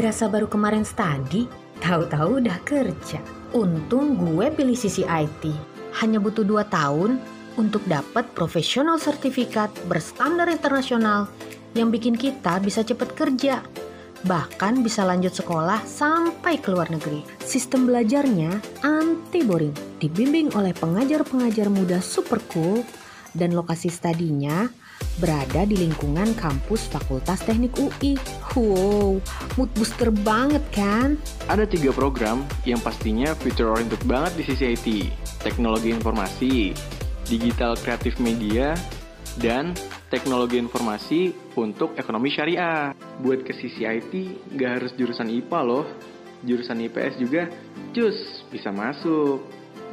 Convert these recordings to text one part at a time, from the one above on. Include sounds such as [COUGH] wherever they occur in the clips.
berasa baru kemarin tadi, tahu-tahu udah kerja. Untung gue pilih sisi IT. Hanya butuh 2 tahun untuk dapat profesional sertifikat berstandar internasional yang bikin kita bisa cepat kerja. Bahkan bisa lanjut sekolah sampai ke luar negeri. Sistem belajarnya anti boring, dibimbing oleh pengajar-pengajar muda super cool dan lokasi studinya berada di lingkungan kampus Fakultas Teknik UI. Wow, mood booster banget kan? Ada tiga program yang pastinya future oriented banget di sisi IT, teknologi informasi, digital kreatif media, dan teknologi informasi untuk ekonomi syariah. Buat ke sisi IT, nggak harus jurusan IPA loh. Jurusan IPS juga, cus, bisa masuk.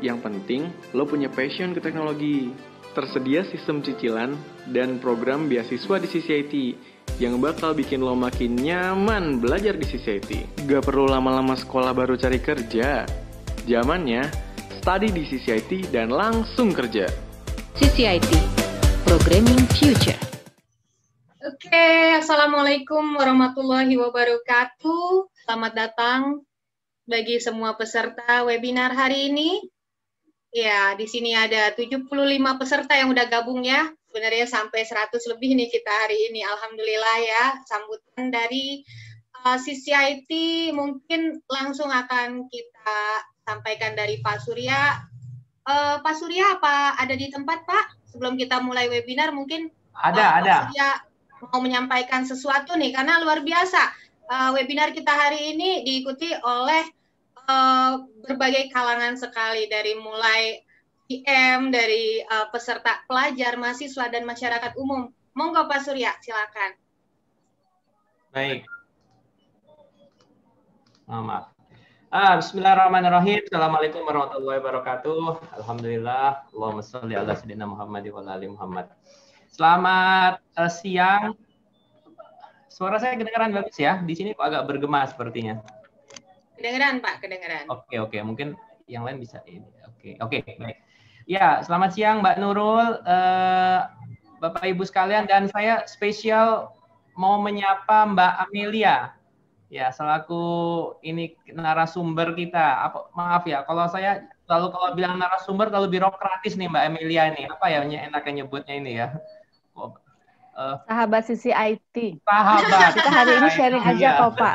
Yang penting, lo punya passion ke teknologi tersedia sistem cicilan dan program beasiswa di CCIT yang bakal bikin lo makin nyaman belajar di CCIT. Gak perlu lama-lama sekolah baru cari kerja. Zamannya, study di CCIT dan langsung kerja. CCIT, Programming Future. Oke, okay, Assalamualaikum warahmatullahi wabarakatuh. Selamat datang bagi semua peserta webinar hari ini. Iya, di sini ada 75 peserta yang udah gabung ya. Sebenarnya sampai 100 lebih nih kita hari ini. Alhamdulillah ya, sambutan dari uh, eh, CCIT mungkin langsung akan kita sampaikan dari Pak Surya. Uh, Pak Surya apa ada di tempat Pak? Sebelum kita mulai webinar mungkin eh, ada Pak, ada. Pak Surya mau menyampaikan sesuatu nih karena luar biasa. Uh, webinar kita hari ini diikuti oleh Eh, berbagai kalangan sekali dari mulai PM dari uh, peserta pelajar, mahasiswa dan masyarakat umum. Monggo Pak Surya, silakan. Baik. Selamat. maaf. Ah, Bismillahirrahmanirrahim. Assalamualaikum warahmatullahi wabarakatuh. Alhamdulillah. Allahumma salli ala sayyidina Muhammad wa ala Muhammad. Selamat uh, siang. Suara saya kedengaran bagus ya. Di sini kok agak bergema sepertinya. Kedengeran Pak, kedengeran. Oke okay, oke, okay. mungkin yang lain bisa ini. Oke okay. oke okay, baik. Ya selamat siang Mbak Nurul, uh, Bapak Ibu sekalian dan saya spesial mau menyapa Mbak Amelia. Ya selaku ini narasumber kita. Apa, maaf ya kalau saya lalu kalau bilang narasumber kalau birokratis nih Mbak Amelia ini. Apa ya enaknya nyebutnya ini ya? Oh, uh, sahabat sisi IT. Sahabat. Kita hari ini sharing aja iya. kok Pak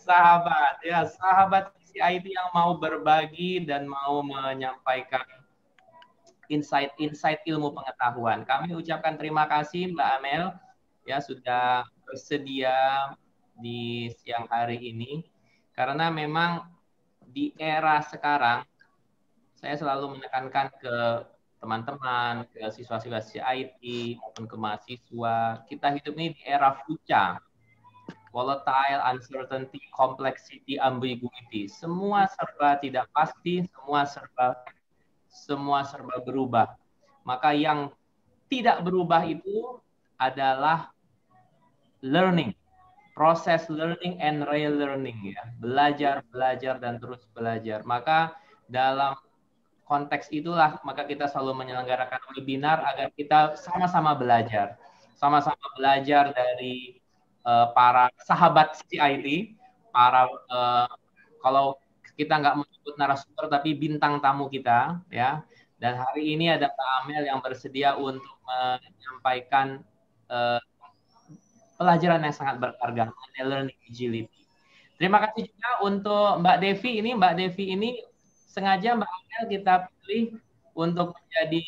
sahabat ya sahabat CIT yang mau berbagi dan mau menyampaikan insight-insight ilmu pengetahuan. Kami ucapkan terima kasih Mbak Amel ya sudah bersedia di siang hari ini karena memang di era sekarang saya selalu menekankan ke teman-teman, ke siswa-siswa CIT maupun ke mahasiswa, kita hidup ini di era fuca volatile, uncertainty, complexity, ambiguity. Semua serba tidak pasti, semua serba semua serba berubah. Maka yang tidak berubah itu adalah learning, proses learning and relearning ya, belajar, belajar dan terus belajar. Maka dalam konteks itulah maka kita selalu menyelenggarakan webinar agar kita sama-sama belajar, sama-sama belajar dari uh, para sahabat CIT, para uh, kalau kita nggak menyebut narasumber tapi bintang tamu kita ya. Dan hari ini ada Pak Amel yang bersedia untuk menyampaikan uh, pelajaran yang sangat berharga, learning agility. Terima kasih juga untuk Mbak Devi ini. Mbak Devi ini sengaja Mbak Amel kita pilih untuk menjadi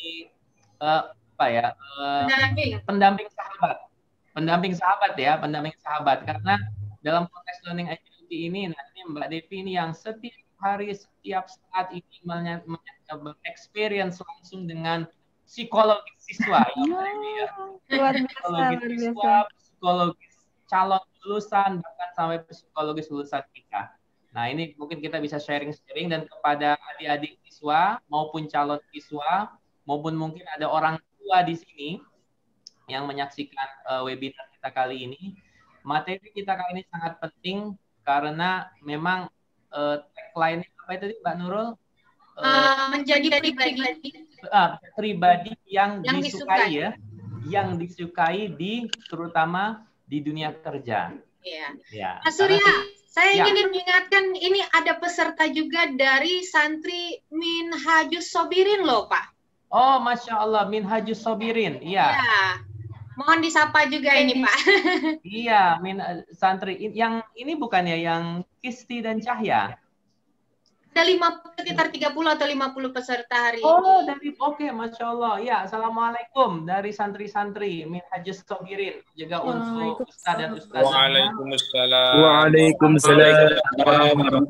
uh, apa ya uh, pendamping. pendamping sahabat pendamping sahabat ya, pendamping sahabat. Karena dalam konteks learning agility ini, nah ini Mbak Devi ini yang setiap hari, setiap saat ini experience langsung dengan psikologi siswa. [LAUGHS] Ya, ya. Luar biasa, psikologi luar biasa. siswa, psikologis calon lulusan, bahkan sampai psikologis lulusan kita. Nah ini mungkin kita bisa sharing-sharing dan kepada adik-adik siswa maupun calon siswa maupun mungkin ada orang tua di sini yang menyaksikan uh, webinar kita kali ini. Materi kita kali ini sangat penting karena memang uh, eh, tagline apa itu Mbak Nurul? Uh, uh, menjadi pribadi uh, pribadi yang, yang disukai, disukai ya, yang disukai di terutama di dunia kerja. Iya. Ya. Mas Surya, saya ya. ingin mengingatkan ini ada peserta juga dari santri Minhajus Sobirin loh Pak. Oh, masya Allah, Minhajus Sobirin, iya. Ya. Mohon disapa juga ini iya. Pak. [LAUGHS] iya, min eh, santri yang ini bukan ya yang Kisti dan Cahya? Ada lima sekitar 30 atau 50 peserta hari oh, ini. Oh, dari oke, okay, masya Allah. Ya, assalamualaikum dari santri-santri min Hajis Sobirin. juga untuk Ustaz dan Ustaz. Waalaikumsalam. Waalaikumsalam.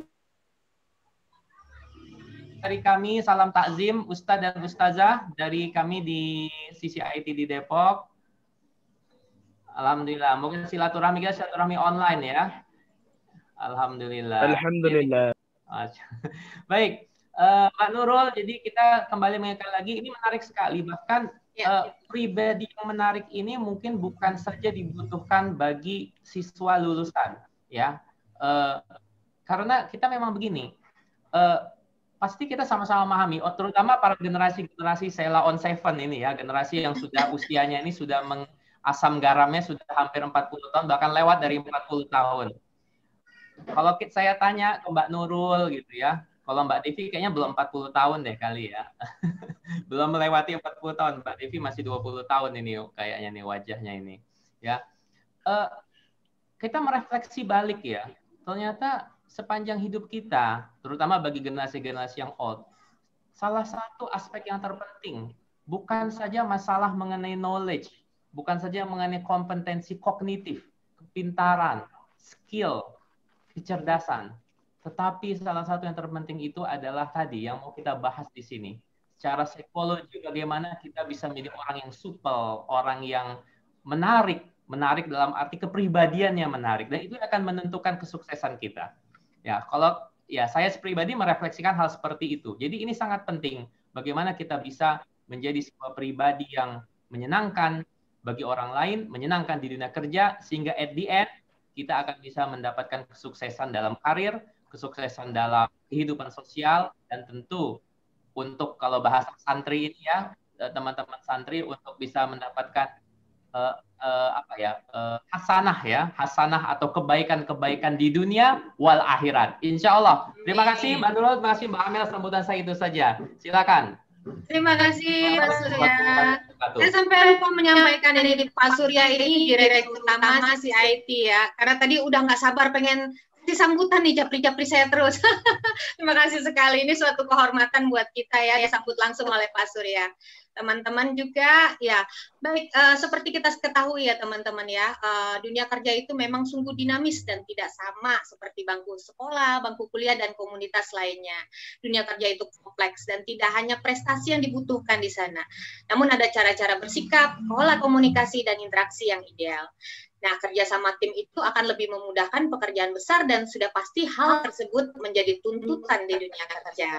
Dari kami salam takzim Ustaz dan Ustazah dari kami di CCIT di Depok Alhamdulillah. Mungkin silaturahmi kita silaturahmi online ya. Alhamdulillah. Alhamdulillah. [LAUGHS] Baik, uh, Pak Nurul, jadi kita kembali mengingatkan lagi, ini menarik sekali. Bahkan ya, uh, pribadi yang menarik ini mungkin bukan saja dibutuhkan bagi siswa lulusan, ya. Uh, karena kita memang begini, uh, pasti kita sama-sama memahami, terutama para generasi-generasi Sela on Seven ini ya, generasi yang sudah [LAUGHS] usianya ini sudah meng, asam garamnya sudah hampir 40 tahun, bahkan lewat dari 40 tahun. Kalau saya tanya ke Mbak Nurul gitu ya, kalau Mbak Devi kayaknya belum 40 tahun deh kali ya. [LAUGHS] belum melewati 40 tahun. Mbak Devi masih 20 tahun ini kayaknya nih wajahnya ini. Ya. Uh, kita merefleksi balik ya. Ternyata sepanjang hidup kita, terutama bagi generasi-generasi yang old, salah satu aspek yang terpenting bukan saja masalah mengenai knowledge, bukan saja mengenai kompetensi kognitif, kepintaran, skill, kecerdasan, tetapi salah satu yang terpenting itu adalah tadi yang mau kita bahas di sini, secara psikologi bagaimana kita bisa menjadi orang yang supel, orang yang menarik, menarik dalam arti kepribadiannya menarik dan itu akan menentukan kesuksesan kita. Ya, kalau ya saya pribadi merefleksikan hal seperti itu. Jadi ini sangat penting bagaimana kita bisa menjadi sebuah pribadi yang menyenangkan, bagi orang lain, menyenangkan di dunia kerja, sehingga at the end kita akan bisa mendapatkan kesuksesan dalam karir, kesuksesan dalam kehidupan sosial, dan tentu untuk kalau bahasa santri ini ya, eh, teman-teman santri untuk bisa mendapatkan uh, uh, apa ya uh, hasanah ya hasanah atau kebaikan-kebaikan di dunia wal akhirat. Insya Allah. Terima kasih Mbak Nurul, terima kasih Mbak Amel. Sambutan saya itu saja. Silakan. Terima kasih Pak Surya. Saya sampai lupa menyampaikan ini di Pak Surya ini direktur utama IT ya. Karena tadi udah nggak sabar pengen kasih sambutan nih japri-japri saya terus. [LAUGHS] Terima kasih sekali. Ini suatu kehormatan buat kita ya disambut langsung oleh Pak Surya teman-teman juga ya baik uh, seperti kita ketahui ya teman-teman ya uh, dunia kerja itu memang sungguh dinamis dan tidak sama seperti bangku sekolah bangku kuliah dan komunitas lainnya dunia kerja itu kompleks dan tidak hanya prestasi yang dibutuhkan di sana namun ada cara-cara bersikap pola komunikasi dan interaksi yang ideal Nah, kerjasama tim itu akan lebih memudahkan pekerjaan besar dan sudah pasti hal tersebut menjadi tuntutan di dunia kerja.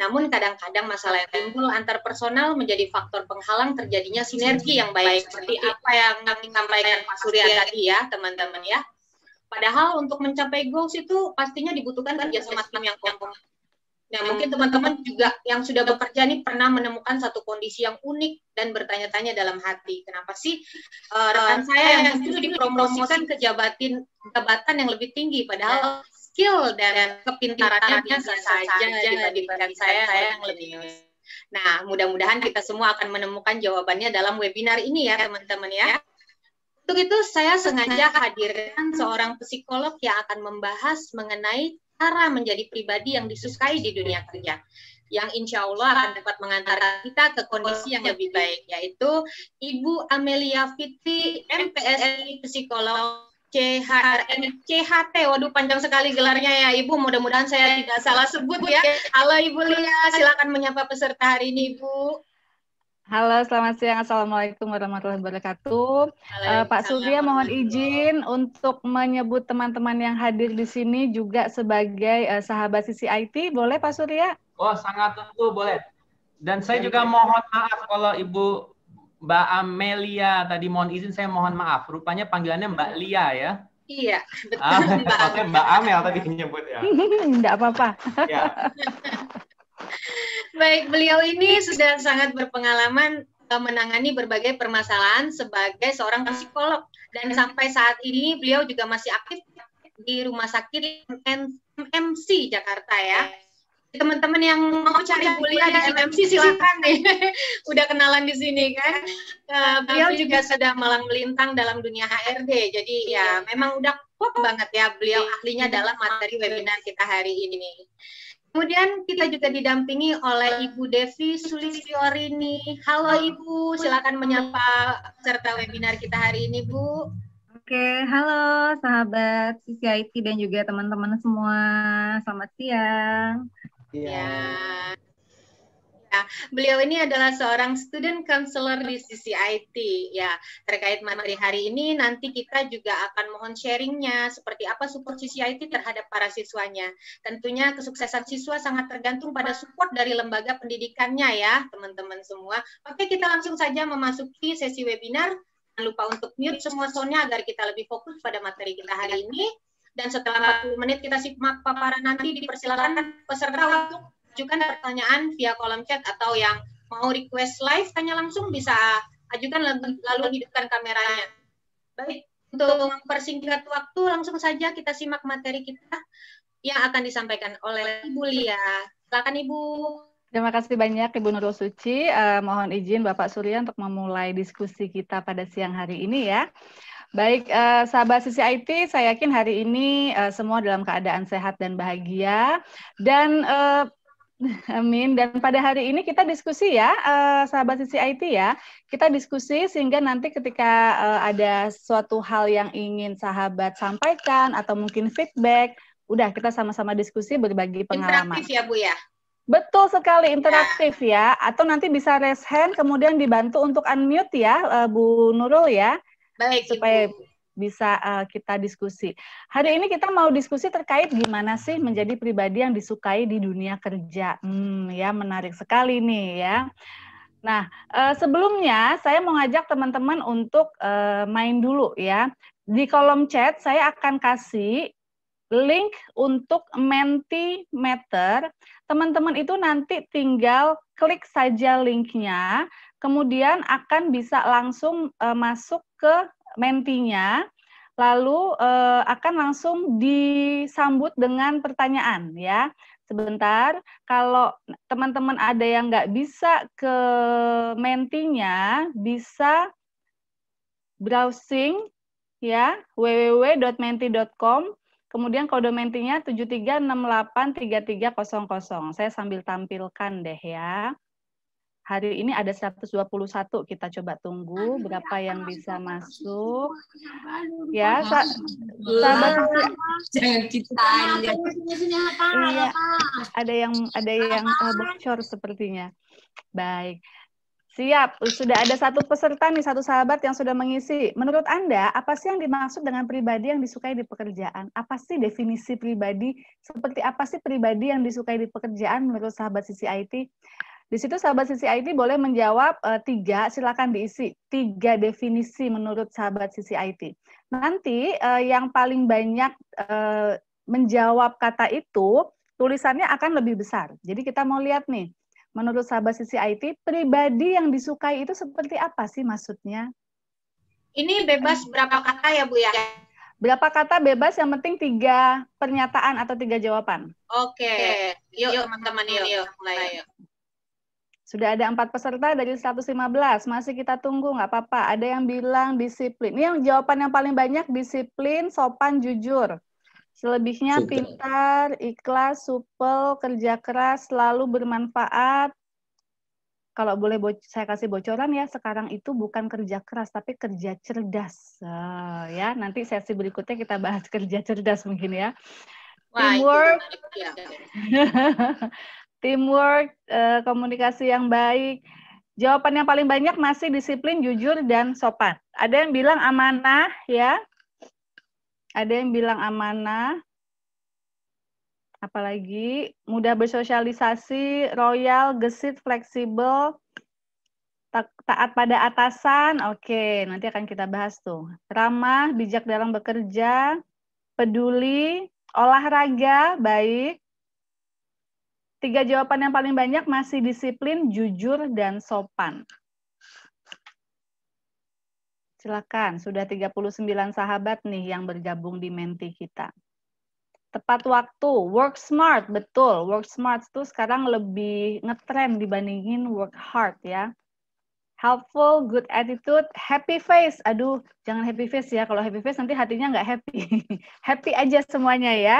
Namun kadang-kadang masalah yang timbul antar personal menjadi faktor penghalang terjadinya sinergi yang baik seperti apa yang kami sampaikan Pak Surya tadi ya, teman-teman ya. Padahal untuk mencapai goals itu pastinya dibutuhkan kerjasama tim yang kompak Nah, mungkin teman-teman juga yang sudah bekerja ini pernah menemukan satu kondisi yang unik dan bertanya-tanya dalam hati, kenapa sih uh, rekan eh, saya yang eh, justru dipromosikan ke jabatin jabatan yang lebih tinggi padahal skill dan kepintarannya biasa saja dibandingkan saya, saya yang lebih Nah, mudah-mudahan kita semua akan menemukan jawabannya dalam webinar ini ya, teman-teman ya. Untuk itu saya sengaja hadirkan seorang psikolog yang akan membahas mengenai cara menjadi pribadi yang disukai di dunia kerja yang insya Allah akan dapat mengantarkan kita ke kondisi yang lebih baik, yaitu Ibu Amelia Fitri, MPSI Psikolog CHRN CHT, waduh panjang sekali gelarnya ya Ibu, mudah-mudahan saya tidak salah sebut ya. Halo Ibu Lia, silakan menyapa peserta hari ini Ibu. Halo, selamat siang. Assalamualaikum warahmatullahi wabarakatuh. Uh, Pak Surya, mohon izin untuk menyebut teman-teman yang hadir di sini juga sebagai uh, sahabat sisi IT. Boleh, Pak Surya? Oh, sangat tentu boleh. Dan saya juga mohon maaf kalau Ibu Mbak Amelia tadi mohon izin, saya mohon maaf. Rupanya panggilannya Mbak Lia ya. Iya, ah, betul. Ah, Mbak, [LAUGHS] Mbak Amel tadi menyebut ya. Enggak [LAUGHS] apa-apa. ya. [LAUGHS] Baik, beliau ini sudah sangat berpengalaman eh, menangani berbagai permasalahan sebagai seorang psikolog dan sampai saat ini beliau juga masih aktif di Rumah Sakit MMC Jakarta ya. Teman-teman yang mau cari kuliah di MMC silakan nih. [LAUGHS] Udah kenalan di sini kan. Eh, beliau juga sudah malang melintang dalam dunia HRD. Jadi ya iya. memang udah kuat banget ya beliau iya. ahlinya dalam materi webinar kita hari ini. Kemudian kita juga didampingi oleh Ibu Devi Sulisiorini. Halo Ibu, silakan menyapa serta webinar kita hari ini, Bu. Oke, halo sahabat CCIT dan juga teman-teman semua. Selamat siang. Iya. Nah, beliau ini adalah seorang student counselor di sisi IT ya. Terkait materi hari ini nanti kita juga akan mohon sharingnya seperti apa support sisi IT terhadap para siswanya. Tentunya kesuksesan siswa sangat tergantung pada support dari lembaga pendidikannya ya, teman-teman semua. Oke, kita langsung saja memasuki sesi webinar. Jangan lupa untuk mute semua soundnya agar kita lebih fokus pada materi kita hari ini. Dan setelah 40 menit kita simak paparan nanti dipersilakan peserta untuk ajukan pertanyaan via kolom chat atau yang mau request live tanya langsung bisa ajukan lalu, hidupkan kameranya. Baik, untuk mempersingkat waktu langsung saja kita simak materi kita yang akan disampaikan oleh Ibu Lia. Silakan Ibu. Terima kasih banyak Ibu Nurul Suci. Uh, mohon izin Bapak Surya untuk memulai diskusi kita pada siang hari ini ya. Baik, eh, sahabat sisi IT, saya yakin hari ini eh, semua dalam keadaan sehat dan bahagia. Dan eh, Amin. Dan pada hari ini kita diskusi ya, eh, sahabat sisi IT ya. Kita diskusi sehingga nanti ketika eh, ada suatu hal yang ingin sahabat sampaikan atau mungkin feedback, udah kita sama-sama diskusi berbagi pengalaman. Interaktif ya Bu ya. Betul sekali interaktif ya. ya. Atau nanti bisa raise hand kemudian dibantu untuk unmute ya eh, Bu Nurul ya. Baik. Supaya Ibu bisa uh, kita diskusi. Hari ini kita mau diskusi terkait gimana sih menjadi pribadi yang disukai di dunia kerja. Hmm, ya menarik sekali nih ya. Nah, uh, sebelumnya saya mau ngajak teman-teman untuk uh, main dulu ya. Di kolom chat saya akan kasih link untuk Mentimeter. Teman-teman itu nanti tinggal klik saja linknya, kemudian akan bisa langsung uh, masuk ke mentinya, lalu eh, akan langsung disambut dengan pertanyaan ya. Sebentar, kalau teman-teman ada yang nggak bisa ke mentinya, bisa browsing ya www.menti.com Kemudian kode mentinya 73683300. Saya sambil tampilkan deh ya. Hari ini ada 121 kita coba tunggu berapa yang bisa masuk. Ya, sa sahabat jangan Iya, iya ada yang ada yang uh, bocor sepertinya. Baik. Siap, sudah ada satu peserta nih, satu sahabat yang sudah mengisi. Menurut Anda, apa sih yang dimaksud dengan pribadi yang disukai di pekerjaan? Apa sih definisi pribadi? Seperti apa sih pribadi yang disukai di pekerjaan menurut sahabat sisi IT? Di situ sahabat sisi IT boleh menjawab e, tiga, silakan diisi tiga definisi menurut sahabat sisi IT. Nanti e, yang paling banyak e, menjawab kata itu tulisannya akan lebih besar. Jadi kita mau lihat nih, menurut sahabat sisi IT pribadi yang disukai itu seperti apa sih maksudnya? Ini bebas berapa kata ya Bu ya? Berapa kata bebas yang penting tiga pernyataan atau tiga jawaban. Oke, okay. yuk teman-teman yuk, yuk mulai yuk. Sudah ada empat peserta dari 115, masih kita tunggu, nggak apa-apa. Ada yang bilang disiplin. Ini yang jawaban yang paling banyak, disiplin, sopan, jujur. Selebihnya Sudah. pintar, ikhlas, supel, kerja keras, selalu bermanfaat. Kalau boleh saya kasih bocoran ya, sekarang itu bukan kerja keras, tapi kerja cerdas. Uh, ya, nanti sesi berikutnya kita bahas kerja cerdas mungkin ya. Teamwork. [LAUGHS] teamwork, eh, komunikasi yang baik. Jawaban yang paling banyak masih disiplin, jujur, dan sopan. Ada yang bilang amanah, ya. Ada yang bilang amanah. Apalagi mudah bersosialisasi, royal, gesit, fleksibel, taat pada atasan. Oke, nanti akan kita bahas tuh. Ramah, bijak dalam bekerja, peduli, olahraga, baik, Tiga jawaban yang paling banyak masih disiplin, jujur, dan sopan. Silakan, sudah 39 sahabat nih yang bergabung di Menti kita. Tepat waktu, work smart, betul. Work smart itu sekarang lebih ngetrend dibandingin work hard ya. Helpful, good attitude, happy face. Aduh, jangan happy face ya. Kalau happy face nanti hatinya nggak happy. [LAUGHS] happy aja semuanya ya.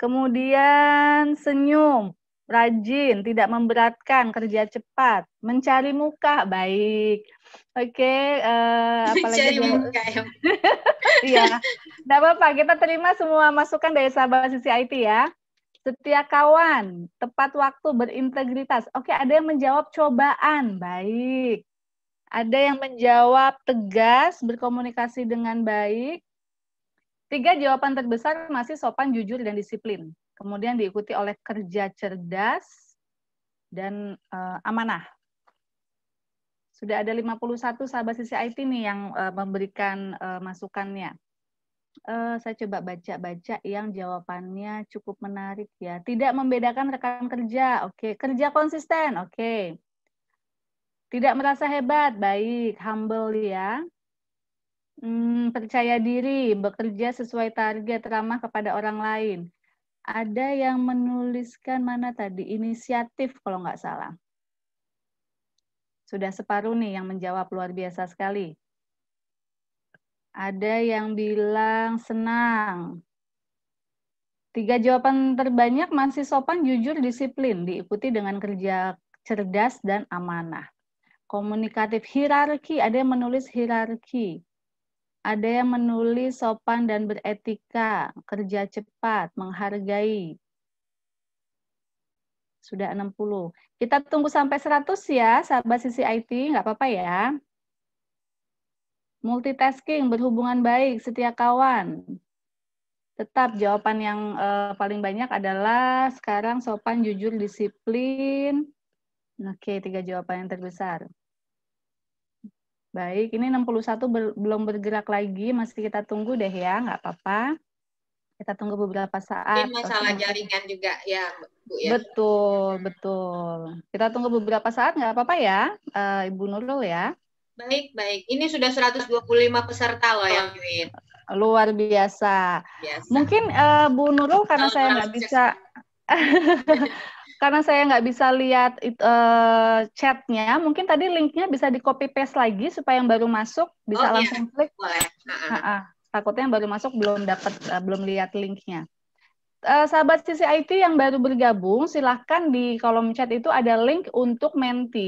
Kemudian senyum, rajin, tidak memberatkan, kerja cepat, mencari muka baik. Oke, okay, uh, eh, [LAUGHS] apalagi mencari muka [LAUGHS] ya. Iya. Enggak apa-apa, kita terima semua masukan dari sahabat sisi IT ya. Setia kawan, tepat waktu, berintegritas. Oke, okay, ada yang menjawab cobaan. Baik. Ada yang menjawab tegas, berkomunikasi dengan baik. Tiga jawaban terbesar masih sopan, jujur, dan disiplin kemudian diikuti oleh kerja cerdas dan uh, amanah. Sudah ada 51 sahabat sisi IT nih yang uh, memberikan uh, masukannya. Uh, saya coba baca-baca yang jawabannya cukup menarik ya. Tidak membedakan rekan kerja, oke. Okay. Kerja konsisten, oke. Okay. Tidak merasa hebat, baik. Humble ya. Hmm, percaya diri, bekerja sesuai target, ramah kepada orang lain ada yang menuliskan mana tadi inisiatif kalau nggak salah. Sudah separuh nih yang menjawab luar biasa sekali. Ada yang bilang senang. Tiga jawaban terbanyak masih sopan, jujur, disiplin, diikuti dengan kerja cerdas dan amanah. Komunikatif hierarki, ada yang menulis hierarki ada yang menulis sopan dan beretika, kerja cepat, menghargai. Sudah 60. Kita tunggu sampai 100 ya, sahabat sisi IT, nggak apa-apa ya. Multitasking, berhubungan baik, setia kawan. Tetap jawaban yang uh, paling banyak adalah sekarang sopan, jujur, disiplin. Oke, tiga jawaban yang terbesar. Baik, ini 61 ber, belum bergerak lagi, masih kita tunggu deh ya, nggak apa-apa. Kita tunggu beberapa saat. Ini masalah jaringan juga ya, Bu ya. Betul, betul. Kita tunggu beberapa saat, nggak apa-apa ya, uh, Ibu Nurul ya. Baik, baik. Ini sudah 125 peserta loh yang join. Ya? Luar biasa. biasa. Mungkin uh, Bu Nurul karena Kalau saya nggak bisa [LAUGHS] karena saya nggak bisa lihat uh, chatnya, mungkin tadi linknya bisa di copy paste lagi supaya yang baru masuk bisa oh, iya. langsung iya. klik. Boleh. uh -huh. uh -huh. Takutnya yang baru masuk belum dapat, uh, belum lihat linknya. Uh, sahabat CCIT yang baru bergabung, silahkan di kolom chat itu ada link untuk menti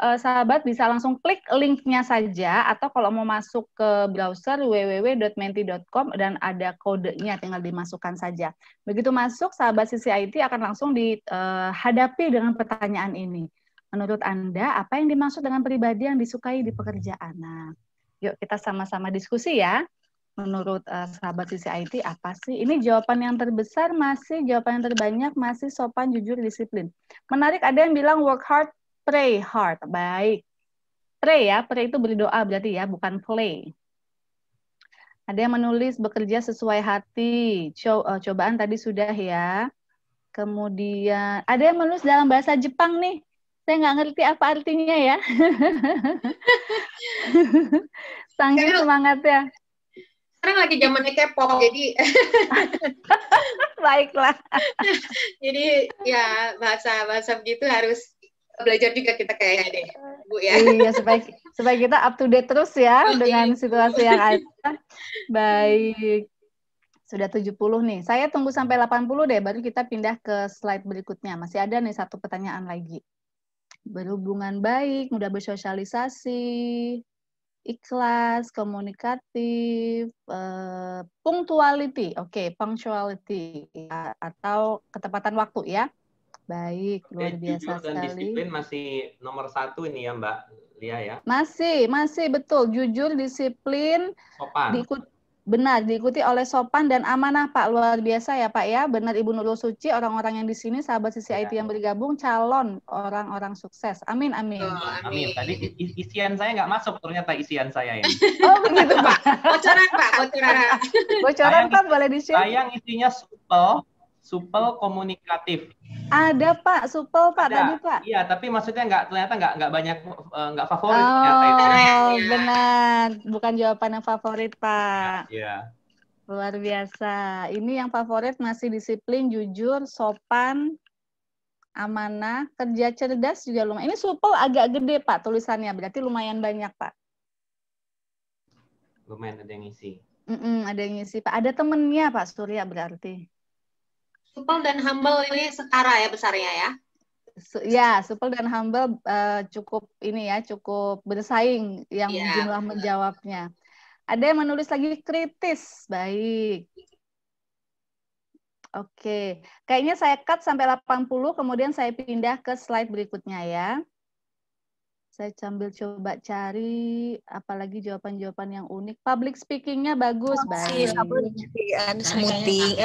eh, sahabat bisa langsung klik linknya saja atau kalau mau masuk ke browser www.menti.com dan ada kodenya tinggal dimasukkan saja. Begitu masuk, sahabat sisi IT akan langsung dihadapi eh, dengan pertanyaan ini. Menurut Anda, apa yang dimaksud dengan pribadi yang disukai di pekerjaan? Nah, yuk kita sama-sama diskusi ya menurut uh, sahabat sisi IT apa sih? Ini jawaban yang terbesar masih jawaban yang terbanyak masih sopan, jujur, disiplin. Menarik ada yang bilang work hard, Pray hard. Baik. Pray ya. Pray itu doa berarti ya, bukan play. Ada yang menulis bekerja sesuai hati. Co eh, cobaan tadi sudah ya. Kemudian ada yang menulis dalam bahasa Jepang nih. Saya nggak ngerti apa artinya ya. Sangat ya sekarang lagi zamannya kepo jadi [LAUGHS] baiklah [LAUGHS] jadi ya bahasa bahasa begitu harus belajar juga kita kayaknya deh, Bu ya. Iya, supaya supaya kita up to date terus ya okay. dengan situasi yang ada. Baik. Sudah 70 nih. Saya tunggu sampai 80 deh baru kita pindah ke slide berikutnya. Masih ada nih satu pertanyaan lagi. Berhubungan baik, mudah bersosialisasi, ikhlas, komunikatif, uh, punctuality, oke, okay, punctuality ya, atau ketepatan waktu ya. Baik, luar eh, biasa jujur sekali. dan disiplin masih nomor satu ini ya Mbak Lia ya? Masih, masih betul. Jujur, disiplin, sopan. Diikut, benar, diikuti oleh sopan dan amanah Pak. Luar biasa ya Pak ya. Benar Ibu Nurul Suci, orang-orang yang di sini, sahabat sisi ya. IT yang bergabung, calon orang-orang sukses. Amin, amin. Oh, amin. amin. Tadi isian saya nggak masuk ternyata isian saya ini. [LAUGHS] oh begitu Pak. bocoran Pak, bocoran. [LAUGHS] bocoran Pak, boleh di-share. Sayang isinya supel, supel komunikatif. Ada Pak, supel Pak Ada. tadi Pak. Iya, tapi maksudnya nggak ternyata nggak nggak banyak eh, nggak favorit oh, ternyata benar, bukan jawaban yang favorit Pak. Iya. Luar biasa. Ini yang favorit masih disiplin, jujur, sopan, amanah, kerja cerdas juga lumayan. Ini supel agak gede Pak tulisannya, berarti lumayan banyak Pak. Lumayan ada yang ngisi. Mm -mm, ada yang ngisi Pak. Ada temennya Pak Surya berarti. Supel dan humble ini setara ya besarnya ya? ya supel dan humble uh, cukup ini ya cukup bersaing yang yeah. jumlah menjawabnya ada yang menulis lagi kritis baik oke okay. kayaknya saya cut sampai 80 kemudian saya pindah ke slide berikutnya ya saya sambil coba cari apalagi jawaban-jawaban yang unik public speakingnya bagus oh, baik sabun smoothing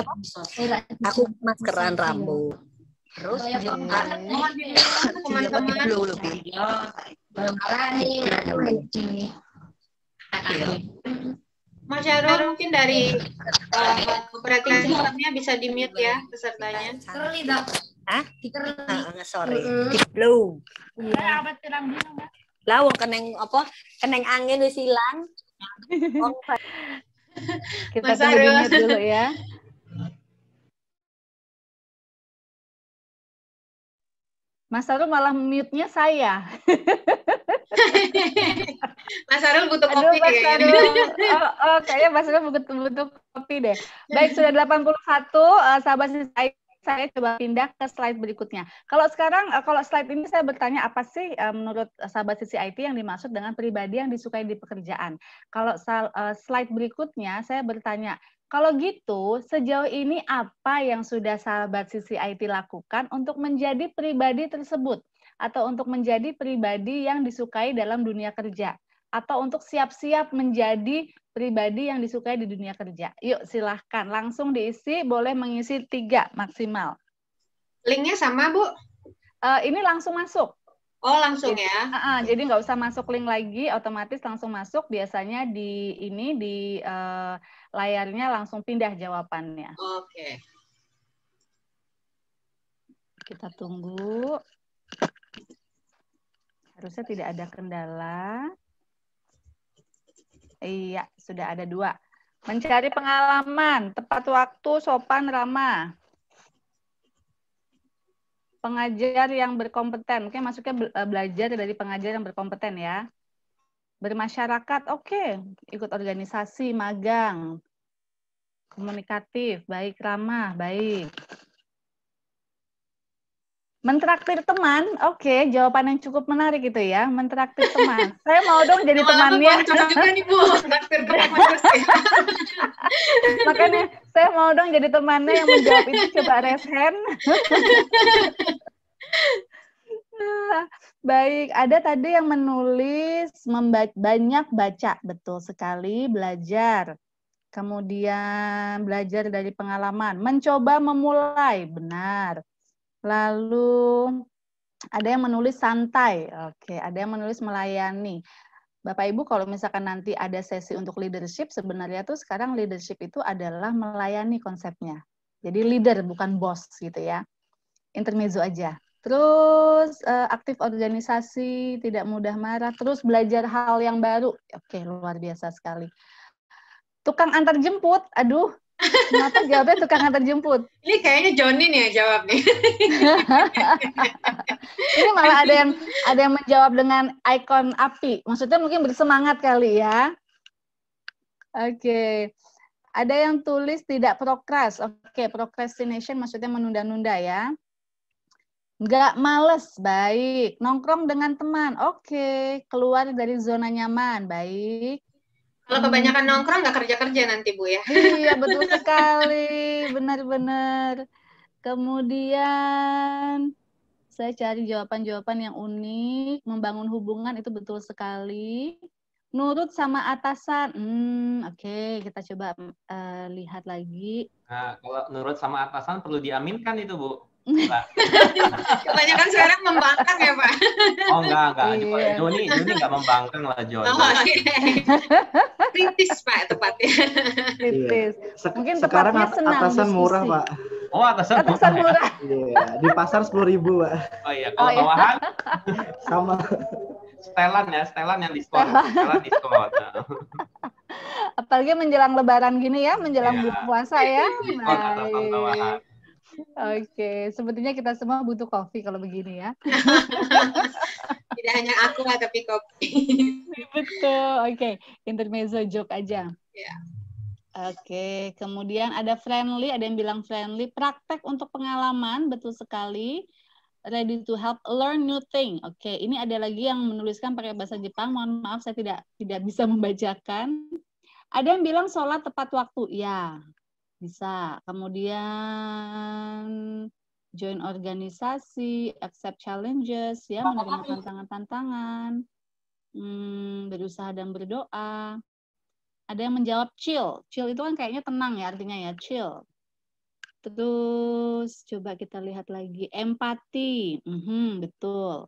aku maskeran rambut terus teman-teman Mas Syarul mungkin dari uh, eh, operating sistemnya bisa di mute ya pesertanya. terlihat Ha? Ah, nga, ah, sorry. mm bilang Tiklog. Iya. Lah, Lawang keneng apa? Keneng angin wis ilang. [LAUGHS] Kita tunggu dulu ya. Mas Arul malah mute-nya saya. [LAUGHS] Mas Arul butuh kopi Aduh, Mas Arul. Oh, oh, kayaknya Mas Arul butuh, butuh kopi deh. Baik, sudah 81 uh, eh, sahabat saya saya coba pindah ke slide berikutnya. Kalau sekarang, eh, kalau slide ini saya bertanya apa sih eh, menurut eh, sahabat sisi IT yang dimaksud dengan pribadi yang disukai di pekerjaan. Kalau slide berikutnya saya bertanya, kalau gitu sejauh ini apa yang sudah sahabat sisi IT lakukan untuk menjadi pribadi tersebut atau untuk menjadi pribadi yang disukai dalam dunia kerja? atau untuk siap-siap menjadi pribadi yang disukai di dunia kerja. Yuk silahkan langsung diisi, boleh mengisi tiga maksimal. Linknya sama Bu? Uh, ini langsung masuk. Oh langsung ya? Uh, uh, jadi nggak usah masuk link lagi, otomatis langsung masuk. Biasanya di ini di uh, layarnya langsung pindah jawabannya. Oke. Okay. Kita tunggu. Harusnya tidak ada kendala. Iya, sudah ada dua. Mencari pengalaman, tepat waktu, sopan, ramah. Pengajar yang berkompeten. Oke, masuknya eh, belajar dari pengajar yang berkompeten ya. Bermasyarakat, oke. Ikut organisasi, magang. Komunikatif, baik, ramah, baik Mentraktir teman, oke, okay, jawaban yang cukup menarik itu ya. Mentraktir teman, saya mau dong jadi Malah temannya. [LAUGHS] Makanya saya mau dong jadi temannya yang menjawab itu coba raise hand. [LAUGHS] Baik, ada tadi yang menulis membaca, banyak baca, betul sekali, belajar. Kemudian belajar dari pengalaman, mencoba memulai, benar Lalu ada yang menulis santai. Oke, ada yang menulis melayani. Bapak Ibu kalau misalkan nanti ada sesi untuk leadership sebenarnya tuh sekarang leadership itu adalah melayani konsepnya. Jadi leader bukan bos gitu ya. Intermezzo aja. Terus eh, aktif organisasi, tidak mudah marah, terus belajar hal yang baru. Oke, luar biasa sekali. Tukang antar jemput, aduh Kenapa jawabnya tukang antar jemput. Ini kayaknya Johnny nih yang jawab nih. [LAUGHS] ini malah ada yang ada yang menjawab dengan ikon api. Maksudnya mungkin bersemangat kali ya. Oke. Okay. Ada yang tulis tidak prokras. Oke, okay, procrastination maksudnya menunda-nunda ya. Nggak males, baik. Nongkrong dengan teman, oke. Okay. Keluar dari zona nyaman, baik. Kalau kebanyakan nongkrong nggak kerja-kerja nanti Bu ya. Iya, [LAUGHS] betul sekali. Benar-benar. Kemudian saya cari jawaban-jawaban yang unik, membangun hubungan itu betul sekali. Nurut sama atasan. Hmm, oke, okay, kita coba uh, lihat lagi. Nah, kalau nurut sama atasan perlu diaminkan itu, Bu. Nah. Kebanyakan sekarang membangkang ya Pak. Oh enggak enggak, iya. Joni Joni enggak membangkang lah Joni. Oh, okay. Kritis Pak tepatnya. Kritis. Sek Mungkin sekarang Sekarang atasan diskusi. murah Pak. Oh atasan, atasan murah. murah. Iya, yeah. di pasar sepuluh ribu Pak. Oh iya, oh, kalau oh, iya. bawahan sama. Stelan ya, Stelan yang diskon, Stelan diskon. Apalagi menjelang Lebaran gini ya, menjelang ya. puasa ya. Diskon nah, atasan bawahan. Oke, sepertinya kita semua butuh kopi kalau begini ya. [LAUGHS] Tidak hanya aku lah, tapi kopi. [LAUGHS] Betul. Oke, intermezzo joke aja. Ya. Oke, kemudian ada friendly, ada yang bilang friendly. Praktek untuk pengalaman, betul sekali. Ready to help learn new thing. Oke, ini ada lagi yang menuliskan pakai bahasa Jepang. Mohon maaf, saya tidak tidak bisa membacakan. Ada yang bilang sholat tepat waktu. Ya, bisa. Kemudian join organisasi, accept challenges, ya menerima tantangan-tantangan, hmm, berusaha dan berdoa. Ada yang menjawab chill. Chill itu kan kayaknya tenang ya artinya ya chill. Terus coba kita lihat lagi empati, mm -hmm, betul.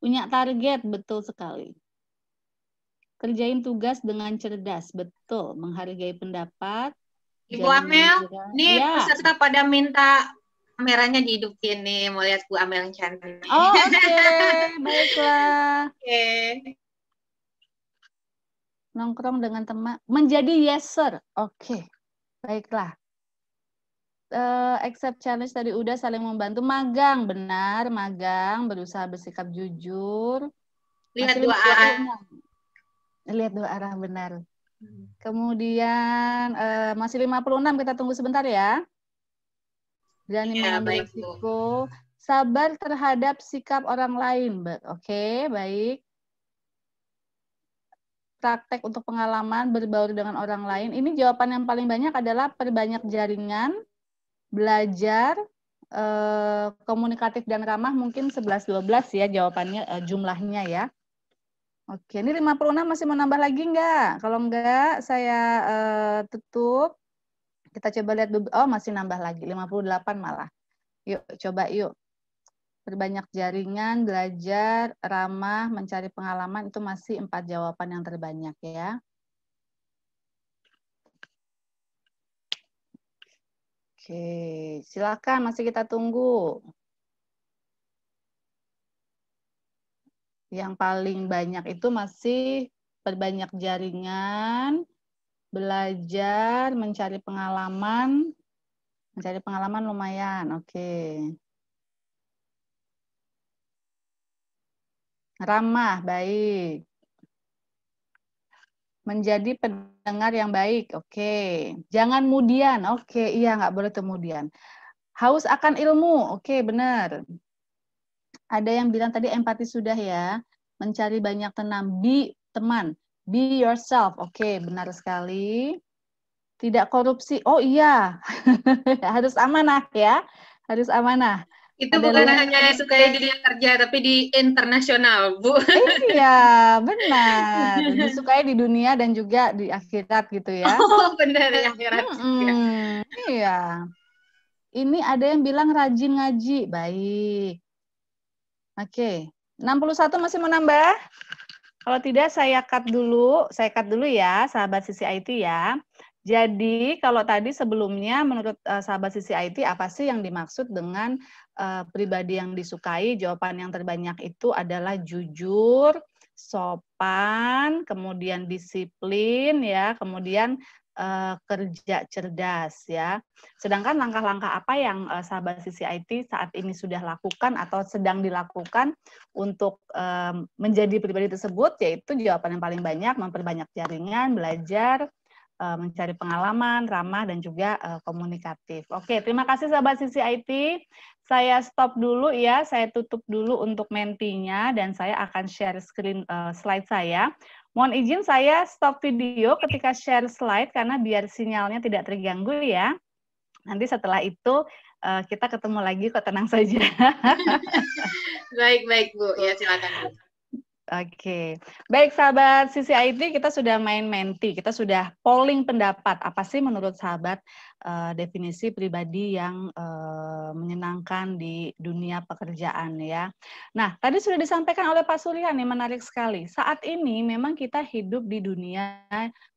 Punya target, betul sekali. Kerjain tugas dengan cerdas, betul. Menghargai pendapat, Ibu Jadi, Amel, gitu kan. nih ya. peserta pada minta kameranya dihidupin nih, mau lihat Bu Amel yang cantik. Oh, oke. Okay. Baiklah. Oke. Okay. Nongkrong dengan teman. Menjadi yes sir. Oke. Okay. Baiklah. Uh, accept challenge tadi udah saling membantu. Magang, benar. Magang, berusaha bersikap jujur. Lihat dua arah. Lihat dua arah, benar. Kemudian uh, masih 56 kita tunggu sebentar ya. Dan ya, baik risiko. Sabar terhadap sikap orang lain, Oke, okay, baik. Praktek untuk pengalaman berbaur dengan orang lain. Ini jawaban yang paling banyak adalah perbanyak jaringan, belajar, eh, komunikatif dan ramah mungkin 11 12 ya jawabannya eh, jumlahnya ya. Oke, ini 56 masih mau nambah lagi enggak? Kalau enggak, saya uh, tutup. Kita coba lihat, oh masih nambah lagi, 58 malah. Yuk, coba yuk. Perbanyak jaringan, belajar, ramah, mencari pengalaman, itu masih empat jawaban yang terbanyak ya. Oke, silakan masih kita tunggu. Yang paling banyak itu masih perbanyak jaringan, belajar, mencari pengalaman. Mencari pengalaman lumayan, oke. Okay. Ramah, baik. Menjadi pendengar yang baik, oke. Okay. Jangan mudian, oke. Okay. Iya, nggak boleh kemudian. Haus akan ilmu, oke, okay, benar ada yang bilang tadi empati sudah ya, mencari banyak tenang, be teman, be yourself. Oke, okay, benar sekali. Tidak korupsi. Oh iya. [LAUGHS] Harus amanah ya. Harus amanah. Itu ada bukan hanya supaya di dunia kerja tapi di internasional, Bu. Iya, [LAUGHS] benar. Disukai di dunia dan juga di akhirat gitu ya. Oh, benar di akhirat. Hmm, iya. Ini ada yang bilang rajin ngaji. Baik. Oke, okay. 61 masih menambah. Kalau tidak saya cut dulu, saya cut dulu ya sahabat sisi IT ya. Jadi kalau tadi sebelumnya menurut uh, sahabat sisi IT apa sih yang dimaksud dengan uh, pribadi yang disukai? Jawaban yang terbanyak itu adalah jujur, sopan, kemudian disiplin ya, kemudian uh, kerja cerdas ya. Sedangkan langkah-langkah apa yang uh, sahabat IT saat ini sudah lakukan atau sedang dilakukan untuk um, menjadi pribadi tersebut yaitu jawaban yang paling banyak memperbanyak jaringan, belajar, eh, mencari pengalaman, ramah dan juga komunikatif. Oke, terima kasih sahabat Sisi IT. Saya stop dulu ya, saya tutup dulu untuk mentinya dan saya akan share screen uh, slide saya. Mohon izin saya stop video ketika share slide karena biar sinyalnya tidak terganggu ya. Nanti setelah itu eh, kita ketemu lagi kok tenang saja. [LAUGHS] baik baik Bu, ya silakan Bu. Oke, okay. baik sahabat sisi kita sudah main menti, kita sudah polling pendapat apa sih menurut sahabat uh, definisi pribadi yang uh, menyenangkan di dunia pekerjaan ya. Nah, tadi sudah disampaikan oleh Pak Surya nih menarik sekali. Saat ini memang kita hidup di dunia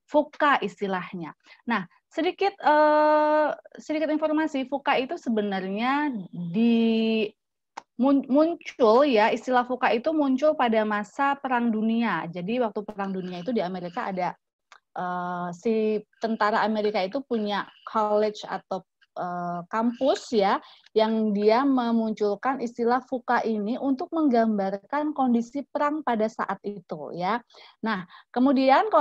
fuka istilahnya. Nah, sedikit uh, sedikit informasi fuka itu sebenarnya di muncul ya istilah fuka itu muncul pada masa perang dunia. Jadi waktu perang dunia itu di Amerika ada uh, si tentara Amerika itu punya college atau eh, kampus ya yang dia memunculkan istilah fuka ini untuk menggambarkan kondisi perang pada saat itu ya. Nah, kemudian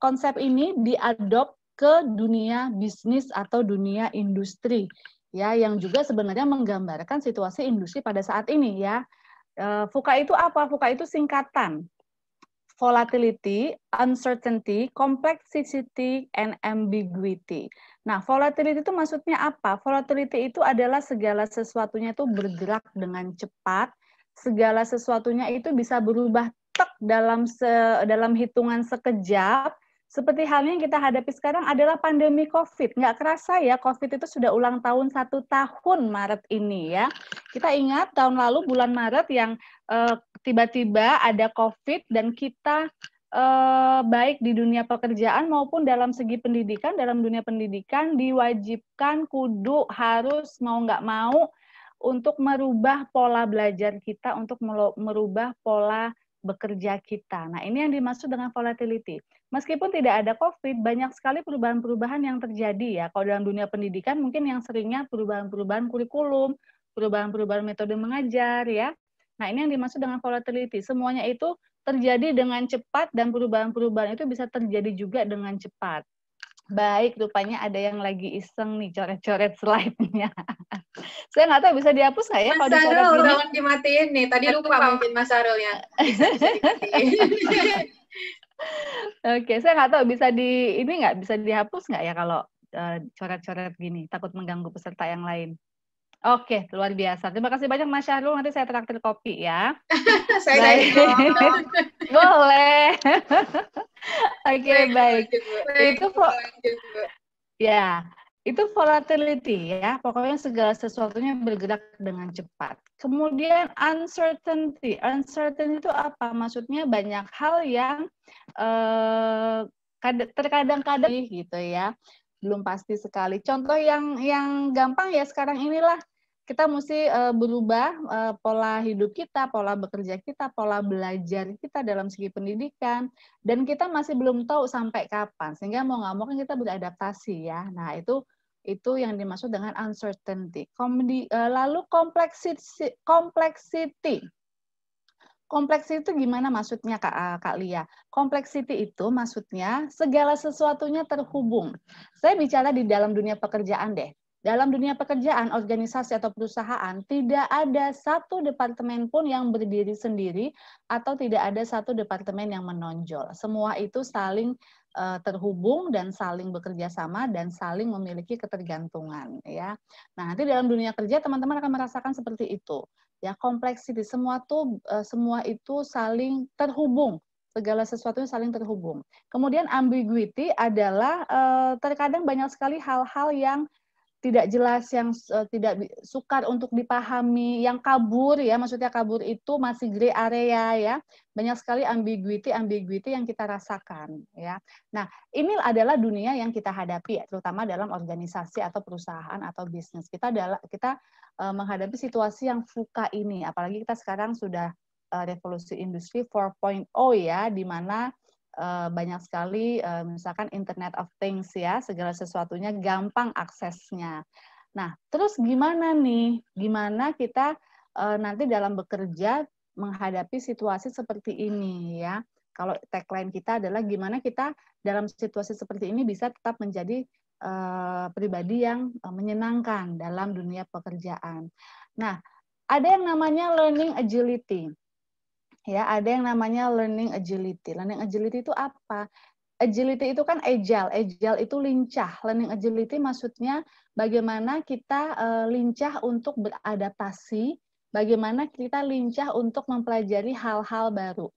konsep ini diadop ke dunia bisnis atau dunia industri ya yang juga sebenarnya menggambarkan situasi industri pada saat ini ya. Eh, fuka itu apa? Fuka itu singkatan volatility, uncertainty, complexity, and ambiguity. Nah, volatility itu maksudnya apa? Volatility itu adalah segala sesuatunya itu bergerak dengan cepat, segala sesuatunya itu bisa berubah tek dalam se, dalam hitungan sekejap seperti halnya yang kita hadapi sekarang adalah pandemi COVID. Nggak kerasa ya, COVID itu sudah ulang tahun satu tahun Maret ini ya. Kita ingat tahun lalu bulan Maret yang eh, tiba-tiba eh, ada COVID dan kita eh, baik di dunia pekerjaan maupun dalam segi pendidikan, dalam dunia pendidikan diwajibkan kudu harus mau nggak mau untuk merubah pola belajar kita, untuk merubah pola bekerja kita. Nah, ini yang dimaksud dengan volatility. Meskipun tidak ada COVID, banyak sekali perubahan-perubahan yang terjadi ya. Kalau dalam dunia pendidikan mungkin yang seringnya perubahan-perubahan kurikulum, perubahan-perubahan metode mengajar ya. Nah, ini yang dimaksud dengan volatility. Semuanya itu terjadi dengan cepat dan perubahan-perubahan itu bisa terjadi juga dengan cepat. Baik, rupanya ada yang lagi iseng nih coret-coret slide-nya. [LAUGHS] Saya nggak tahu bisa dihapus nggak ya? Mas Sarul, jangan dimatiin nih. Tadi lupa mungkin Mas Sarul ya. [LAUGHS] Oke, saya nggak tahu bisa di ini nggak bisa dihapus nggak ya kalau eh, coret-coret uh, coret -coret gini. Takut mengganggu peserta yang lain. Oke, luar biasa. Terima kasih banyak Mas Syahrul. Nanti saya traktir kopi ya. [LAUGHS] saya [LAUGHS] [LAUGHS] baik. Boleh. Oke, okay, baik. baik. Itu lanjut, Ya, itu volatility ya. Pokoknya segala sesuatunya bergerak dengan cepat. Kemudian uncertainty. Uncertainty itu apa? Maksudnya banyak hal yang eh, terkadang-kadang gitu ya belum pasti sekali. Contoh yang yang gampang ya sekarang inilah kita mesti uh, berubah uh, pola hidup kita, pola bekerja kita, pola belajar kita dalam segi pendidikan, dan kita masih belum tahu sampai kapan. Sehingga mau nggak mau kan kita beradaptasi ya. Nah itu itu yang dimaksud dengan uncertainty. Komedi, uh, lalu complexity, complexity. Kompleksiti itu gimana maksudnya Kak, Kak Lia? Kompleksiti itu maksudnya segala sesuatunya terhubung. Saya bicara di dalam dunia pekerjaan deh. Dalam dunia pekerjaan, organisasi atau perusahaan, tidak ada satu departemen pun yang berdiri sendiri atau tidak ada satu departemen yang menonjol. Semua itu saling eh, terhubung dan saling bekerja sama dan saling memiliki ketergantungan ya. Nah, nanti dalam dunia kerja teman-teman akan merasakan seperti itu. Ya, kompleksiti semua tuh eh, semua itu saling terhubung segala sesuatunya saling terhubung. Kemudian ambiguity adalah eh, terkadang banyak sekali hal-hal yang tidak jelas yang uh, tidak sukar untuk dipahami, yang kabur ya, maksudnya kabur itu masih gray area ya. Banyak sekali ambiguity-ambiguity yang kita rasakan ya. Nah, ini adalah dunia yang kita hadapi terutama dalam organisasi atau perusahaan atau bisnis. Kita adalah kita uh, menghadapi situasi yang fuka ini, apalagi kita sekarang sudah uh, revolusi industri 4.0 ya, di mana uh, banyak sekali uh, misalkan Internet of Things ya, segala sesuatunya gampang aksesnya. Nah, terus gimana nih? Gimana kita uh, nanti dalam bekerja menghadapi situasi seperti ini ya? Kalau tagline kita adalah gimana kita dalam situasi seperti ini bisa tetap menjadi uh, pribadi yang uh, menyenangkan dalam dunia pekerjaan. Nah, ada yang namanya learning agility ya ada yang namanya learning agility. Learning agility itu apa? Agility itu kan agile, agile itu lincah. Learning agility maksudnya bagaimana kita uh, lincah untuk beradaptasi, bagaimana kita lincah untuk mempelajari hal-hal baru,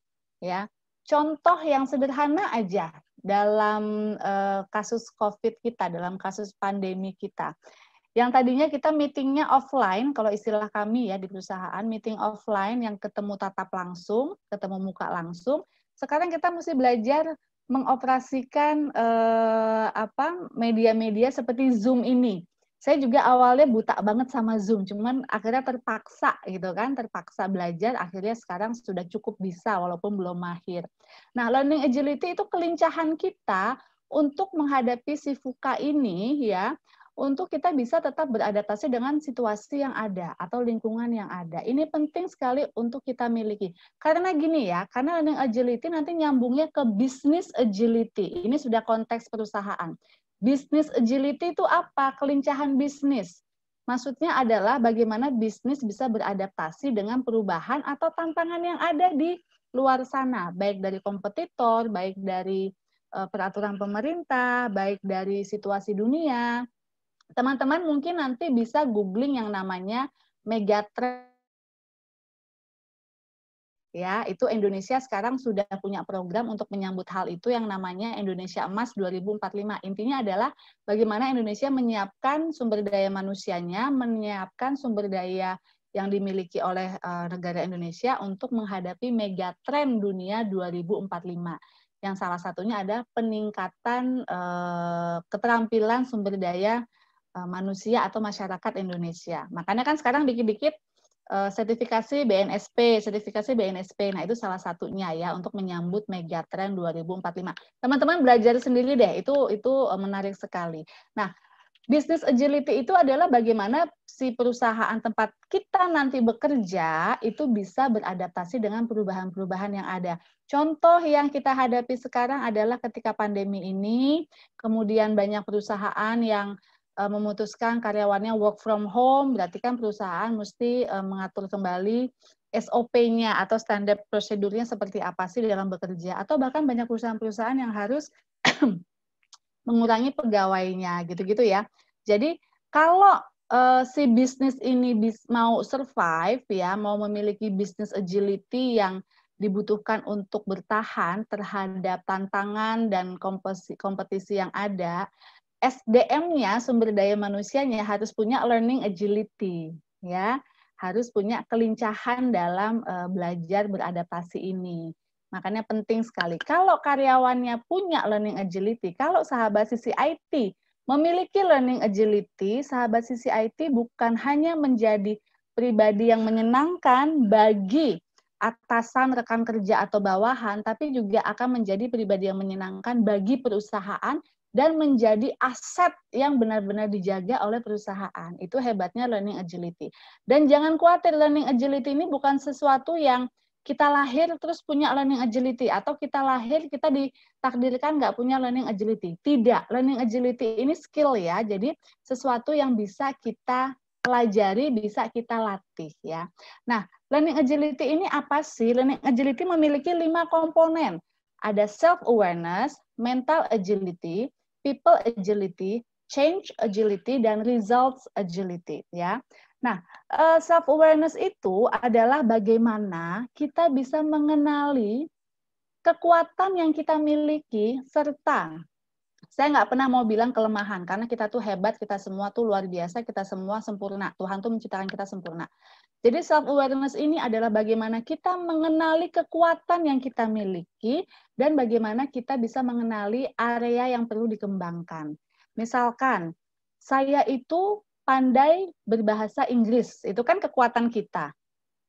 ya. Contoh yang sederhana aja dalam uh, kasus COVID kita, dalam kasus pandemi kita yang tadinya kita meetingnya offline, kalau istilah kami ya di perusahaan, meeting offline yang ketemu tatap langsung, ketemu muka langsung. Sekarang kita mesti belajar mengoperasikan eh, apa media-media seperti Zoom ini. Saya juga awalnya buta banget sama Zoom, cuman akhirnya terpaksa gitu kan, terpaksa belajar. Akhirnya sekarang sudah cukup bisa walaupun belum mahir. Nah, learning agility itu kelincahan kita untuk menghadapi si VUCA ini ya, untuk kita bisa tetap beradaptasi dengan situasi yang ada atau lingkungan yang ada. Ini penting sekali untuk kita miliki. Karena gini ya, karena learning agility nanti nyambungnya ke business agility. Ini sudah konteks perusahaan. Business agility itu apa? Kelincahan bisnis. Maksudnya adalah bagaimana bisnis bisa beradaptasi dengan perubahan atau tantangan yang ada di luar sana, baik dari kompetitor, baik dari eh, peraturan pemerintah, baik dari situasi dunia, teman-teman mungkin nanti bisa googling yang namanya megatrend ya itu Indonesia sekarang sudah punya program untuk menyambut hal itu yang namanya Indonesia Emas 2045 intinya adalah bagaimana Indonesia menyiapkan sumber daya manusianya menyiapkan sumber daya yang dimiliki oleh eh, negara Indonesia untuk menghadapi megatrend dunia 2045 yang salah satunya ada peningkatan eh, keterampilan sumber daya Eh, manusia atau masyarakat Indonesia. Makanya kan sekarang dikit-dikit eh, sertifikasi BNSP, sertifikasi BNSP. Nah, itu salah satunya ya untuk menyambut megatrend 2045. Teman-teman belajar sendiri deh, itu itu eh, menarik sekali. Nah, bisnis agility itu adalah bagaimana si perusahaan tempat kita nanti bekerja itu bisa beradaptasi dengan perubahan-perubahan yang ada. Contoh yang kita hadapi sekarang adalah ketika pandemi ini, kemudian banyak perusahaan yang Eh, memutuskan karyawannya work from home, berarti kan perusahaan mesti eh, mengatur kembali SOP-nya atau standar prosedurnya seperti apa sih dalam bekerja atau bahkan banyak perusahaan-perusahaan yang harus [CLEARS THROAT] mengurangi pegawainya gitu-gitu ya. Jadi kalau uh, si bisnis ini bis, mau survive ya, mau memiliki bisnis agility yang dibutuhkan untuk bertahan terhadap tantangan dan kompetisi yang ada, SDM-nya sumber daya manusianya harus punya learning agility ya harus punya kelincahan dalam uh, belajar beradaptasi ini makanya penting sekali kalau karyawannya punya learning agility kalau sahabat sisi IT memiliki learning agility sahabat sisi IT bukan hanya menjadi pribadi yang menyenangkan bagi atasan rekan kerja atau bawahan tapi juga akan menjadi pribadi yang menyenangkan bagi perusahaan dan menjadi aset yang benar-benar dijaga oleh perusahaan. Itu hebatnya learning agility. Dan jangan khawatir learning agility ini bukan sesuatu yang kita lahir terus punya learning agility atau kita lahir kita ditakdirkan nggak punya learning agility. Tidak, learning agility ini skill ya. Jadi sesuatu yang bisa kita pelajari, bisa kita latih ya. Nah, learning agility ini apa sih? Learning agility memiliki lima komponen. Ada self awareness, mental agility, people agility, change agility, dan results agility. Ya, Nah, eh, self awareness itu adalah bagaimana kita bisa mengenali kekuatan yang kita miliki serta saya nggak pernah mau bilang kelemahan karena kita tuh hebat, kita semua tuh luar biasa, kita semua sempurna. Tuhan tuh menciptakan kita sempurna. Jadi self awareness ini adalah bagaimana kita mengenali kekuatan yang kita miliki dan bagaimana kita bisa mengenali area yang perlu dikembangkan. Misalkan saya itu pandai berbahasa Inggris, itu kan kekuatan kita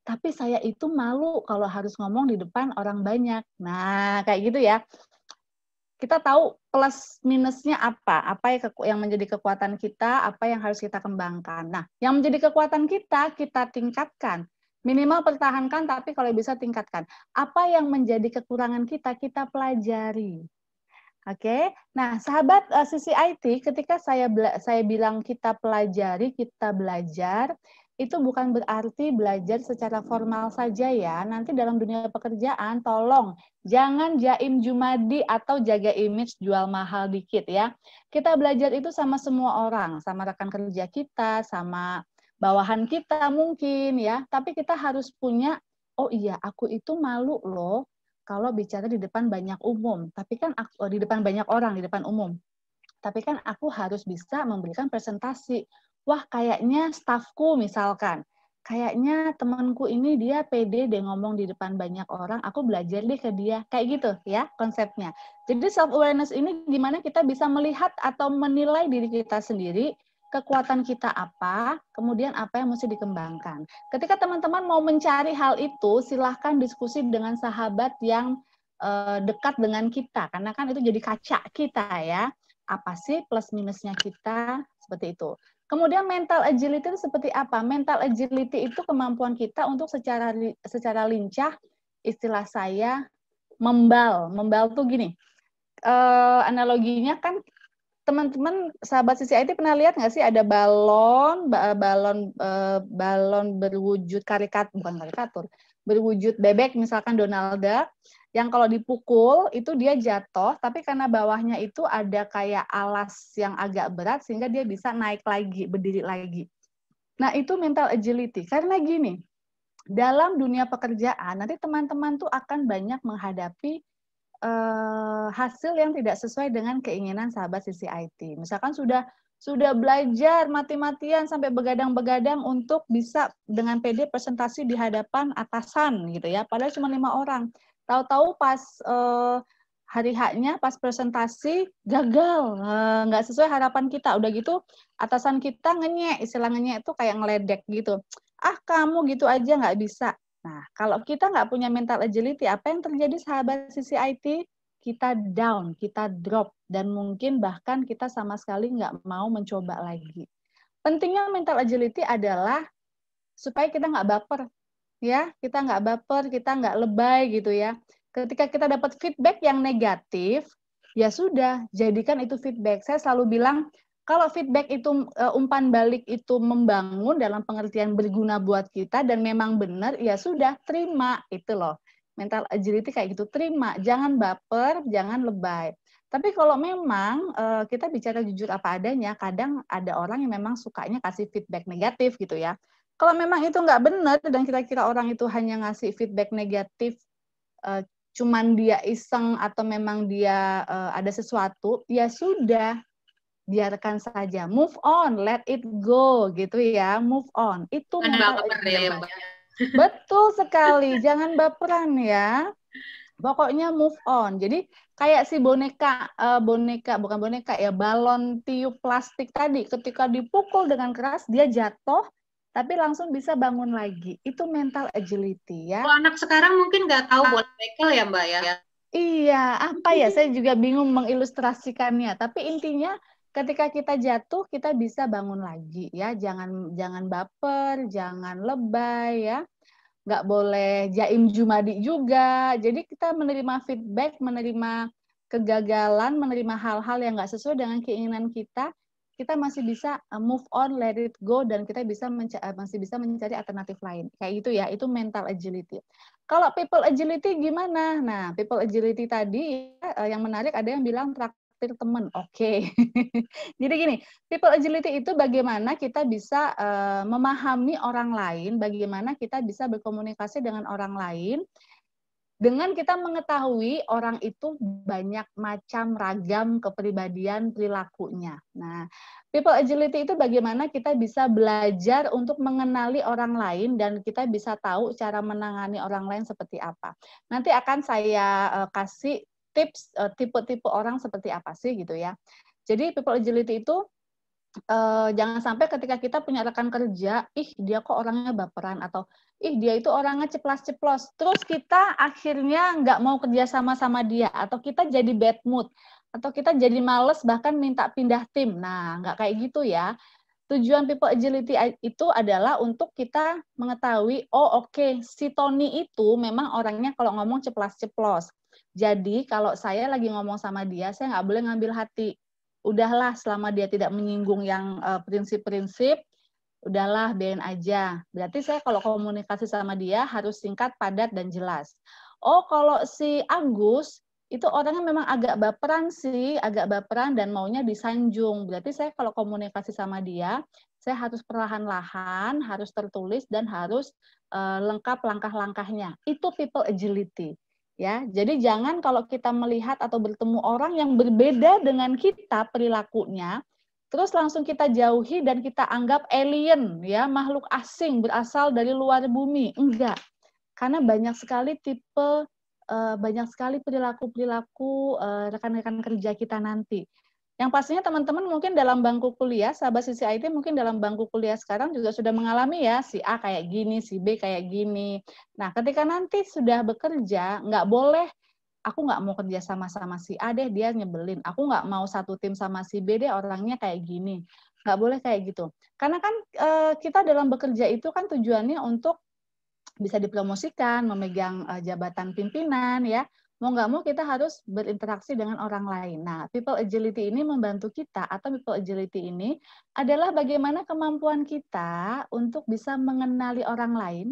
tapi saya itu malu kalau harus ngomong di depan orang banyak. Nah, kayak gitu ya kita tahu plus minusnya apa, apa yang menjadi kekuatan kita, apa yang harus kita kembangkan. Nah, yang menjadi kekuatan kita, kita tingkatkan. Minimal pertahankan, tapi kalau bisa tingkatkan. Apa yang menjadi kekurangan kita, kita pelajari. Oke, okay? nah sahabat uh, sisi IT, ketika saya saya bilang kita pelajari, kita belajar, itu bukan berarti belajar secara formal saja ya. Nanti dalam dunia pekerjaan, tolong jangan jaim jumadi atau jaga image jual mahal dikit ya. Kita belajar itu sama semua orang, sama rekan kerja kita, sama bawahan kita mungkin ya. Tapi kita harus punya, oh iya aku itu malu loh kalau bicara di depan banyak umum. Tapi kan aku, oh, di depan banyak orang, di depan umum. Tapi kan aku harus bisa memberikan presentasi wah kayaknya stafku misalkan, kayaknya temanku ini dia pede deh ngomong di depan banyak orang, aku belajar deh ke dia. Kayak gitu ya konsepnya. Jadi self awareness ini gimana kita bisa melihat atau menilai diri kita sendiri, kekuatan kita apa, kemudian apa yang mesti dikembangkan. Ketika teman-teman mau mencari hal itu, silahkan diskusi dengan sahabat yang eh, dekat dengan kita karena kan itu jadi kaca kita ya apa sih plus minusnya kita seperti itu Kemudian mental agility itu seperti apa? Mental agility itu kemampuan kita untuk secara secara lincah, istilah saya membal. Membal tuh gini. Uh, analoginya kan teman-teman sahabat sisi IT pernah lihat nggak sih ada balon balon eh, balon berwujud karikat bukan karikatur berwujud bebek misalkan Donald Duck yang kalau dipukul itu dia jatuh, tapi karena bawahnya itu ada kayak alas yang agak berat sehingga dia bisa naik lagi, berdiri lagi. Nah, itu mental agility. Karena gini, dalam dunia pekerjaan nanti teman-teman tuh akan banyak menghadapi eh, hasil yang tidak sesuai dengan keinginan sahabat sisi IT. Misalkan sudah sudah belajar mati-matian sampai begadang-begadang untuk bisa dengan PD presentasi di hadapan atasan gitu ya, padahal cuma lima orang. Tahu-tahu pas uh, hari haknya pas presentasi gagal eh, nggak sesuai harapan kita udah gitu atasan kita ngenyek istilah ngenyek itu kayak ngeledek gitu ah kamu gitu aja nggak bisa nah kalau kita nggak punya mental agility apa yang terjadi sahabat sisi IT kita down kita drop dan mungkin bahkan kita sama sekali nggak mau mencoba lagi pentingnya mental agility adalah supaya kita nggak baper ya kita nggak baper kita nggak lebay gitu ya ketika kita dapat feedback yang negatif ya sudah jadikan itu feedback saya selalu bilang kalau feedback itu eh, umpan balik itu membangun dalam pengertian berguna buat kita dan memang benar ya sudah terima itu loh mental agility kayak gitu terima jangan baper jangan lebay tapi kalau memang eh, kita bicara jujur apa adanya kadang ada orang yang memang sukanya kasih feedback negatif gitu ya kalau memang itu nggak benar dan kira kira orang itu hanya ngasih feedback negatif, uh, cuman dia iseng atau memang dia uh, ada sesuatu, ya sudah biarkan saja move on let it go gitu ya move on itu Anak ya, ya. betul sekali [LAUGHS] jangan baperan ya pokoknya move on jadi kayak si boneka uh, boneka bukan boneka ya balon tiup plastik tadi ketika dipukul dengan keras dia jatuh tapi langsung bisa bangun lagi. Itu mental agility ya. Kalau anak sekarang mungkin nggak tahu ah. bola bekel ya Mbak ya. Iya, apa ya? Saya juga bingung mengilustrasikannya. Tapi intinya ketika kita jatuh kita bisa bangun lagi ya. Jangan jangan baper, jangan lebay ya. Nggak boleh jaim jumadi juga. Jadi kita menerima feedback, menerima kegagalan, menerima hal-hal yang nggak sesuai dengan keinginan kita kita masih bisa uh, move on, let it go, dan kita bisa uh, masih bisa mencari alternatif lain. Kayak gitu ya, itu mental agility. Kalau people agility gimana? Nah, people agility tadi uh, yang menarik ada yang bilang traktir teman. Oke. Okay. [LAUGHS] Jadi gini, people agility itu bagaimana kita bisa uh, memahami orang lain, bagaimana kita bisa berkomunikasi dengan orang lain, dengan kita mengetahui orang itu banyak macam ragam kepribadian perilakunya. Nah, people agility itu bagaimana kita bisa belajar untuk mengenali orang lain dan kita bisa tahu cara menangani orang lain seperti apa. Nanti akan saya eh, kasih tips eh, tipe-tipe orang seperti apa sih gitu ya. Jadi people agility itu uh, jangan sampai ketika kita punya rekan kerja, ih dia kok orangnya baperan atau ih dia itu orangnya ceplas-ceplos. Terus kita akhirnya nggak mau kerja sama sama dia atau kita jadi bad mood atau kita jadi males bahkan minta pindah tim. Nah, nggak kayak gitu ya. Tujuan people agility itu adalah untuk kita mengetahui, oh oke, okay, si Tony itu memang orangnya kalau ngomong ceplas-ceplos. Jadi kalau saya lagi ngomong sama dia, saya nggak boleh ngambil hati udahlah selama dia tidak menyinggung yang eh, prinsip-prinsip, udahlah biarin aja. Berarti saya kalau komunikasi sama dia harus singkat, padat, dan jelas. Oh, kalau si Agus itu orangnya memang agak baperan sih, agak baperan dan maunya disanjung. Berarti saya kalau komunikasi sama dia, saya harus perlahan-lahan, harus tertulis dan harus uh, lengkap langkah-langkahnya. Itu people agility ya. Jadi jangan kalau kita melihat atau bertemu orang yang berbeda dengan kita perilakunya, terus langsung kita jauhi dan kita anggap alien ya, makhluk asing berasal dari luar bumi. Enggak. Karena banyak sekali tipe eh, banyak sekali perilaku-perilaku eh, rekan-rekan kerja kita nanti yang pastinya teman-teman mungkin dalam bangku kuliah, sahabat sisi IT mungkin dalam bangku kuliah sekarang juga sudah mengalami ya, si A kayak gini, si B kayak gini. Nah, ketika nanti sudah bekerja, nggak boleh aku nggak mau kerja sama sama si A deh, dia nyebelin. Aku nggak mau satu tim sama si B deh, orangnya kayak gini. Nggak boleh kayak gitu. Karena kan eh, kita dalam bekerja itu kan tujuannya untuk bisa dipromosikan, memegang eh, jabatan pimpinan ya, mau nggak mau kita harus berinteraksi dengan orang lain. Nah, people agility ini membantu kita atau people agility ini adalah bagaimana kemampuan kita untuk bisa mengenali orang lain,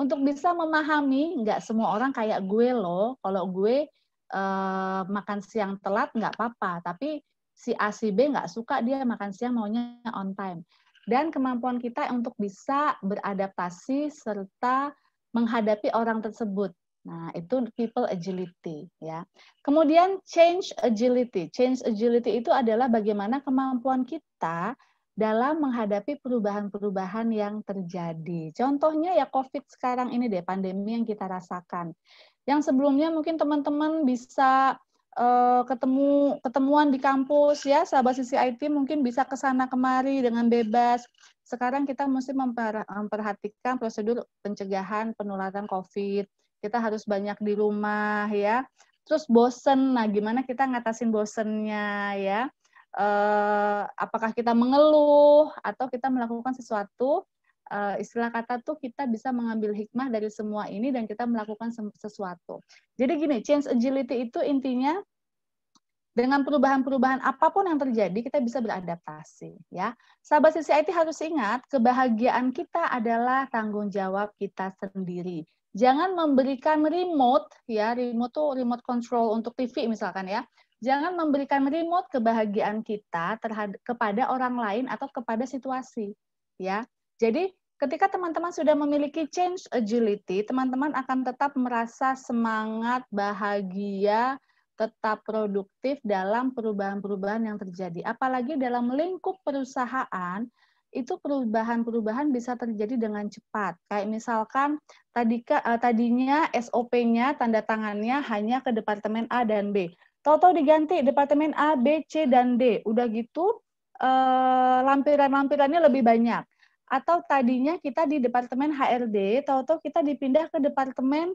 untuk bisa memahami nggak semua orang kayak gue loh. Kalau gue eh, makan siang telat nggak apa-apa, tapi si A si B nggak suka dia makan siang maunya on time. Dan kemampuan kita untuk bisa beradaptasi serta menghadapi orang tersebut Nah, itu people agility ya. Kemudian change agility. Change agility itu adalah bagaimana kemampuan kita dalam menghadapi perubahan-perubahan yang terjadi. Contohnya ya COVID sekarang ini deh, pandemi yang kita rasakan. Yang sebelumnya mungkin teman-teman bisa eh, ketemu ketemuan di kampus ya, sahabat sisi IT mungkin bisa ke sana kemari dengan bebas. Sekarang kita mesti memperhatikan prosedur pencegahan penularan COVID kita harus banyak di rumah ya terus bosen nah gimana kita ngatasin bosennya ya eh, apakah kita mengeluh atau kita melakukan sesuatu eh, istilah kata tuh kita bisa mengambil hikmah dari semua ini dan kita melakukan sesuatu. Jadi gini, change agility itu intinya dengan perubahan-perubahan apapun yang terjadi kita bisa beradaptasi ya. Sahabat sisi IT harus ingat kebahagiaan kita adalah tanggung jawab kita sendiri jangan memberikan remote ya remote tuh remote control untuk TV misalkan ya jangan memberikan remote kebahagiaan kita terhadap kepada orang lain atau kepada situasi ya jadi ketika teman-teman sudah memiliki change agility teman-teman akan tetap merasa semangat bahagia tetap produktif dalam perubahan-perubahan yang terjadi apalagi dalam lingkup perusahaan itu perubahan-perubahan bisa terjadi dengan cepat. Kayak misalkan tadi eh, tadinya SOP-nya tanda tangannya hanya ke departemen A dan B. tahu diganti departemen A, B, C dan D. Udah gitu eh, lampiran-lampirannya lebih banyak. Atau tadinya kita di departemen HRD, tahu kita dipindah ke departemen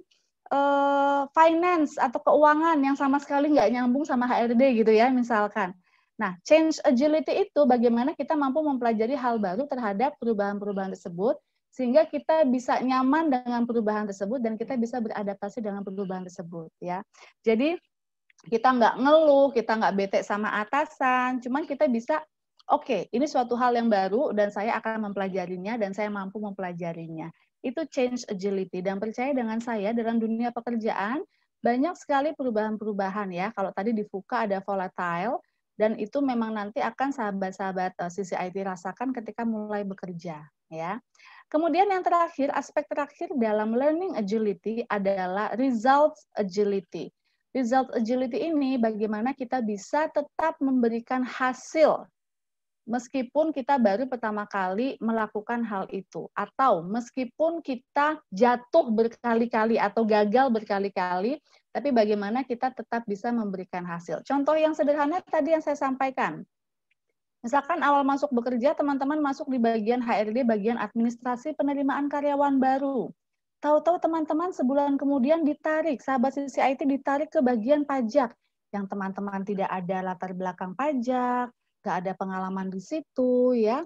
eh, finance atau keuangan yang sama sekali nggak nyambung sama HRD gitu ya misalkan. Nah, change agility itu bagaimana kita mampu mempelajari hal baru terhadap perubahan-perubahan tersebut sehingga kita bisa nyaman dengan perubahan tersebut dan kita bisa beradaptasi dengan perubahan tersebut ya. Jadi kita nggak ngeluh, kita nggak bete sama atasan, cuman kita bisa oke, okay, ini suatu hal yang baru dan saya akan mempelajarinya dan saya mampu mempelajarinya. Itu change agility dan percaya dengan saya dalam dunia pekerjaan banyak sekali perubahan-perubahan ya. Kalau tadi di VUCA ada volatile, dan itu memang nanti akan sahabat-sahabat eh, sisi IT rasakan ketika mulai bekerja ya. Kemudian yang terakhir, aspek terakhir dalam learning agility adalah results agility. Result agility ini bagaimana kita bisa tetap memberikan hasil meskipun kita baru pertama kali melakukan hal itu, atau meskipun kita jatuh berkali-kali atau gagal berkali-kali, tapi bagaimana kita tetap bisa memberikan hasil. Contoh yang sederhana tadi yang saya sampaikan. Misalkan awal masuk bekerja, teman-teman masuk di bagian HRD, bagian administrasi penerimaan karyawan baru. Tahu-tahu teman-teman sebulan kemudian ditarik, sahabat sisi IT ditarik ke bagian pajak yang teman-teman tidak ada latar belakang pajak, juga ada pengalaman di situ ya.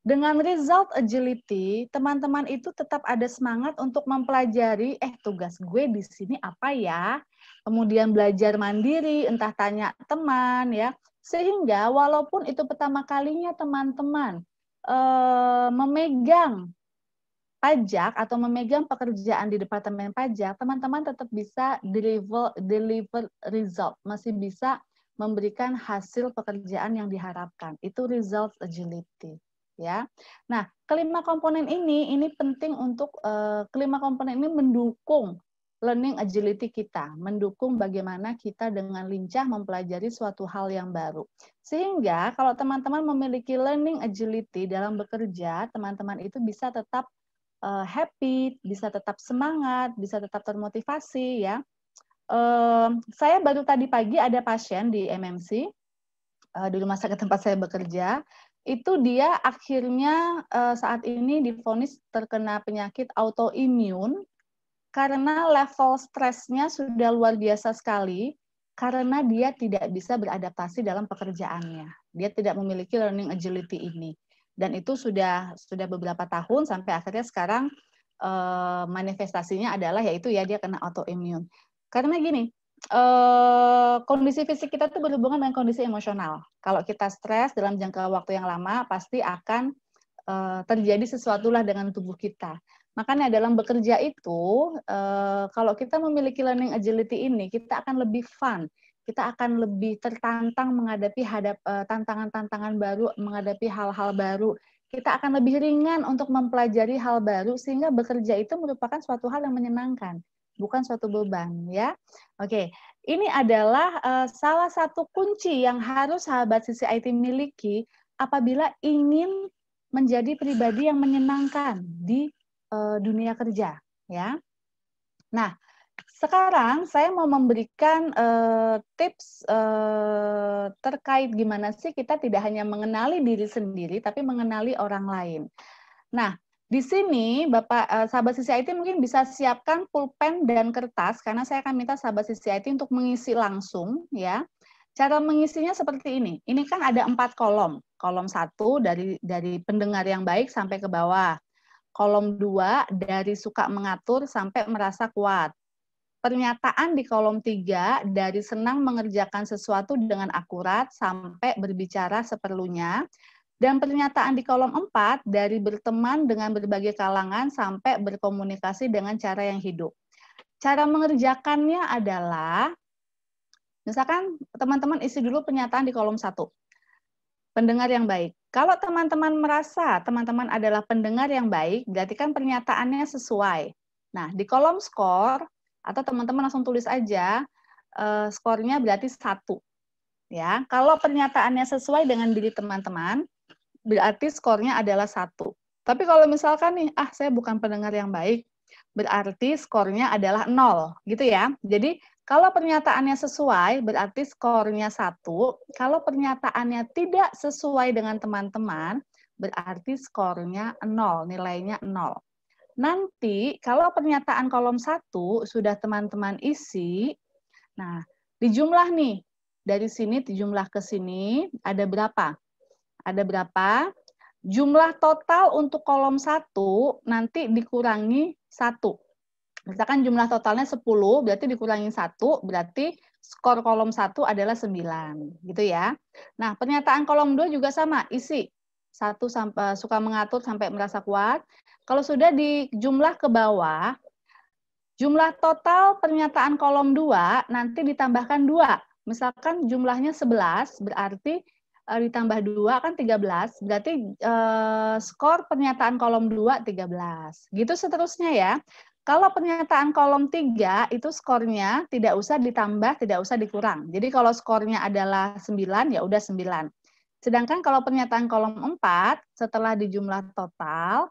Dengan result agility, teman-teman itu tetap ada semangat untuk mempelajari, eh tugas gue di sini apa ya? Kemudian belajar mandiri, entah tanya teman ya. Sehingga walaupun itu pertama kalinya teman-teman eh, memegang pajak atau memegang pekerjaan di Departemen Pajak, teman-teman tetap bisa deliver deliver result, masih bisa memberikan hasil pekerjaan yang diharapkan. Itu result agility ya. Nah, kelima komponen ini ini penting untuk eh, kelima komponen ini mendukung learning agility kita, mendukung bagaimana kita dengan lincah mempelajari suatu hal yang baru. Sehingga kalau teman-teman memiliki learning agility dalam bekerja, teman-teman itu bisa tetap eh, happy, bisa tetap semangat, bisa tetap termotivasi ya. Um, saya baru tadi pagi ada pasien di MMC uh, eh, di rumah sakit tempat saya bekerja. Itu dia akhirnya uh, saat ini difonis terkena penyakit autoimun karena level stresnya sudah luar biasa sekali karena dia tidak bisa beradaptasi dalam pekerjaannya. Dia tidak memiliki learning agility ini. Dan itu sudah sudah beberapa tahun sampai akhirnya sekarang eh, manifestasinya adalah yaitu ya dia kena autoimun. Karena gini, Uh, kondisi fisik kita tuh berhubungan dengan kondisi emosional. Kalau kita stres dalam jangka waktu yang lama, pasti akan uh, terjadi sesuatu lah dengan tubuh kita. Makanya dalam bekerja itu, uh, kalau kita memiliki learning agility ini, kita akan lebih fun, kita akan lebih tertantang menghadapi hadap tantangan-tantangan baru, menghadapi hal-hal baru. Kita akan lebih ringan untuk mempelajari hal baru sehingga bekerja itu merupakan suatu hal yang menyenangkan bukan suatu beban ya. Oke, ini adalah uh, salah satu kunci yang harus sahabat sisi IT miliki apabila ingin menjadi pribadi yang menyenangkan di uh, dunia kerja ya. Nah, sekarang saya mau memberikan uh, tips uh, terkait gimana sih kita tidak hanya mengenali diri sendiri tapi mengenali orang lain. Nah, di sini, Bapak eh, sahabat IT mungkin bisa siapkan pulpen dan kertas karena saya akan minta sahabat Sisi IT untuk mengisi langsung ya. Cara mengisinya seperti ini. Ini kan ada empat kolom. Kolom satu dari dari pendengar yang baik sampai ke bawah. Kolom dua dari suka mengatur sampai merasa kuat. Pernyataan di kolom tiga dari senang mengerjakan sesuatu dengan akurat sampai berbicara seperlunya dan pernyataan di kolom 4 dari berteman dengan berbagai kalangan sampai berkomunikasi dengan cara yang hidup. Cara mengerjakannya adalah misalkan teman-teman isi dulu pernyataan di kolom 1. Pendengar yang baik. Kalau teman-teman merasa teman-teman adalah pendengar yang baik, berarti kan pernyataannya sesuai. Nah, di kolom skor atau teman-teman langsung tulis aja eh, skornya berarti satu. Ya, kalau pernyataannya sesuai dengan diri teman-teman, berarti skornya adalah satu. Tapi kalau misalkan nih, ah saya bukan pendengar yang baik, berarti skornya adalah nol, gitu ya. Jadi kalau pernyataannya sesuai, berarti skornya satu. Kalau pernyataannya tidak sesuai dengan teman-teman, berarti skornya nol, nilainya nol. Nanti kalau pernyataan kolom satu sudah teman-teman isi, nah dijumlah nih, dari sini dijumlah ke sini, ada berapa? Ada berapa? Jumlah total untuk kolom 1 nanti dikurangi 1. Misalkan jumlah totalnya 10, berarti dikurangi 1, berarti skor kolom 1 adalah 9. Gitu ya. Nah, pernyataan kolom 2 juga sama, isi. Satu sampai, eh, suka mengatur sampai merasa kuat. Kalau sudah di jumlah ke bawah, jumlah total pernyataan kolom 2 nanti ditambahkan 2. Misalkan jumlahnya 11, berarti Eh, ditambah 2 kan 13, berarti uh, skor pernyataan kolom 2 13. Gitu seterusnya ya. Kalau pernyataan kolom 3 itu skornya tidak usah ditambah, tidak usah dikurang. Jadi kalau skornya adalah 9 ya udah 9. Sedangkan kalau pernyataan kolom 4 setelah dijumlah total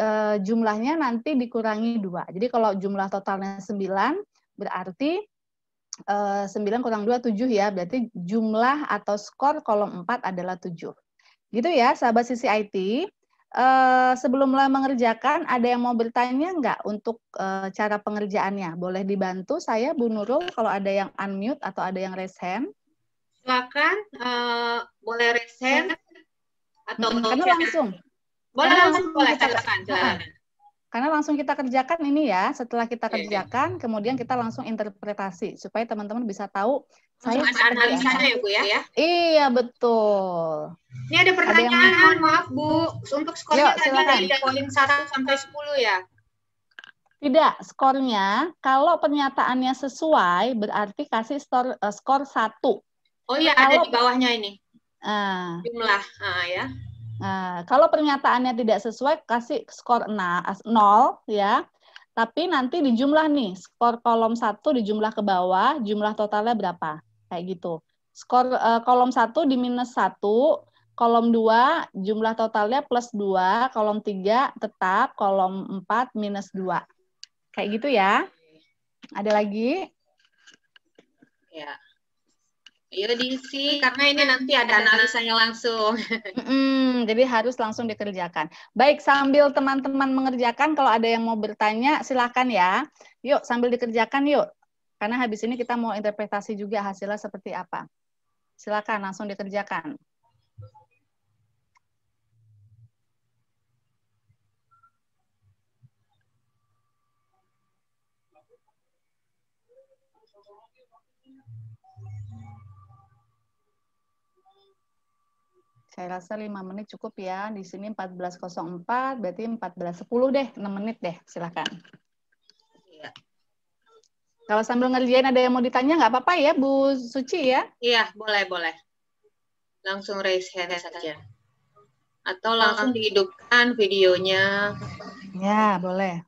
eh, jumlahnya nanti dikurangi 2. Jadi kalau jumlah totalnya 9 berarti 9 eh, kurang 2, 7 ya. Berarti jumlah atau skor kolom 4 adalah 7. Gitu ya, sahabat sisi IT. Eh, sebelum mulai mengerjakan, ada yang mau bertanya nggak untuk eh, cara pengerjaannya? Boleh dibantu saya, Bu Nurul, kalau ada yang unmute atau ada yang raise hand. Silakan, uh, boleh raise hand. Atau Karena langsung. Boleh langsung, boleh, silakan. silakan. Karena langsung kita kerjakan ini ya, setelah kita iya, iya. kerjakan, yeah. kemudian kita langsung interpretasi supaya teman-teman bisa tahu saya ada analisanya ya Bu ya? Iya betul. Ini ada pertanyaan, ada yang... maaf Bu, untuk skornya Yuk, tadi dari Dakolin 1 sampai 10 ya? Tidak, skornya kalau pernyataannya sesuai berarti kasih skor, uh, eh, skor satu Oh iya, ada di bawahnya ini. Uh, Jumlah, uh, ya. Nah, kalau pernyataannya tidak sesuai kasih skor 0 ya. Tapi nanti dijumlah nih, skor kolom 1 dijumlah ke bawah, jumlah totalnya berapa? Kayak gitu. Skor uh, kolom 1 di minus 1, kolom 2 jumlah totalnya plus 2, kolom 3 tetap, kolom 4 minus 2. Kayak gitu ya. Ada lagi? Ya. Yeah. Ayo diisi eh, karena ini nanti ada analisanya langsung. [LAUGHS] Mm, jadi harus langsung dikerjakan. Baik, sambil teman-teman mengerjakan kalau ada yang mau bertanya silakan ya. Yuk sambil dikerjakan yuk. Karena habis ini kita mau interpretasi juga hasilnya seperti apa. Silakan langsung dikerjakan. Saya rasa 5 menit cukup ya. Di sini 14.04, berarti 14.10 deh, 6 menit deh. Silakan. Iya. Kalau sambil ngerjain ada yang mau ditanya nggak apa-apa ya, Bu Suci ya? Iya, boleh, boleh. Langsung raise hand saja. Atau langsung dihidupkan videonya. Ya, boleh.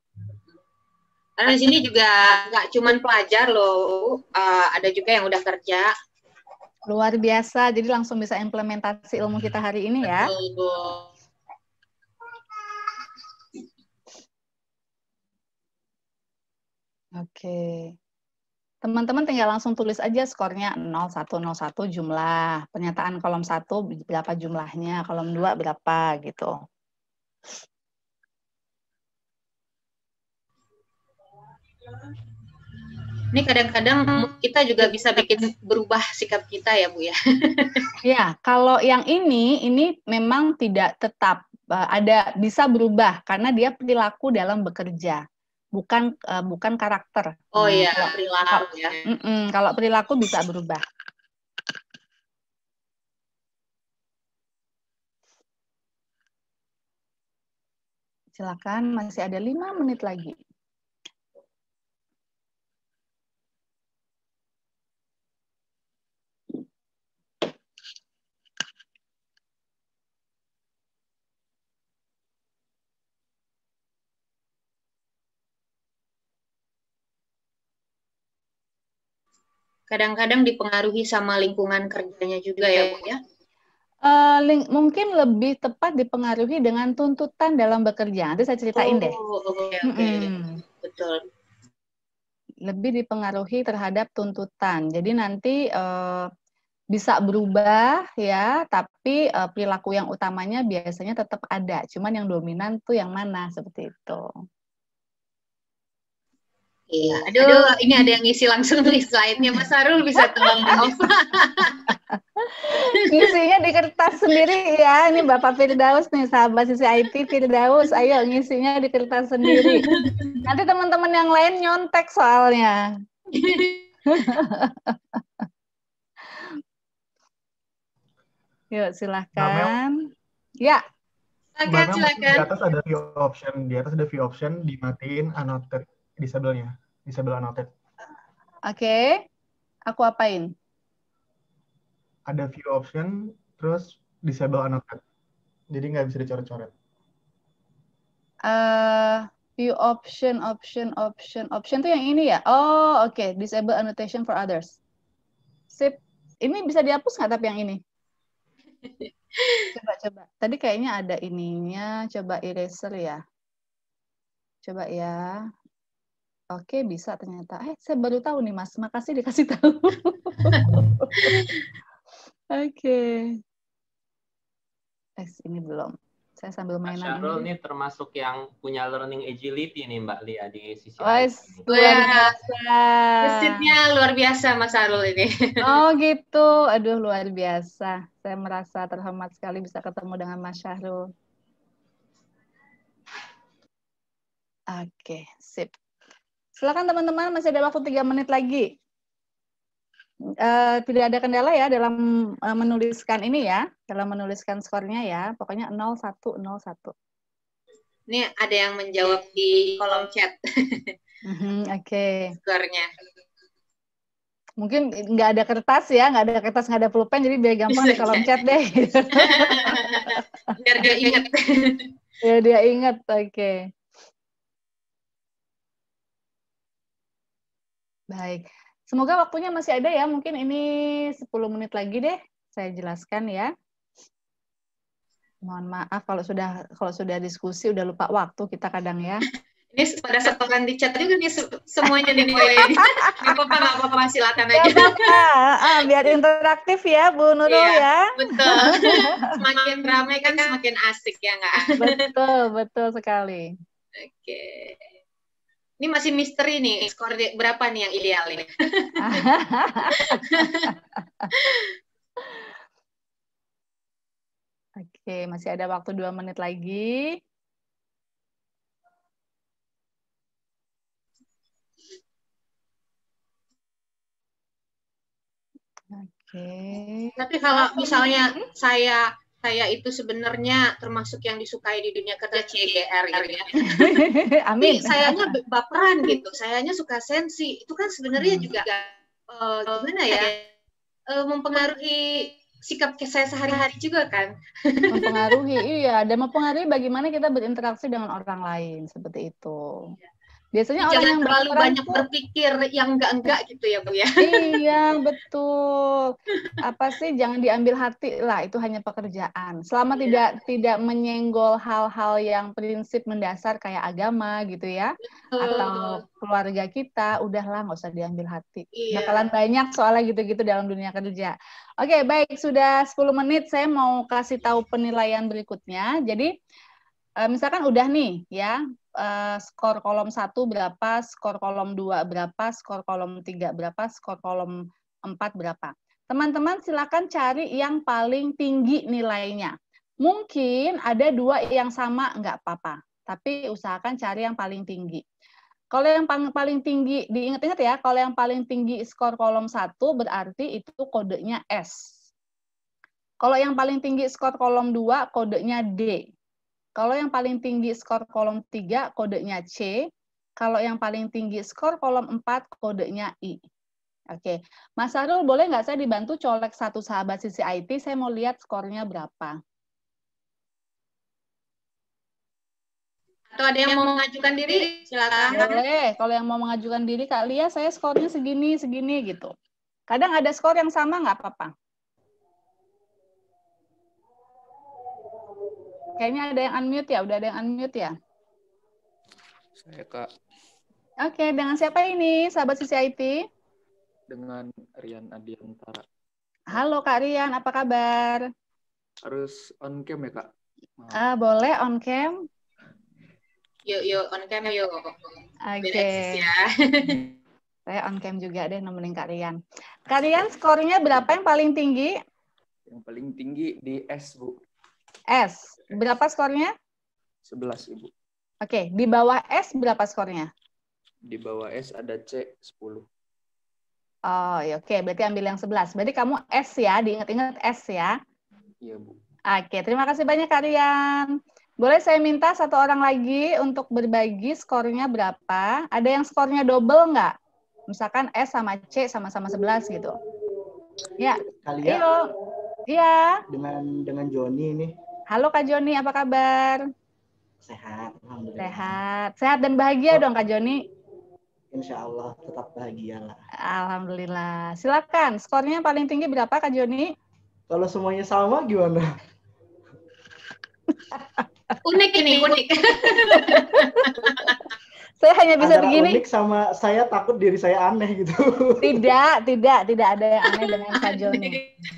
Karena di sini juga nggak cuma pelajar loh, uh, ada juga yang udah kerja. Luar biasa, jadi langsung bisa implementasi ilmu hmm. kita hari ini ya. Oke. Teman-teman tinggal langsung tulis aja skornya 0101 jumlah. Pernyataan kolom 1 berapa jumlahnya, kolom 2 berapa gitu. Thank you. Ini kadang-kadang kita juga bisa bikin berubah sikap kita ya Bu ya. [LAUGHS] ya, kalau yang ini ini memang tidak tetap e, ada bisa berubah karena dia perilaku dalam bekerja bukan uh, bukan karakter. Oh nah, iya, perilaku kalau, ya. Mm -mm, kalau perilaku bisa berubah. Silakan, masih ada lima menit lagi. kadang-kadang dipengaruhi sama lingkungan kerjanya juga ya Bu ya? Uh, eh, link, mungkin lebih tepat dipengaruhi dengan tuntutan dalam bekerja. Nanti saya ceritain oh, deh. Okay, okay. Mm -hmm. Betul. Lebih dipengaruhi terhadap tuntutan. Jadi nanti uh, bisa berubah ya, tapi uh, perilaku yang utamanya biasanya tetap ada. Cuman yang dominan tuh yang mana seperti itu. Iya. Aduh, Aduh, ini ada yang ngisi langsung nih slide-nya. Mas Arul bisa tolong [LAUGHS] ngisinya di kertas sendiri ya. Ini Bapak Firdaus nih, sahabat sisi IT Firdaus. Ayo ngisinya di kertas sendiri. Nanti teman-teman yang lain nyontek soalnya. [LAUGHS] Yuk, silahkan. Ya. Silakan, silakan. Di atas ada view option, di atas ada view option dimatiin annotate disablenya disable annotate. Oke, okay. aku apain? Ada view option, terus disable annotate. Jadi nggak bisa dicoret-coret. Uh, eh, view option, option, option, option tuh yang ini ya? Oh, oke. Okay. Disable annotation for others. Sip. Ini bisa dihapus nggak tapi yang ini? coba, coba. Tadi kayaknya ada ininya. Coba eraser ya. Coba ya. Oke, bisa ternyata. Eh, saya baru tahu nih, Mas. Makasih dikasih [LAUGHS] tahu. Oke. okay. Eh, ini belum. Saya sambil mainan. Mas Syahrul ini termasuk yang punya learning agility nih Mbak Lia ya, di sisi Oh, yes. Iya. luar biasa. Masjidnya luar biasa Mas Syahrul ini. Oh gitu. Aduh luar biasa. Saya merasa terhormat sekali bisa ketemu dengan Mas Syahrul. Oke, okay, sip. Silakan teman-teman, masih ada waktu tiga menit lagi. Uh, tidak ada kendala ya dalam uh, menuliskan ini ya, dalam menuliskan skornya ya. Pokoknya 0101. Ini ada yang menjawab di kolom chat. [LAUGHS] mm -hmm, Oke. Okay. Skornya. Mungkin nggak ada kertas ya, nggak ada kertas, nggak ada pulpen, jadi biar gampang Bisa di kolom chat deh. [LAUGHS] biar dia ingat. biar dia ingat, oke. Okay. Baik. Semoga waktunya masih ada ya. Mungkin ini 10 menit lagi deh saya jelaskan ya. Mohon maaf kalau sudah kalau sudah diskusi udah lupa waktu kita kadang ya. [LAUGHS] Ini pada setoran di chat juga nih semuanya di [LAUGHS] apa-apa nggak apa-apa silakan aja. Ya, ah, biar interaktif ya Bu Nurul iya, ya. Betul. [LAUGHS] Semakin ramai kan semakin asik ya nggak? Betul betul sekali. Oke. Okay. Ini masih misteri nih, skor berapa nih yang ideal ini? [LAUGHS] Oke, masih ada waktu dua menit lagi. Oke. Tapi kalau misalnya saya saya itu sebenarnya termasuk yang disukai di dunia kerja CGR gitu ya. ya. [LAUGHS] Amin. Tapi sayanya baperan gitu, sayanya suka sensi. Itu kan sebenarnya hmm. juga uh, gimana ya? Uh, mempengaruhi sikap saya sehari-hari juga kan. [LAUGHS] mempengaruhi, iya. Dan mempengaruhi bagaimana kita berinteraksi dengan orang lain seperti itu. Iya. Biasanya Jangan orang yang terlalu banyak tuh, berpikir yang enggak-enggak gitu ya, Bu ya. Iya, [LAUGHS] betul. Apa sih jangan diambil hati lah, itu hanya pekerjaan. Selama iya. tidak tidak menyenggol hal-hal yang prinsip mendasar kayak agama gitu ya betul. atau keluarga kita, udahlah nggak usah diambil hati. Iya. Bakalan banyak soalnya gitu-gitu dalam dunia kerja. Oke, baik sudah 10 menit saya mau kasih tahu penilaian berikutnya. Jadi eh, misalkan udah nih ya Eh, skor kolom 1 berapa, skor kolom 2 berapa, skor kolom 3 berapa, skor kolom 4 berapa. Teman-teman silakan cari yang paling tinggi nilainya. Mungkin ada dua yang sama, nggak apa-apa. Tapi usahakan cari yang paling tinggi. Kalau yang paling, paling tinggi, diingat-ingat ya, kalau yang paling tinggi skor kolom 1 berarti itu kodenya S. Kalau yang paling tinggi skor kolom 2, kodenya D. Kalau yang paling tinggi skor kolom 3, kodenya C. Kalau yang paling tinggi skor kolom 4, kodenya I. Oke, Mas Harul boleh nggak saya dibantu colek satu sahabat sisi IT? Saya mau lihat skornya berapa. Atau ada yang mau mengajukan diri? Silakan. Boleh. Kalau yang mau mengajukan diri, Kak Lia, saya skornya segini, segini gitu. Kadang ada skor yang sama nggak apa-apa. Kayaknya ada yang unmute ya, udah ada yang unmute ya? Saya Kak. Oke, dengan siapa ini sahabat CCIT? Dengan Rian Adiantara. Halo Kak Rian, apa kabar? Harus on cam ya Kak? Ah, boleh on cam. Yuk, yuk on cam yuk. Oke. Okay. Ya. [LAUGHS] Saya on cam juga deh nemenin Kak Rian. Kak Rian skornya berapa yang paling tinggi? Yang paling tinggi di S, Bu. S. Berapa skornya? 11, Ibu. Oke, di bawah S berapa skornya? Di bawah S ada C, 10. Oh, ya oke. Berarti ambil yang 11. Berarti kamu S ya, diingat-ingat S ya. Iya, Bu. Oke, terima kasih banyak, kalian. Boleh saya minta satu orang lagi untuk berbagi skornya berapa? Ada yang skornya double nggak? Misalkan S sama C sama-sama 11 gitu. Ya. Kalian. Iya. Dengan dengan Joni ini. Halo Kak Joni, apa kabar? Sehat, Sehat, sehat dan bahagia oh. dong Kak Joni. Insya Allah tetap bahagia lah. Alhamdulillah. Silakan, skornya paling tinggi berapa Kak Joni? Kalau semuanya sama gimana? unik ini, unik. [LAUGHS] saya hanya bisa Antara begini. Unik sama saya takut diri saya aneh gitu. [LAUGHS] Tidak, tidak, tidak ada yang aneh dengan Kak [LAUGHS] Joni.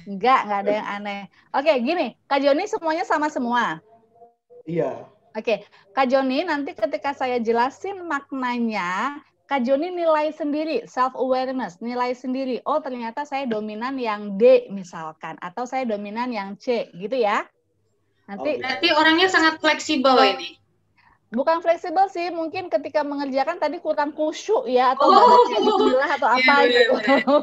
Enggak, enggak ada yang aneh. Oke, gini, Kak Joni semuanya sama semua. Iya. Oke, Kak Joni nanti ketika saya jelasin maknanya, Kak Joni nilai sendiri, self awareness, nilai sendiri. Oh, ternyata saya dominan yang D misalkan atau saya dominan yang C gitu ya. Nanti oh, berarti orangnya sangat fleksibel ini bukan fleksibel sih mungkin ketika mengerjakan tadi kurang kusyuk ya atau oh. nggak oh. baca atau iya, apa yeah, gitu yeah, iya.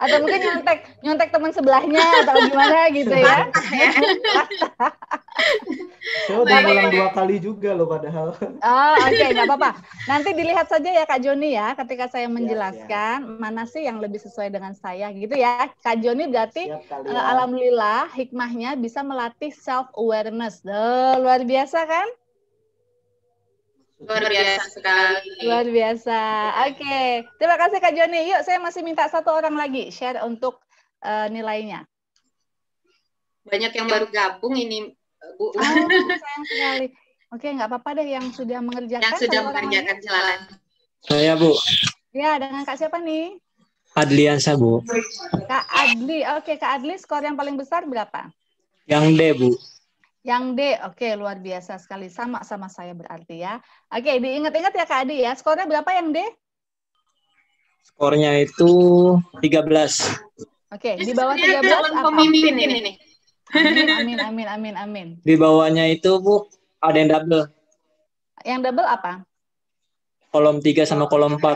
[LAUGHS] atau mungkin nyontek nyontek teman sebelahnya atau gimana gitu ya [LAUGHS] Saya udah ulang dua kali juga loh padahal [LAUGHS] oh oke okay, nggak apa-apa nanti dilihat saja ya kak Joni ya ketika saya menjelaskan ya, ya. mana sih yang lebih sesuai dengan saya gitu ya kak Joni berarti Siap, eh, ya. alhamdulillah hikmahnya bisa melatih self awareness Duh, luar biasa kan Luar biasa sekali. Luar biasa. Oke, okay. terima kasih Kak Joni. Yuk, saya masih minta satu orang lagi share untuk uh, nilainya. Banyak yang baru gabung ini, Bu. Oh, sayang sekali. Oke, nggak apa-apa deh yang sudah mengerjakan. Yang sudah mengerjakan silakan. Saya, Bu. Ya, dengan Kak siapa nih? Adliansa, Bu. Kak Adli. Oke, Kak Adli skor yang paling besar berapa? Yang D, Bu. Yang D, oke okay, luar biasa sekali. Sama sama saya berarti ya. Oke, okay, diingat-ingat ya Kak Adi ya. Skornya berapa yang D? Skornya itu 13. Oke, okay, di bawah 13 apa? Pemimpin ini ini? Amin, amin, amin, amin, Di bawahnya itu, Bu, ada yang double. Yang double apa? Kolom 3 sama kolom 4.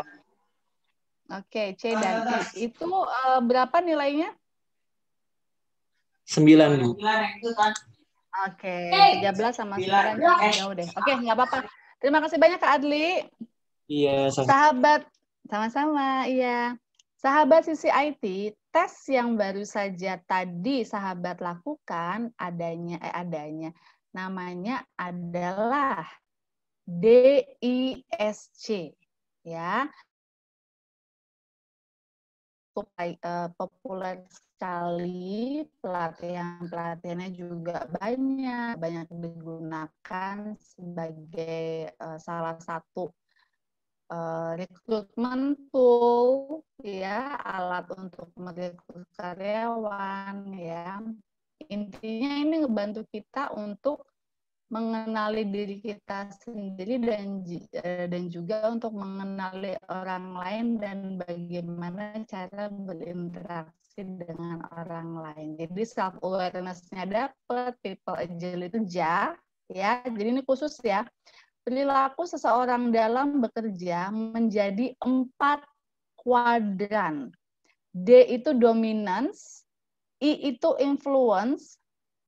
Oke, C dan D Itu uh, berapa nilainya? Sembilan Bu. Kan. Oke, okay, 13 sama 9 jauh deh. Oke, okay, nggak apa-apa. Terima kasih banyak Kak Adli. Iya, sama. Sahabat, sama-sama. Iya. Sahabat sisi IT, tes yang baru saja tadi sahabat lakukan adanya eh, adanya namanya adalah DISC ya. Eh, populasi sekali, pelatihan-pelatihannya juga banyak, banyak digunakan sebagai uh, salah satu uh, rekrutmen tool ya, alat untuk merekrut karyawan ya. Intinya ini ngebantu kita untuk mengenali diri kita sendiri dan eh, dan juga untuk mengenali orang lain dan bagaimana cara berinteraksi berinteraksi dengan orang lain. Jadi self awarenessnya dapat, people agility itu ja, ya. Jadi ini khusus ya. Perilaku seseorang dalam bekerja menjadi empat kuadran. D itu dominance, I itu influence,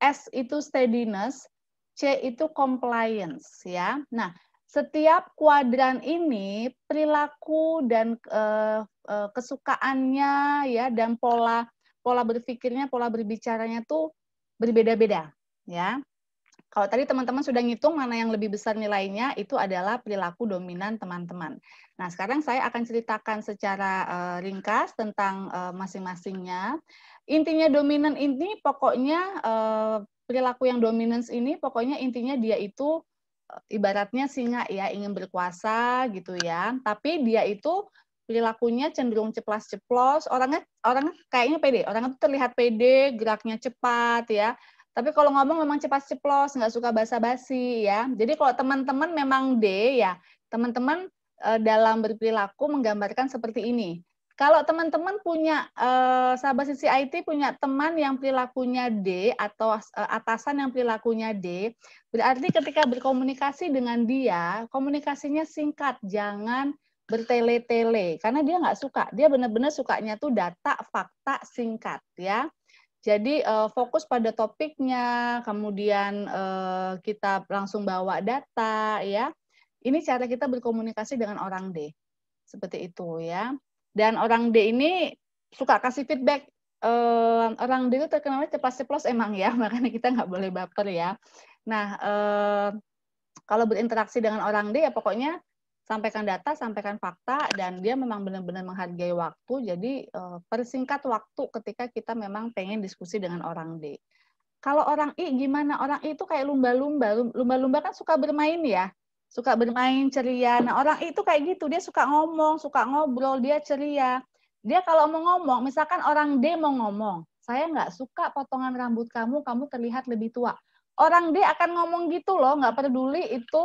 S itu steadiness, C itu compliance ya. Nah, setiap kuadran ini perilaku dan uh, uh, kesukaannya ya dan pola pola berpikirnya, pola berbicaranya tuh berbeda-beda ya. Kalau tadi teman-teman sudah ngitung mana yang lebih besar nilainya itu adalah perilaku dominan teman-teman. Nah, sekarang saya akan ceritakan secara uh, ringkas tentang uh, masing-masingnya. Intinya dominan ini pokoknya uh, perilaku yang dominans ini pokoknya intinya dia itu ibaratnya singa ya ingin berkuasa gitu ya tapi dia itu perilakunya cenderung ceplas-ceplos orangnya orangnya kayaknya pede orangnya tuh terlihat pede geraknya cepat ya tapi kalau ngomong memang cepat-ceplos nggak suka basa-basi ya jadi kalau teman-teman memang D ya teman-teman eh, dalam berperilaku menggambarkan seperti ini kalau teman-teman punya eh, sahabat sisi IT punya teman yang perilakunya D atau eh, atasan yang perilakunya D, berarti ketika berkomunikasi dengan dia, komunikasinya singkat, jangan bertele-tele karena dia nggak suka. Dia benar-benar sukanya tuh data, fakta, singkat ya. Jadi eh, fokus pada topiknya, kemudian eh, kita langsung bawa data ya. Ini cara kita berkomunikasi dengan orang D. Seperti itu ya. Dan orang D ini suka kasih feedback. Eh, orang D itu terkenalnya cepat ceplos emang ya, [LAUGHS] makanya kita nggak boleh baper ya. Nah, eh, kalau berinteraksi dengan orang D ya pokoknya sampaikan data, sampaikan fakta, dan dia memang benar-benar menghargai waktu. Jadi uh, persingkat waktu ketika kita memang pengen diskusi dengan orang D. Kalau orang I gimana? Orang I itu kayak lumba-lumba. Lumba-lumba kan suka bermain ya suka bermain ceria. Nah, orang itu kayak gitu, dia suka ngomong, suka ngobrol, dia ceria. Dia kalau mau ngomong, misalkan orang D mau ngomong, saya nggak suka potongan rambut kamu, kamu terlihat lebih tua. Orang D akan ngomong gitu loh, nggak peduli itu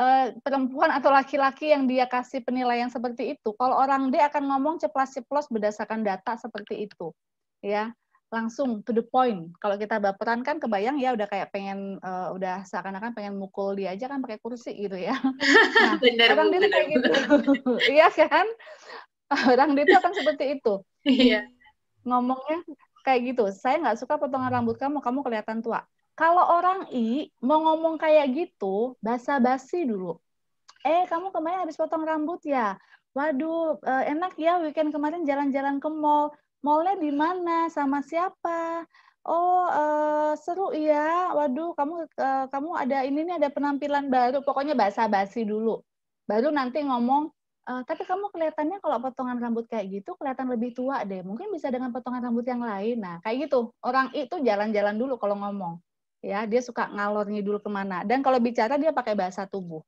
eh, perempuan atau laki-laki yang dia kasih penilaian seperti itu. Kalau orang D akan ngomong ceplas-ceplos berdasarkan data seperti itu. Ya, langsung to the point. Kalau kita baperan kan kebayang ya udah kayak pengen uh, udah seakan-akan pengen mukul dia aja kan pakai kursi gitu ya. [LAUGHS] Nah, bener, orang bener, dia tuh kayak gitu. [LAUGHS] Iya kan? Orang dia tuh akan seperti itu. Iya. Ngomongnya kayak gitu. Saya nggak suka potongan hmm. rambut kamu, kamu kelihatan tua. Kalau orang I mau ngomong kayak gitu, basa-basi dulu. Eh, kamu kemarin habis potong rambut ya? Waduh, eh, enak ya weekend kemarin jalan-jalan ke mall Mallnya di mana? Sama siapa? Oh, uh, seru ya. Waduh, kamu uh, kamu ada ini nih ada penampilan baru. Pokoknya basa-basi dulu. Baru nanti ngomong, uh, tapi kamu kelihatannya kalau potongan rambut kayak gitu kelihatan lebih tua deh. Mungkin bisa dengan potongan rambut yang lain. Nah, kayak gitu. Orang itu jalan-jalan dulu kalau ngomong. Ya, dia suka ngalornya dulu kemana. Dan kalau bicara dia pakai bahasa tubuh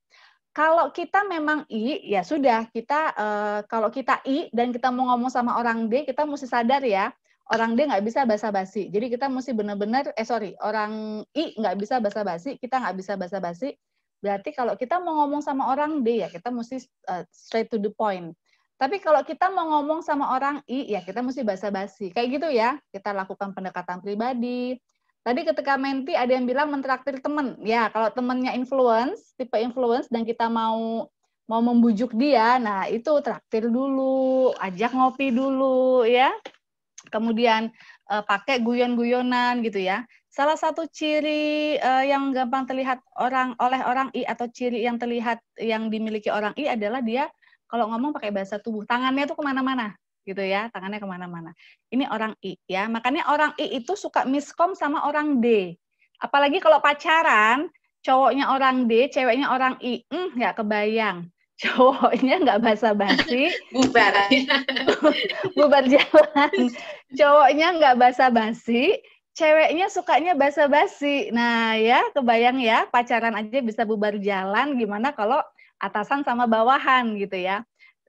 kalau kita memang I, ya sudah kita uh, kalau kita I dan kita mau ngomong sama orang D, kita mesti sadar ya orang D nggak bisa basa-basi. Jadi kita mesti benar-benar, eh sorry, orang I nggak bisa basa-basi, kita nggak bisa basa-basi. Berarti kalau kita mau ngomong sama orang D ya kita mesti uh, straight to the point. Tapi kalau kita mau ngomong sama orang I ya kita mesti basa-basi. Kayak gitu ya, kita lakukan pendekatan pribadi, Tadi ketika menti ada yang bilang mentraktir teman. Ya, kalau temannya influence, tipe influence dan kita mau mau membujuk dia, nah itu traktir dulu, ajak ngopi dulu ya. Kemudian eh, pakai guyon-guyonan gitu ya. Salah satu ciri eh, yang gampang terlihat orang oleh orang I atau ciri yang terlihat yang dimiliki orang I adalah dia kalau ngomong pakai bahasa tubuh, tangannya tuh kemana-mana gitu ya, tangannya kemana-mana. Ini orang I ya, makanya orang I itu suka miskom sama orang D. Apalagi kalau pacaran, cowoknya orang D, ceweknya orang I, mm, nggak kebayang. [LAUGHS] Cowoknya nggak basa-basi, [LAUGHS] bubar, [LAUGHS] bubar jalan. Cowoknya nggak basa-basi, ceweknya sukanya basa-basi. Nah ya, kebayang ya, pacaran aja bisa bubar jalan. Gimana kalau atasan sama bawahan gitu ya?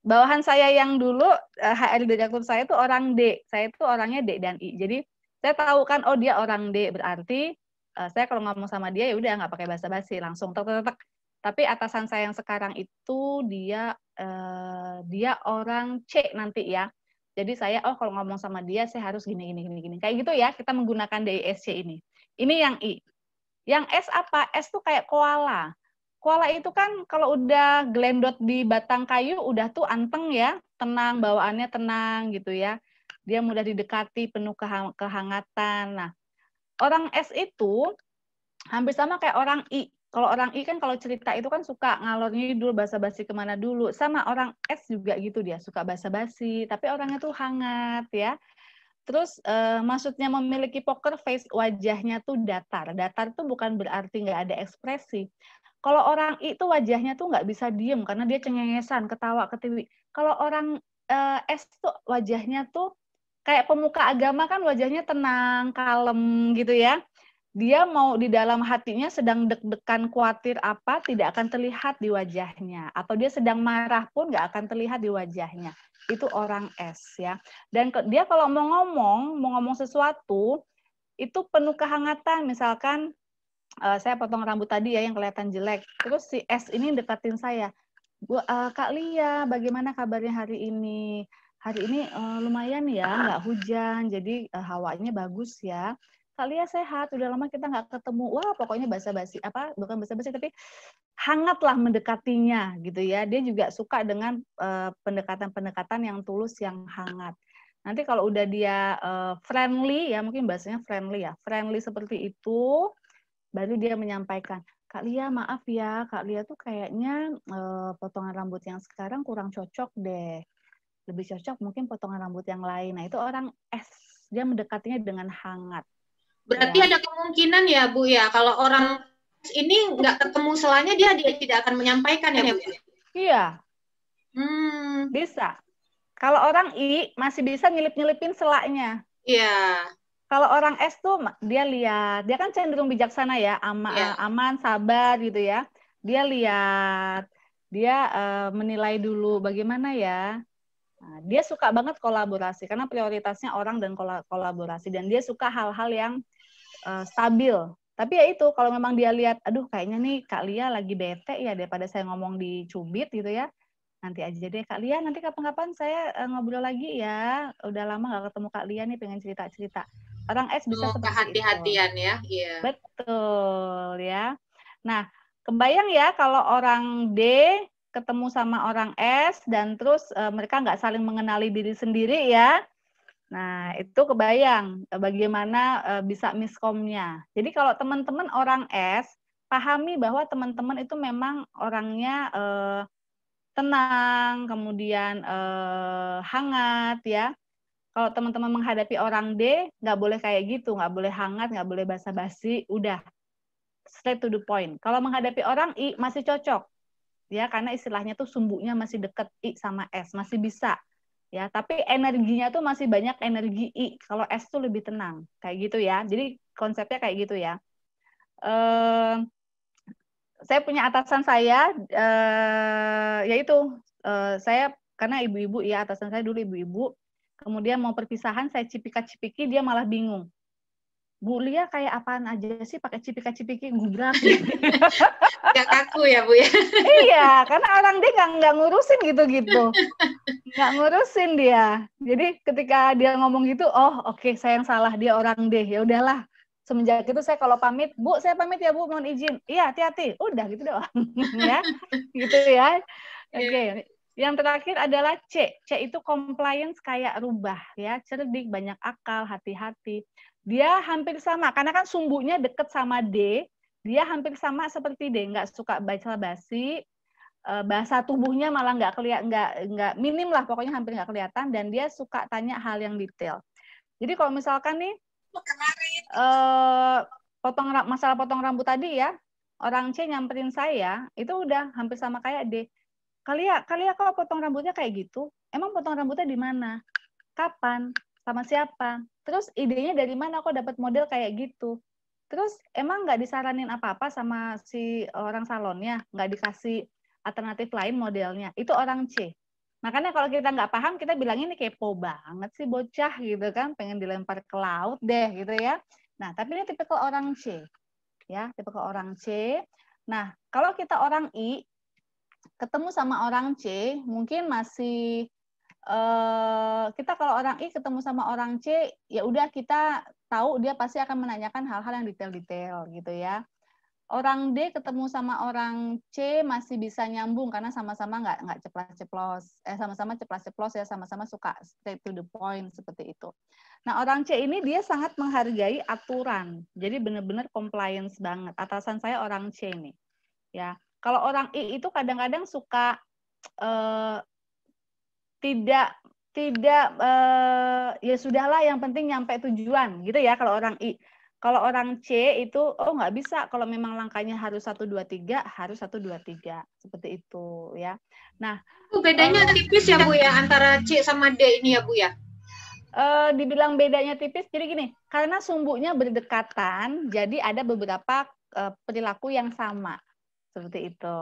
bawahan saya yang dulu HR di klub saya itu orang D. Saya itu orangnya D dan I. Jadi saya tahu kan oh dia orang D berarti uh, saya kalau ngomong sama dia ya udah nggak pakai bahasa basi langsung tek, tek Tapi atasan saya yang sekarang itu dia uh, dia orang C nanti ya. Jadi saya oh kalau ngomong sama dia saya harus gini gini gini gini. Kayak gitu ya kita menggunakan DISC ini. Ini yang I. Yang S apa? S tuh kayak koala koala itu kan kalau udah gelendot di batang kayu udah tuh anteng ya, tenang bawaannya tenang gitu ya. Dia mudah didekati, penuh kehangatan. Nah, orang S itu hampir sama kayak orang I. Kalau orang I kan kalau cerita itu kan suka ngalor ngidul basa-basi kemana dulu. Sama orang S juga gitu dia suka basa-basi, tapi orangnya tuh hangat ya. Terus eh, maksudnya memiliki poker face wajahnya tuh datar. Datar tuh bukan berarti nggak ada ekspresi, kalau orang I itu wajahnya tuh nggak bisa diem karena dia cengengesan, ketawa, ketiwi. Kalau orang uh, S tuh wajahnya tuh kayak pemuka agama kan wajahnya tenang, kalem gitu ya. Dia mau di dalam hatinya sedang deg-degan, khawatir apa tidak akan terlihat di wajahnya, atau dia sedang marah pun nggak akan terlihat di wajahnya. Itu orang S ya. Dan dia kalau mau ngomong, mau ngomong sesuatu itu penuh kehangatan, misalkan uh, saya potong rambut tadi ya yang kelihatan jelek. Terus si S ini deketin saya. Bu, uh, Kak Lia, bagaimana kabarnya hari ini? Hari ini uh, lumayan ya, nggak hujan, jadi uh, hawanya bagus ya. Kak Lia sehat, udah lama kita nggak ketemu. Wah, pokoknya basa-basi apa? Bukan basa-basi, tapi hangatlah mendekatinya gitu ya. Dia juga suka dengan pendekatan-pendekatan uh, yang tulus, yang hangat. Nanti kalau udah dia uh, friendly ya, mungkin bahasanya friendly ya, friendly seperti itu Baru dia menyampaikan, Kak Lia maaf ya, Kak Lia tuh kayaknya eh, potongan rambut yang sekarang kurang cocok deh. Lebih cocok mungkin potongan rambut yang lain. Nah itu orang S dia mendekatinya dengan hangat. Berarti ya. ada kemungkinan ya Bu ya, kalau orang ini nggak ketemu selanya dia dia tidak akan menyampaikan ya Bu ya? Iya. Hmm. Bisa. Kalau orang I masih bisa nyelip-nyelipin selaknya. Iya kalau orang S tuh dia lihat, dia kan cenderung bijaksana ya, ama, yeah. aman, sabar gitu ya. Dia lihat, dia uh, menilai dulu bagaimana ya. Nah, dia suka banget kolaborasi karena prioritasnya orang dan kol kolaborasi dan dia suka hal-hal yang uh, stabil. Tapi ya itu kalau memang dia lihat, aduh kayaknya nih Kak Lia lagi bete ya daripada saya ngomong di cubit gitu ya nanti aja deh Kak Lia nanti kapan-kapan saya eh, ngobrol lagi ya udah lama gak ketemu Kak Lia nih pengen cerita-cerita orang S bisa oh, hati hatian ya. Yeah. Betul ya. Nah, kebayang ya kalau orang D ketemu sama orang S dan terus uh, mereka nggak saling mengenali diri sendiri ya. Nah, itu kebayang e, bagaimana uh, bisa miskomnya. Jadi kalau teman-teman orang S pahami bahwa teman-teman itu memang orangnya uh, tenang, kemudian hangat ya kalau teman-teman menghadapi orang D nggak boleh kayak gitu nggak boleh hangat nggak boleh basa-basi udah straight to the point kalau menghadapi orang I masih cocok ya karena istilahnya tuh sumbunya masih deket I sama S masih bisa ya tapi energinya tuh masih banyak energi I kalau S tuh lebih tenang kayak gitu ya jadi konsepnya kayak gitu ya eh, saya punya atasan saya eh, yaitu eh, saya karena ibu-ibu ya atasan saya dulu ibu-ibu Kemudian mau perpisahan saya cipika-cipiki dia malah bingung. Bu Lia kayak apaan aja sih pakai cipika-cipiki gubrak. Gak [LAUGHS] kaku ya Bu ya. [LAUGHS] iya, karena orang dia nggak ngurusin gitu-gitu. Nggak ngurusin dia. Jadi ketika dia ngomong gitu, oh oke okay, saya yang salah dia orang deh. Ya udahlah. Semenjak itu saya kalau pamit, Bu saya pamit ya Bu mohon izin. Iya hati-hati. Udah gitu doang. [LAUGHS] ya, gitu ya. Iya. Oke. Okay. Yang terakhir adalah C. C itu compliance kayak rubah ya, cerdik, banyak akal, hati-hati. Dia hampir sama karena kan sumbunya deket sama D, dia hampir sama seperti D, Enggak suka baca basi, e, bahasa tubuhnya malah enggak kelihatan, enggak enggak minim lah pokoknya hampir enggak kelihatan dan dia suka tanya hal yang detail. Jadi kalau misalkan nih eh, potong masalah potong rambut tadi ya, orang C nyamperin saya itu udah hampir sama kayak D kali ya kali ya kau potong rambutnya kayak gitu emang potong rambutnya di mana kapan sama siapa terus idenya dari mana kok dapat model kayak gitu terus emang nggak disaranin apa apa sama si orang salonnya nggak dikasih alternatif lain modelnya itu orang C makanya kalau kita nggak paham kita bilang ini kepo banget sih bocah gitu kan pengen dilempar ke laut deh gitu ya nah tapi ini tipikal orang C ya tipikal orang C nah kalau kita orang I ketemu sama orang C, mungkin masih uh, kita kalau orang I ketemu sama orang C, ya udah kita tahu dia pasti akan menanyakan hal-hal yang detail-detail gitu ya. Orang D ketemu sama orang C masih bisa nyambung karena sama-sama nggak nggak ceplos ceplos eh sama-sama ceplos ceplos ya sama-sama suka straight to the point seperti itu. Nah orang C ini dia sangat menghargai aturan, jadi benar-benar compliance banget. Atasan saya orang C nih, ya kalau orang I itu kadang-kadang suka uh, tidak tidak uh, ya sudahlah yang penting nyampe tujuan gitu ya kalau orang I. Kalau orang C itu oh nggak bisa kalau memang langkahnya harus satu dua tiga harus satu dua tiga seperti itu ya. Nah, bedanya eh, tipis ya Bu ya antara C sama D ini ya Bu ya. Uh, dibilang bedanya tipis jadi gini, karena sumbunya berdekatan jadi ada beberapa uh, perilaku yang sama. Seperti itu.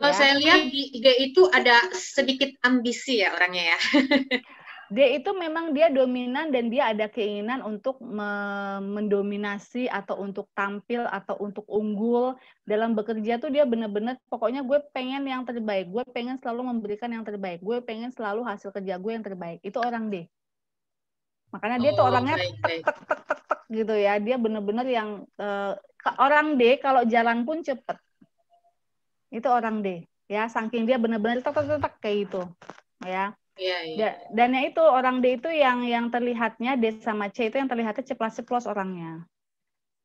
Kalau ya. saya lihat di IG itu ada sedikit ambisi ya orangnya ya. [LAUGHS] dia itu memang dia dominan dan dia ada keinginan untuk mendominasi atau untuk tampil atau untuk unggul dalam bekerja tuh dia benar-benar pokoknya gue pengen yang terbaik gue pengen selalu memberikan yang terbaik gue pengen selalu hasil kerja gue yang terbaik itu orang deh makanya dia oh, tuh orangnya tek tek tek tek gitu ya dia benar-benar yang uh, orang D kalau jalan pun cepet itu orang D ya saking dia benar-benar tetek tetek kayak itu ya Iya, iya. iya. Dan yang itu orang D itu yang yang terlihatnya D sama C itu yang terlihatnya ceplos ceplos orangnya.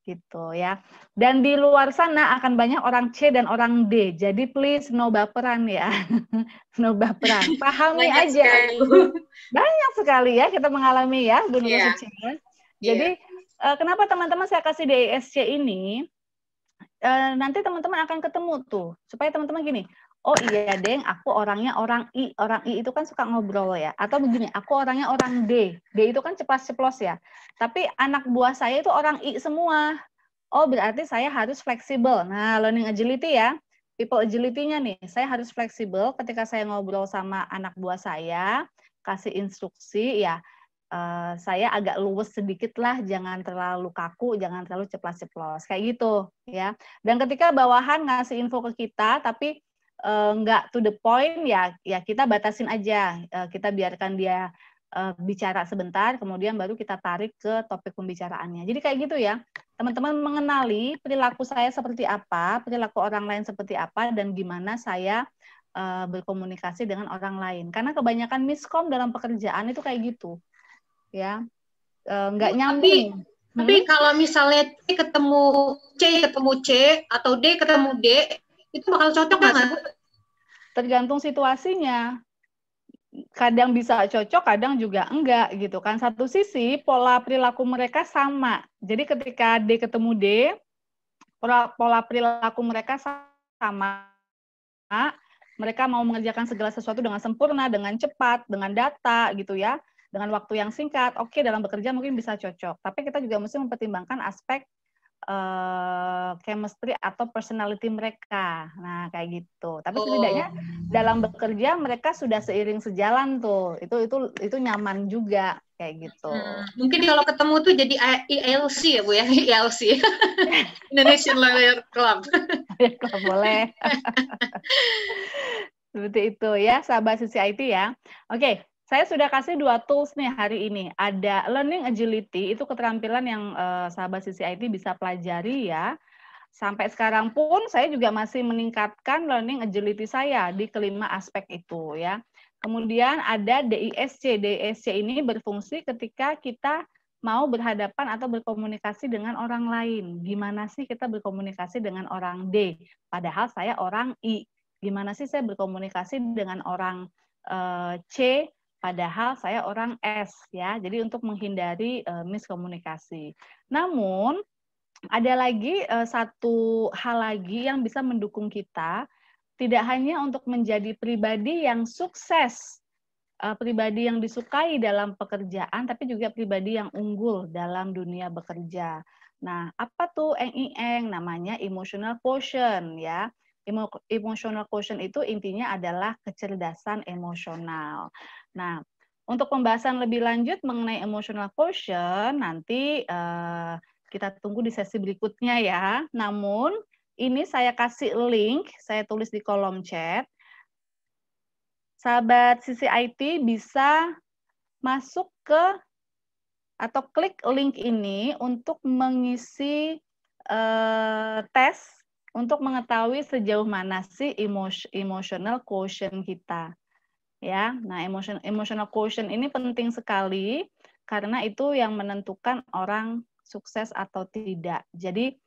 Gitu ya. Dan di luar sana akan banyak orang C dan orang D. Jadi please no baperan ya. [LAUGHS] no baperan. Pahami banyak aja. Sekali. [LAUGHS] banyak sekali ya kita mengalami ya dunia yeah. Jadi yeah. Iya. kenapa teman-teman saya kasih DISC ini? Eh, nanti teman-teman akan ketemu tuh supaya teman-teman gini oh iya deng aku orangnya orang i orang i itu kan suka ngobrol ya atau begini aku orangnya orang d d itu kan ceplos ceplos ya tapi anak buah saya itu orang i semua oh berarti saya harus fleksibel nah learning agility ya people agility-nya nih saya harus fleksibel ketika saya ngobrol sama anak buah saya kasih instruksi ya Eh, saya agak luwes sedikit lah, jangan terlalu kaku, jangan terlalu ceplas-ceplos, kayak gitu ya. Dan ketika bawahan ngasih info ke kita, tapi uh, to the point ya, ya kita batasin aja, uh, kita biarkan dia uh, bicara sebentar, kemudian baru kita tarik ke topik pembicaraannya. Jadi kayak gitu ya, teman-teman mengenali perilaku saya seperti apa, perilaku orang lain seperti apa, dan gimana saya berkomunikasi dengan orang lain. Karena kebanyakan miskom dalam pekerjaan itu kayak gitu ya eh, nggak uh, nyambung. Ya? Tapi, hmm. tapi kalau misalnya T ketemu C ketemu C atau D ketemu D itu bakal cocok nggak? Tergantung situasinya. Kadang bisa cocok, kadang juga enggak gitu kan. Satu sisi pola perilaku mereka sama. Jadi ketika D ketemu D, pola, pola perilaku mereka sama. Mereka mau mengerjakan segala sesuatu dengan sempurna, dengan cepat, dengan data gitu ya dengan waktu yang singkat, oke okay, dalam bekerja mungkin bisa cocok. Tapi kita juga mesti mempertimbangkan aspek uh, chemistry atau personality mereka. Nah, kayak gitu. Tapi oh. setidaknya dalam bekerja mereka sudah seiring sejalan tuh. Itu itu itu nyaman juga kayak gitu. Hmm. Mungkin kalau ketemu tuh jadi ILC e ya, Bu ya, ILC. [LAUGHS] E [LAUGHS] Indonesian Lawyer Club. Club boleh. [LAUGHS] Seperti itu ya, sahabat sisi IT ya. Oke, okay saya sudah kasih dua tools nih hari ini. Ada learning agility, itu keterampilan yang eh, sahabat CCIT bisa pelajari ya. Sampai sekarang pun saya juga masih meningkatkan learning agility saya di kelima aspek itu ya. Kemudian ada DISC. DISC ini berfungsi ketika kita mau berhadapan atau berkomunikasi dengan orang lain. Gimana sih kita berkomunikasi dengan orang D? Padahal saya orang I. Gimana sih saya berkomunikasi dengan orang eh, C? Padahal saya orang S ya, jadi untuk menghindari uh, miskomunikasi. Namun ada lagi uh, satu hal lagi yang bisa mendukung kita, tidak hanya untuk menjadi pribadi yang sukses, uh, pribadi yang disukai dalam pekerjaan, tapi juga pribadi yang unggul dalam dunia bekerja. Nah, apa tuh eng-eng namanya emotional quotient ya? emotional quotient itu intinya adalah kecerdasan emosional. Nah, untuk pembahasan lebih lanjut mengenai emotional quotient nanti eh, kita tunggu di sesi berikutnya ya. Namun ini saya kasih link, saya tulis di kolom chat. Sahabat sisi IT bisa masuk ke atau klik link ini untuk mengisi eh, tes untuk mengetahui sejauh mana sih emotional quotient kita. Ya, nah emotion, emotional quotient ini penting sekali karena itu yang menentukan orang sukses atau tidak. Jadi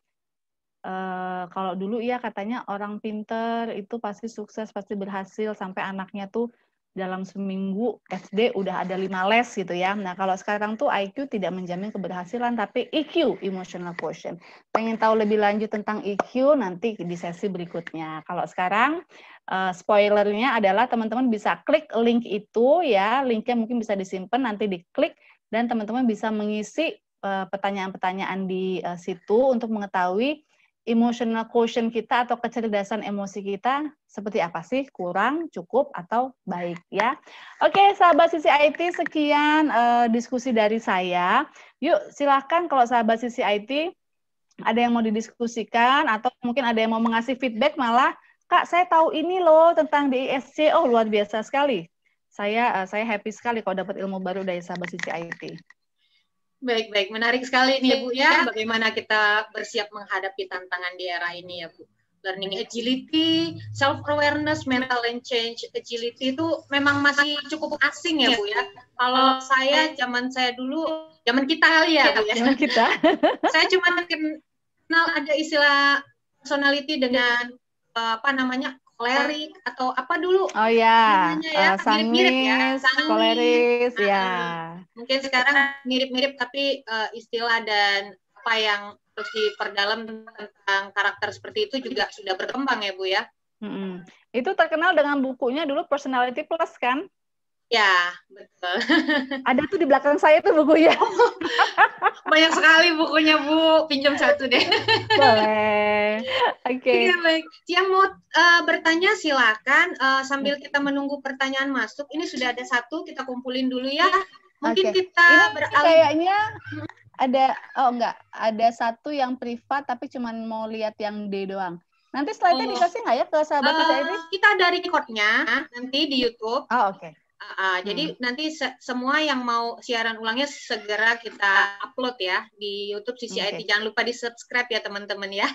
eh, kalau dulu ya katanya orang pinter itu pasti sukses, pasti berhasil sampai anaknya tuh dalam seminggu SD udah ada lima les gitu ya. Nah kalau sekarang tuh IQ tidak menjamin keberhasilan tapi EQ emotional quotient. Pengen tahu lebih lanjut tentang EQ nanti di sesi berikutnya. Kalau sekarang uh, spoilernya adalah teman-teman bisa klik link itu ya, linknya mungkin bisa disimpan nanti diklik dan teman-teman bisa mengisi eh, pertanyaan-pertanyaan uh, di uh, situ untuk mengetahui emotional quotient kita atau kecerdasan emosi kita seperti apa sih? Kurang, cukup, atau baik ya. Oke, sahabat sisi IT, sekian uh, diskusi dari saya. Yuk, silahkan kalau sahabat sisi IT ada yang mau didiskusikan atau mungkin ada yang mau mengasih feedback malah, Kak, saya tahu ini loh tentang DISC. Oh, luar biasa sekali. Saya uh, saya happy sekali kalau dapat ilmu baru dari sahabat sisi IT. Baik, baik. Menarik sekali nih iya. Bu ya, bagaimana kita bersiap menghadapi tantangan di era ini ya, Bu. Learning agility, self awareness, mental and change agility itu memang masih cukup asing ya, Bu ya. Kalau oh. saya zaman saya dulu, zaman kita kali ya, Bu ya. Zaman kita. [LAUGHS] saya cuma kenal ada istilah personality dengan eh, apa namanya? kolerik atau apa dulu? Oh ya, namanya, ya? Uh, eh, sangis, mirip -mirip, ya. Sangis, koleris uh, ya. Mungkin sekarang mirip-mirip tapi uh, istilah dan apa yang terus diperdalam tentang karakter seperti itu juga sudah berkembang ya Bu ya. Mm-hmm. Itu terkenal dengan bukunya dulu Personality Plus kan? Ya, betul. [LAUGHS] Ada tuh di belakang saya tuh bukunya. [LAUGHS] Banyak sekali bukunya, Bu. Pinjam satu deh. [LAUGHS] Boleh. Oke. Okay. Iya, ya, mau uh, eh, bertanya silakan uh, sambil kita menunggu pertanyaan masuk. Ini sudah ada satu, kita kumpulin dulu ya. Mungkin okay. kita Ini Kayaknya ada oh enggak, ada satu yang privat tapi cuma mau lihat yang D doang. Nanti slide-nya oh. dikasih nggak ya ke sahabat uh, ini? Kita ada record-nya nanti di YouTube. Oh oke. Okay. Uh, ah, hmm. Jadi nanti se semua yang mau siaran ulangnya segera kita upload ya di YouTube CCIT. Okay. Jangan lupa di subscribe ya teman-teman ya.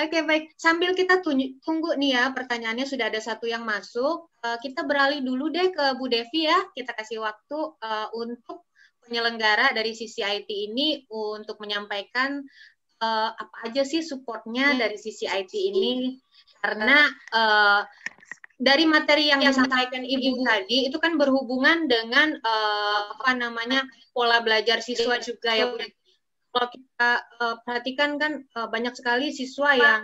Oke baik, sambil kita tunggu nih ya pertanyaannya sudah ada satu yang masuk. Eh, kita beralih dulu deh ke Bu Devi ya, kita kasih waktu eh, untuk penyelenggara dari sisi IT ini untuk menyampaikan eh, apa aja sih supportnya ya. dari sisi IT ini karena dari materi yang disampaikan ibu tadi itu kan berhubungan dengan apa namanya pola belajar siswa juga ya Bu Devi kalau kita uh, perhatikan kan uh, banyak sekali siswa yang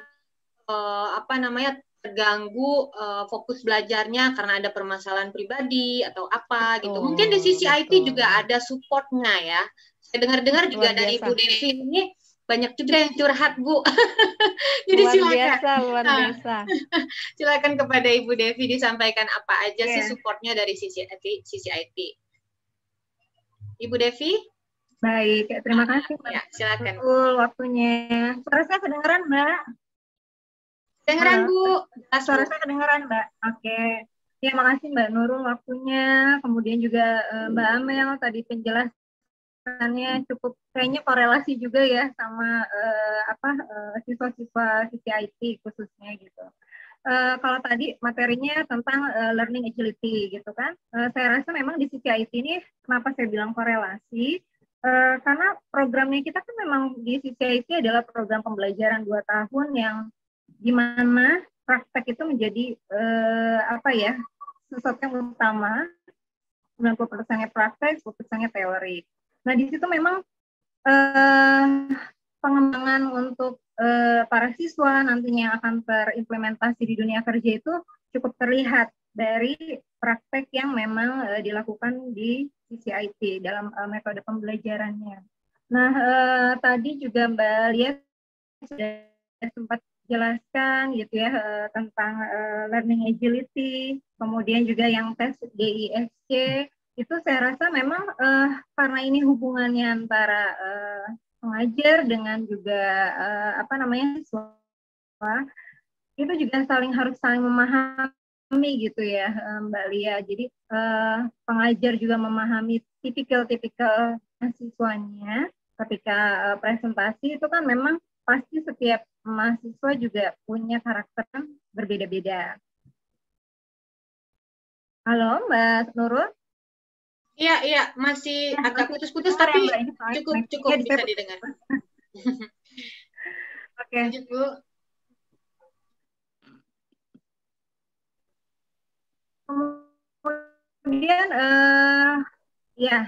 uh, apa namanya terganggu uh, fokus belajarnya karena ada permasalahan pribadi atau apa gitu. betul, gitu. Mungkin di sisi betul. IT juga ada supportnya ya. Saya dengar-dengar juga dari Bu Devi ini banyak juga yang curhat Bu. [LAUGHS] Jadi luar silakan. Biasa, luar nah, biasa. [LAUGHS] silakan kepada Ibu Devi disampaikan apa aja yeah. sih supportnya dari sisi IT, sisi IT. Ibu Devi? Baik, ya, terima kasih. Ya, silakan. Betul waktunya. Suara saya kedengeran, Mbak? Kedengeran, Bu. Suara saya kedengeran, Mbak. Oke. Ya, makasih Mbak Nurul waktunya. Kemudian juga eh, Mbak Amel tadi penjelasannya cukup kayaknya korelasi juga ya sama uh, apa uh, siswa-siswa CCIT khususnya gitu. Uh, kalau tadi materinya tentang uh, learning agility gitu kan, uh, saya rasa memang di CCIT ini kenapa saya bilang korelasi, Eh, karena programnya kita kan memang di CCIC adalah program pembelajaran dua tahun yang dimana praktek itu menjadi uh, apa ya sesuatu yang utama 90 persennya praktek, 10 persennya teori. Nah di situ memang uh, pengembangan untuk uh, para siswa nantinya akan terimplementasi di dunia kerja itu cukup terlihat dari praktek yang memang uh, dilakukan di CCIT dalam uh, metode pembelajarannya. Nah, uh, tadi juga Mbak lihat sudah sempat jelaskan gitu ya uh, tentang uh, learning agility, kemudian juga yang tes DISC itu saya rasa memang uh, karena ini hubungannya antara uh, pengajar dengan juga uh, apa namanya siswa itu juga saling harus saling memahami memahami gitu ya eh, Mbak Lia. Jadi uh, pengajar juga memahami tipikal-tipikal mahasiswanya ketika uh, presentasi itu kan memang pasti setiap mahasiswa juga punya karakter yang berbeda-beda. Halo Mbak Nurul? Iya, iya, masih ya, agak putus-putus tapi ya, Mbak, cukup cukup ya, bisa didengar. [LAUGHS] [LAUGHS] Oke. okay. kemudian uh, ya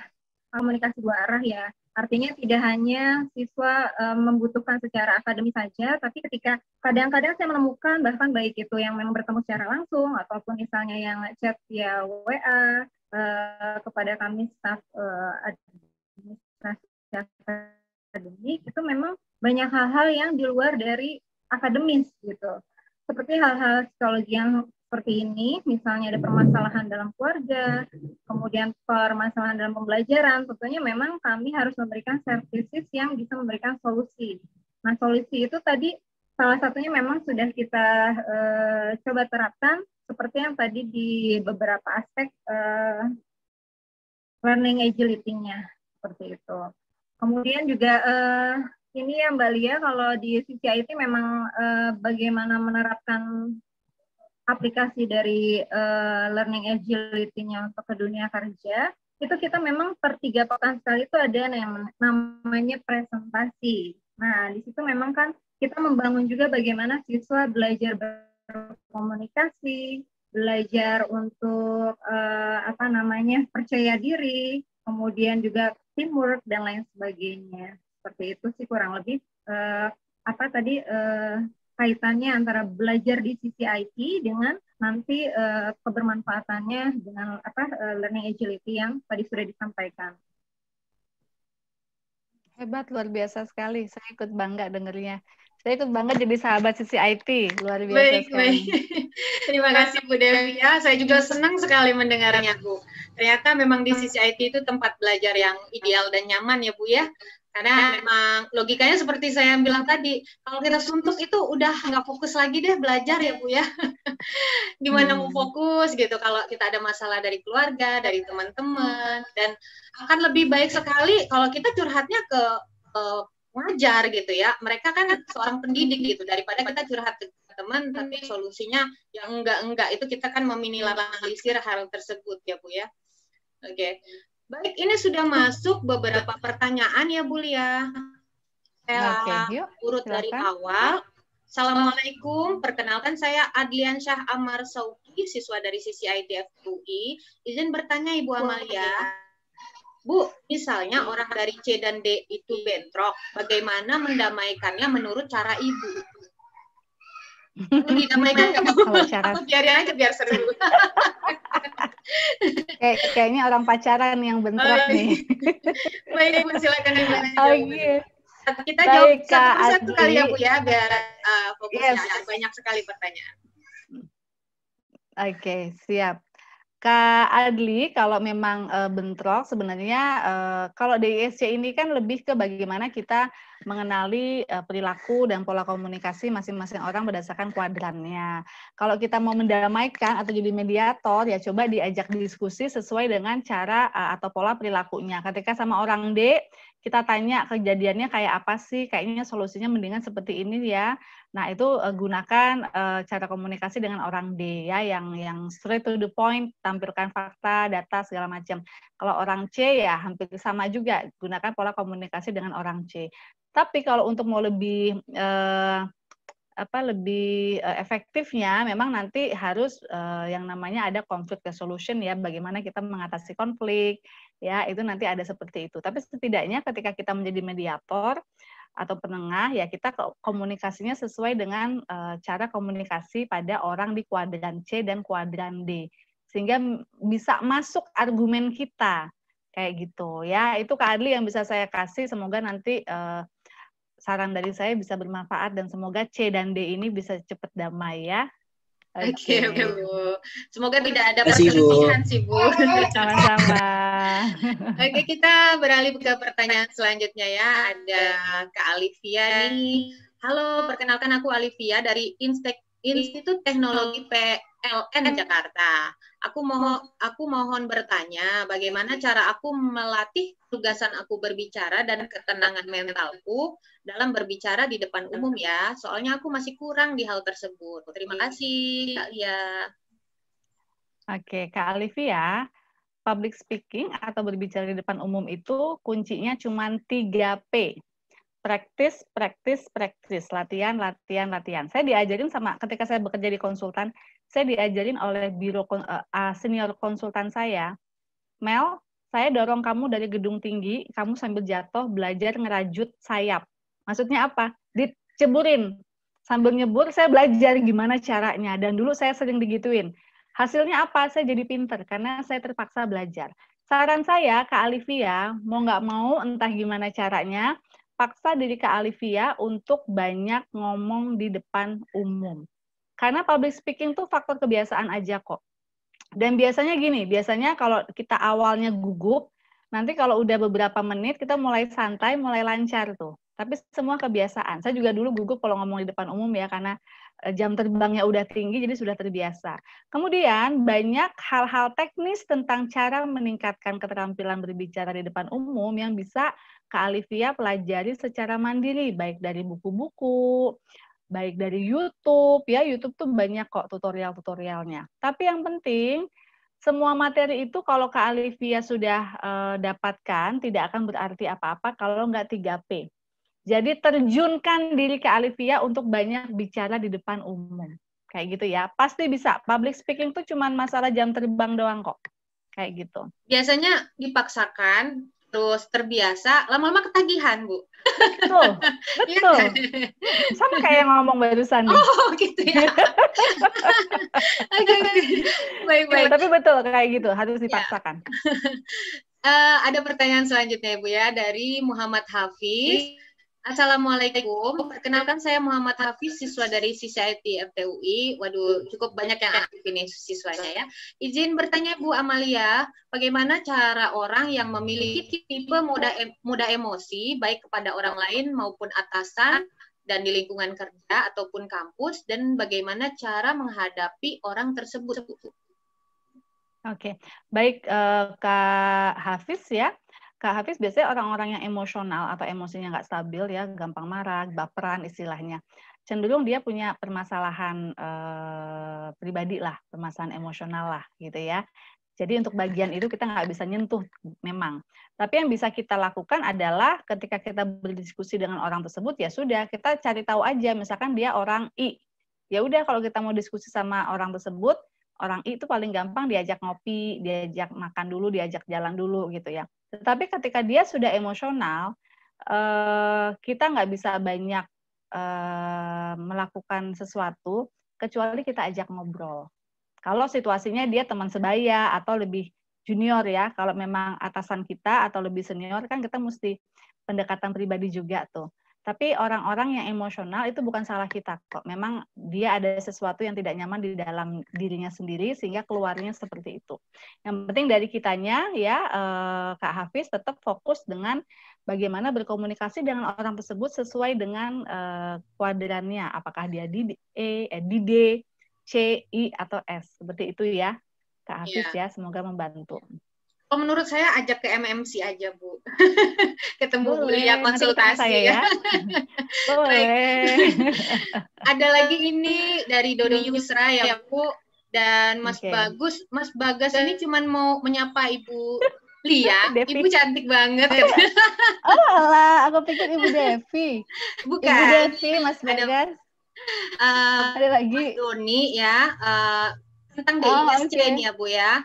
komunikasi dua arah ya artinya tidak hanya siswa eh, membutuhkan secara akademis saja tapi ketika kadang-kadang saya menemukan bahkan baik itu yang memang bertemu secara langsung ataupun misalnya yang chat via WA uh, eh, kepada kami staff uh, administrasi akademik itu memang banyak hal-hal yang di luar dari akademis gitu seperti hal-hal psikologi yang seperti ini, misalnya ada permasalahan dalam keluarga, kemudian permasalahan dalam pembelajaran, tentunya memang kami harus memberikan services yang bisa memberikan solusi. Nah, solusi itu tadi salah satunya memang sudah kita e, coba terapkan seperti yang tadi di beberapa aspek e, learning agility-nya seperti itu. Kemudian juga e, ini yang Mbak Lia kalau di sisi IT memang bagaimana menerapkan aplikasi dari uh, learning agility-nya untuk ke dunia kerja, itu kita memang per tiga pekan sekali itu ada yang namanya presentasi. Nah, di situ memang kan kita membangun juga bagaimana siswa belajar berkomunikasi, belajar untuk uh, apa namanya percaya diri, kemudian juga teamwork dan lain sebagainya. Seperti itu sih kurang lebih uh, apa tadi uh, kaitannya antara belajar di sisi IT dengan nanti uh, kebermanfaatannya dengan apa uh, learning agility yang tadi sudah disampaikan. Hebat, luar biasa sekali. Saya ikut bangga dengernya. Saya ikut bangga jadi sahabat sisi IT. Luar biasa baik, sekali. Baik. [LAUGHS] Terima kasih Bu Devi. Ya, saya juga senang sekali mendengarnya Bu. Ternyata memang di sisi IT itu tempat belajar yang ideal dan nyaman ya Bu ya. Karena memang logikanya seperti saya bilang tadi, kalau kita suntuk itu udah nggak fokus lagi deh belajar ya Bu ya. [LAUGHS] Gimana hmm. mau fokus gitu kalau kita ada masalah dari keluarga, dari teman-teman, dan akan lebih baik sekali kalau kita curhatnya ke uh, gitu ya. Mereka kan seorang pendidik gitu daripada kita curhat ke teman tapi solusinya yang enggak-enggak itu kita kan meminimalisir hal tersebut ya Bu ya. Oke. Okay. Baik, ini sudah masuk beberapa pertanyaan ya, Bu Lia. Saya Oke, yuk, urut silakan. dari awal. Assalamualaikum, perkenalkan saya Adlian Syah Amar Sauki, siswa dari sisi IDF UI. Izin bertanya Ibu Amalia. Bu, misalnya orang dari C dan D itu bentrok, bagaimana mendamaikannya menurut cara Ibu? kalau syarat. Kan biarin aja biar seru. [LAUGHS] kayak kayaknya orang pacaran yang bentrok oh, iya. nih. Baik, Ibu silakan oke Oh, iya. Kita jawab baik, satu persatu kali ya Bu ya biar uh, fokusnya yes. banyak sekali pertanyaan. Oke, okay, siap. Kak Adli, kalau memang e, bentrok sebenarnya e, kalau DISC ini kan lebih ke bagaimana kita mengenali uh, perilaku dan pola komunikasi masing-masing orang berdasarkan kuadrannya. Kalau kita mau mendamaikan atau jadi mediator, ya coba diajak diskusi sesuai dengan cara uh, atau pola perilakunya. Ketika sama orang D, kita tanya kejadiannya kayak apa sih, kayaknya solusinya mendingan seperti ini ya. Nah itu eh, gunakan eh, cara komunikasi dengan orang D ya, yang yang straight to the point, tampilkan fakta, data segala macam. Kalau orang C ya hampir sama juga, gunakan pola komunikasi dengan orang C. Tapi kalau untuk mau lebih uh, apa lebih eh, efektifnya memang nanti harus eh, yang namanya ada konflik resolution ya bagaimana kita mengatasi konflik ya itu nanti ada seperti itu tapi setidaknya ketika kita menjadi mediator atau penengah ya kita komunikasinya sesuai dengan eh, cara komunikasi pada orang di kuadran C dan kuadran D sehingga bisa masuk argumen kita kayak gitu ya itu Kak Adli yang bisa saya kasih semoga nanti uh, saran dari saya bisa bermanfaat dan semoga C dan D ini bisa cepat damai ya. Oke, okay. okay, Bu. Semoga tidak ada perselisihan sih, Bu. [LAUGHS] Sama-sama. [LAUGHS] Oke, kita beralih ke pertanyaan selanjutnya ya. Ada Kak Alivia nih. Halo, perkenalkan aku Alivia dari Institut Teknologi P PLN Jakarta. Aku mohon aku mohon bertanya bagaimana cara aku melatih tugasan aku berbicara dan ketenangan mentalku dalam berbicara di depan umum ya. Soalnya aku masih kurang di hal tersebut. Terima iya. kasih Kak Oke, Kak Alifi ya. Public speaking atau berbicara di depan umum itu kuncinya cuma 3P practice, practice, practice, latihan, latihan, latihan. Saya diajarin sama ketika saya bekerja di konsultan, saya diajarin oleh biro uh, senior konsultan saya, Mel, saya dorong kamu dari gedung tinggi, kamu sambil jatuh belajar ngerajut sayap. Maksudnya apa? Diceburin. Sambil nyebur, saya belajar gimana caranya. Dan dulu saya sering digituin. Hasilnya apa? Saya jadi pinter, karena saya terpaksa belajar. Saran saya, ke Alivia, mau nggak mau entah gimana caranya, paksa diri ke Alivia untuk banyak ngomong di depan umum. Karena public speaking tuh faktor kebiasaan aja kok. Dan biasanya gini, biasanya kalau kita awalnya gugup, nanti kalau udah beberapa menit kita mulai santai, mulai lancar tuh. Tapi semua kebiasaan. Saya juga dulu gugup kalau ngomong di depan umum ya, karena eh, jam terbangnya udah tinggi, jadi sudah terbiasa. Kemudian banyak hal-hal teknis tentang cara meningkatkan keterampilan berbicara di depan umum yang bisa Kak Alivia pelajari secara mandiri, baik dari buku-buku, baik dari YouTube ya YouTube tuh banyak kok tutorial-tutorialnya. Tapi yang penting semua materi itu kalau Kak Alivia sudah e, dapatkan tidak akan berarti apa-apa kalau nggak 3P. Jadi terjunkan diri Kak Alivia untuk banyak bicara di depan umum. Kayak gitu ya. Pasti bisa. Public speaking tuh cuman masalah jam terbang doang kok. Kayak gitu. Biasanya dipaksakan terus gitu. terbiasa, lama-lama ketagihan, Bu. Betul, [LAUGHS] iya betul. ya, kan? Sama kayak yang ngomong barusan. Nih. Oh, gitu ya. [LAUGHS] Oke, baik-baik. Iya, tapi betul kayak gitu, harus iya. dipaksakan. Ya. [LAUGHS] uh, ada pertanyaan selanjutnya, Bu ya, dari Muhammad Hafiz. Assalamualaikum. Perkenalkan saya Muhammad Hafiz, siswa dari CCIT FTUI. Waduh, cukup banyak yang aktif ini siswanya ya. Izin bertanya Bu Amalia, bagaimana cara orang yang memiliki tipe muda, muda emosi, baik kepada orang lain maupun atasan, dan di lingkungan kerja ataupun kampus, dan bagaimana cara menghadapi orang tersebut? Oke, okay. baik uh, Kak Hafiz ya. Kak Hafiz biasanya orang-orang yang emosional atau emosinya nggak stabil ya, gampang marah, baperan istilahnya. Cenderung dia punya permasalahan eh, pribadi lah, permasalahan emosional lah gitu ya. Jadi untuk bagian itu kita nggak bisa nyentuh memang. Tapi yang bisa kita lakukan adalah ketika kita berdiskusi dengan orang tersebut ya sudah kita cari tahu aja. Misalkan dia orang I, ya udah kalau kita mau diskusi sama orang tersebut orang itu paling gampang diajak ngopi, diajak makan dulu, diajak jalan dulu gitu ya. Tetapi ketika dia sudah emosional, eh, kita nggak bisa banyak eh, melakukan sesuatu kecuali kita ajak ngobrol. Kalau situasinya dia teman sebaya atau lebih junior ya, kalau memang atasan kita atau lebih senior kan kita mesti pendekatan pribadi juga tuh. Tapi orang-orang yang emosional itu bukan salah kita kok. Memang dia ada sesuatu yang tidak nyaman di dalam dirinya sendiri sehingga keluarnya seperti itu. Yang penting dari kitanya ya eh, Kak Hafiz tetap fokus dengan bagaimana berkomunikasi dengan orang tersebut sesuai dengan uh, kuadrannya, apakah dia di E, eh, di D, C, I atau S. Seperti itu ya. Kak Hafiz yeah. ya, semoga membantu. Kalau oh, menurut saya ajak ke MMC aja Bu, [LAUGHS] ketemu Boleh, ya, konsultasi saya ya. ya. [LAUGHS] Boleh. [LAUGHS] Ada lagi ini dari Dodo Yusra ya, ya Bu dan Mas okay. Bagus, Mas Bagas ini cuman mau menyapa Ibu Lia, Devi. Ibu cantik banget. oh lah, aku pikir Ibu Devi. Bukan. Ibu Devi, Mas Bagas. Ada, uh, eh, Ada lagi. Mas Doni ya, uh, tentang DISC oh, okay. ya Bu ya.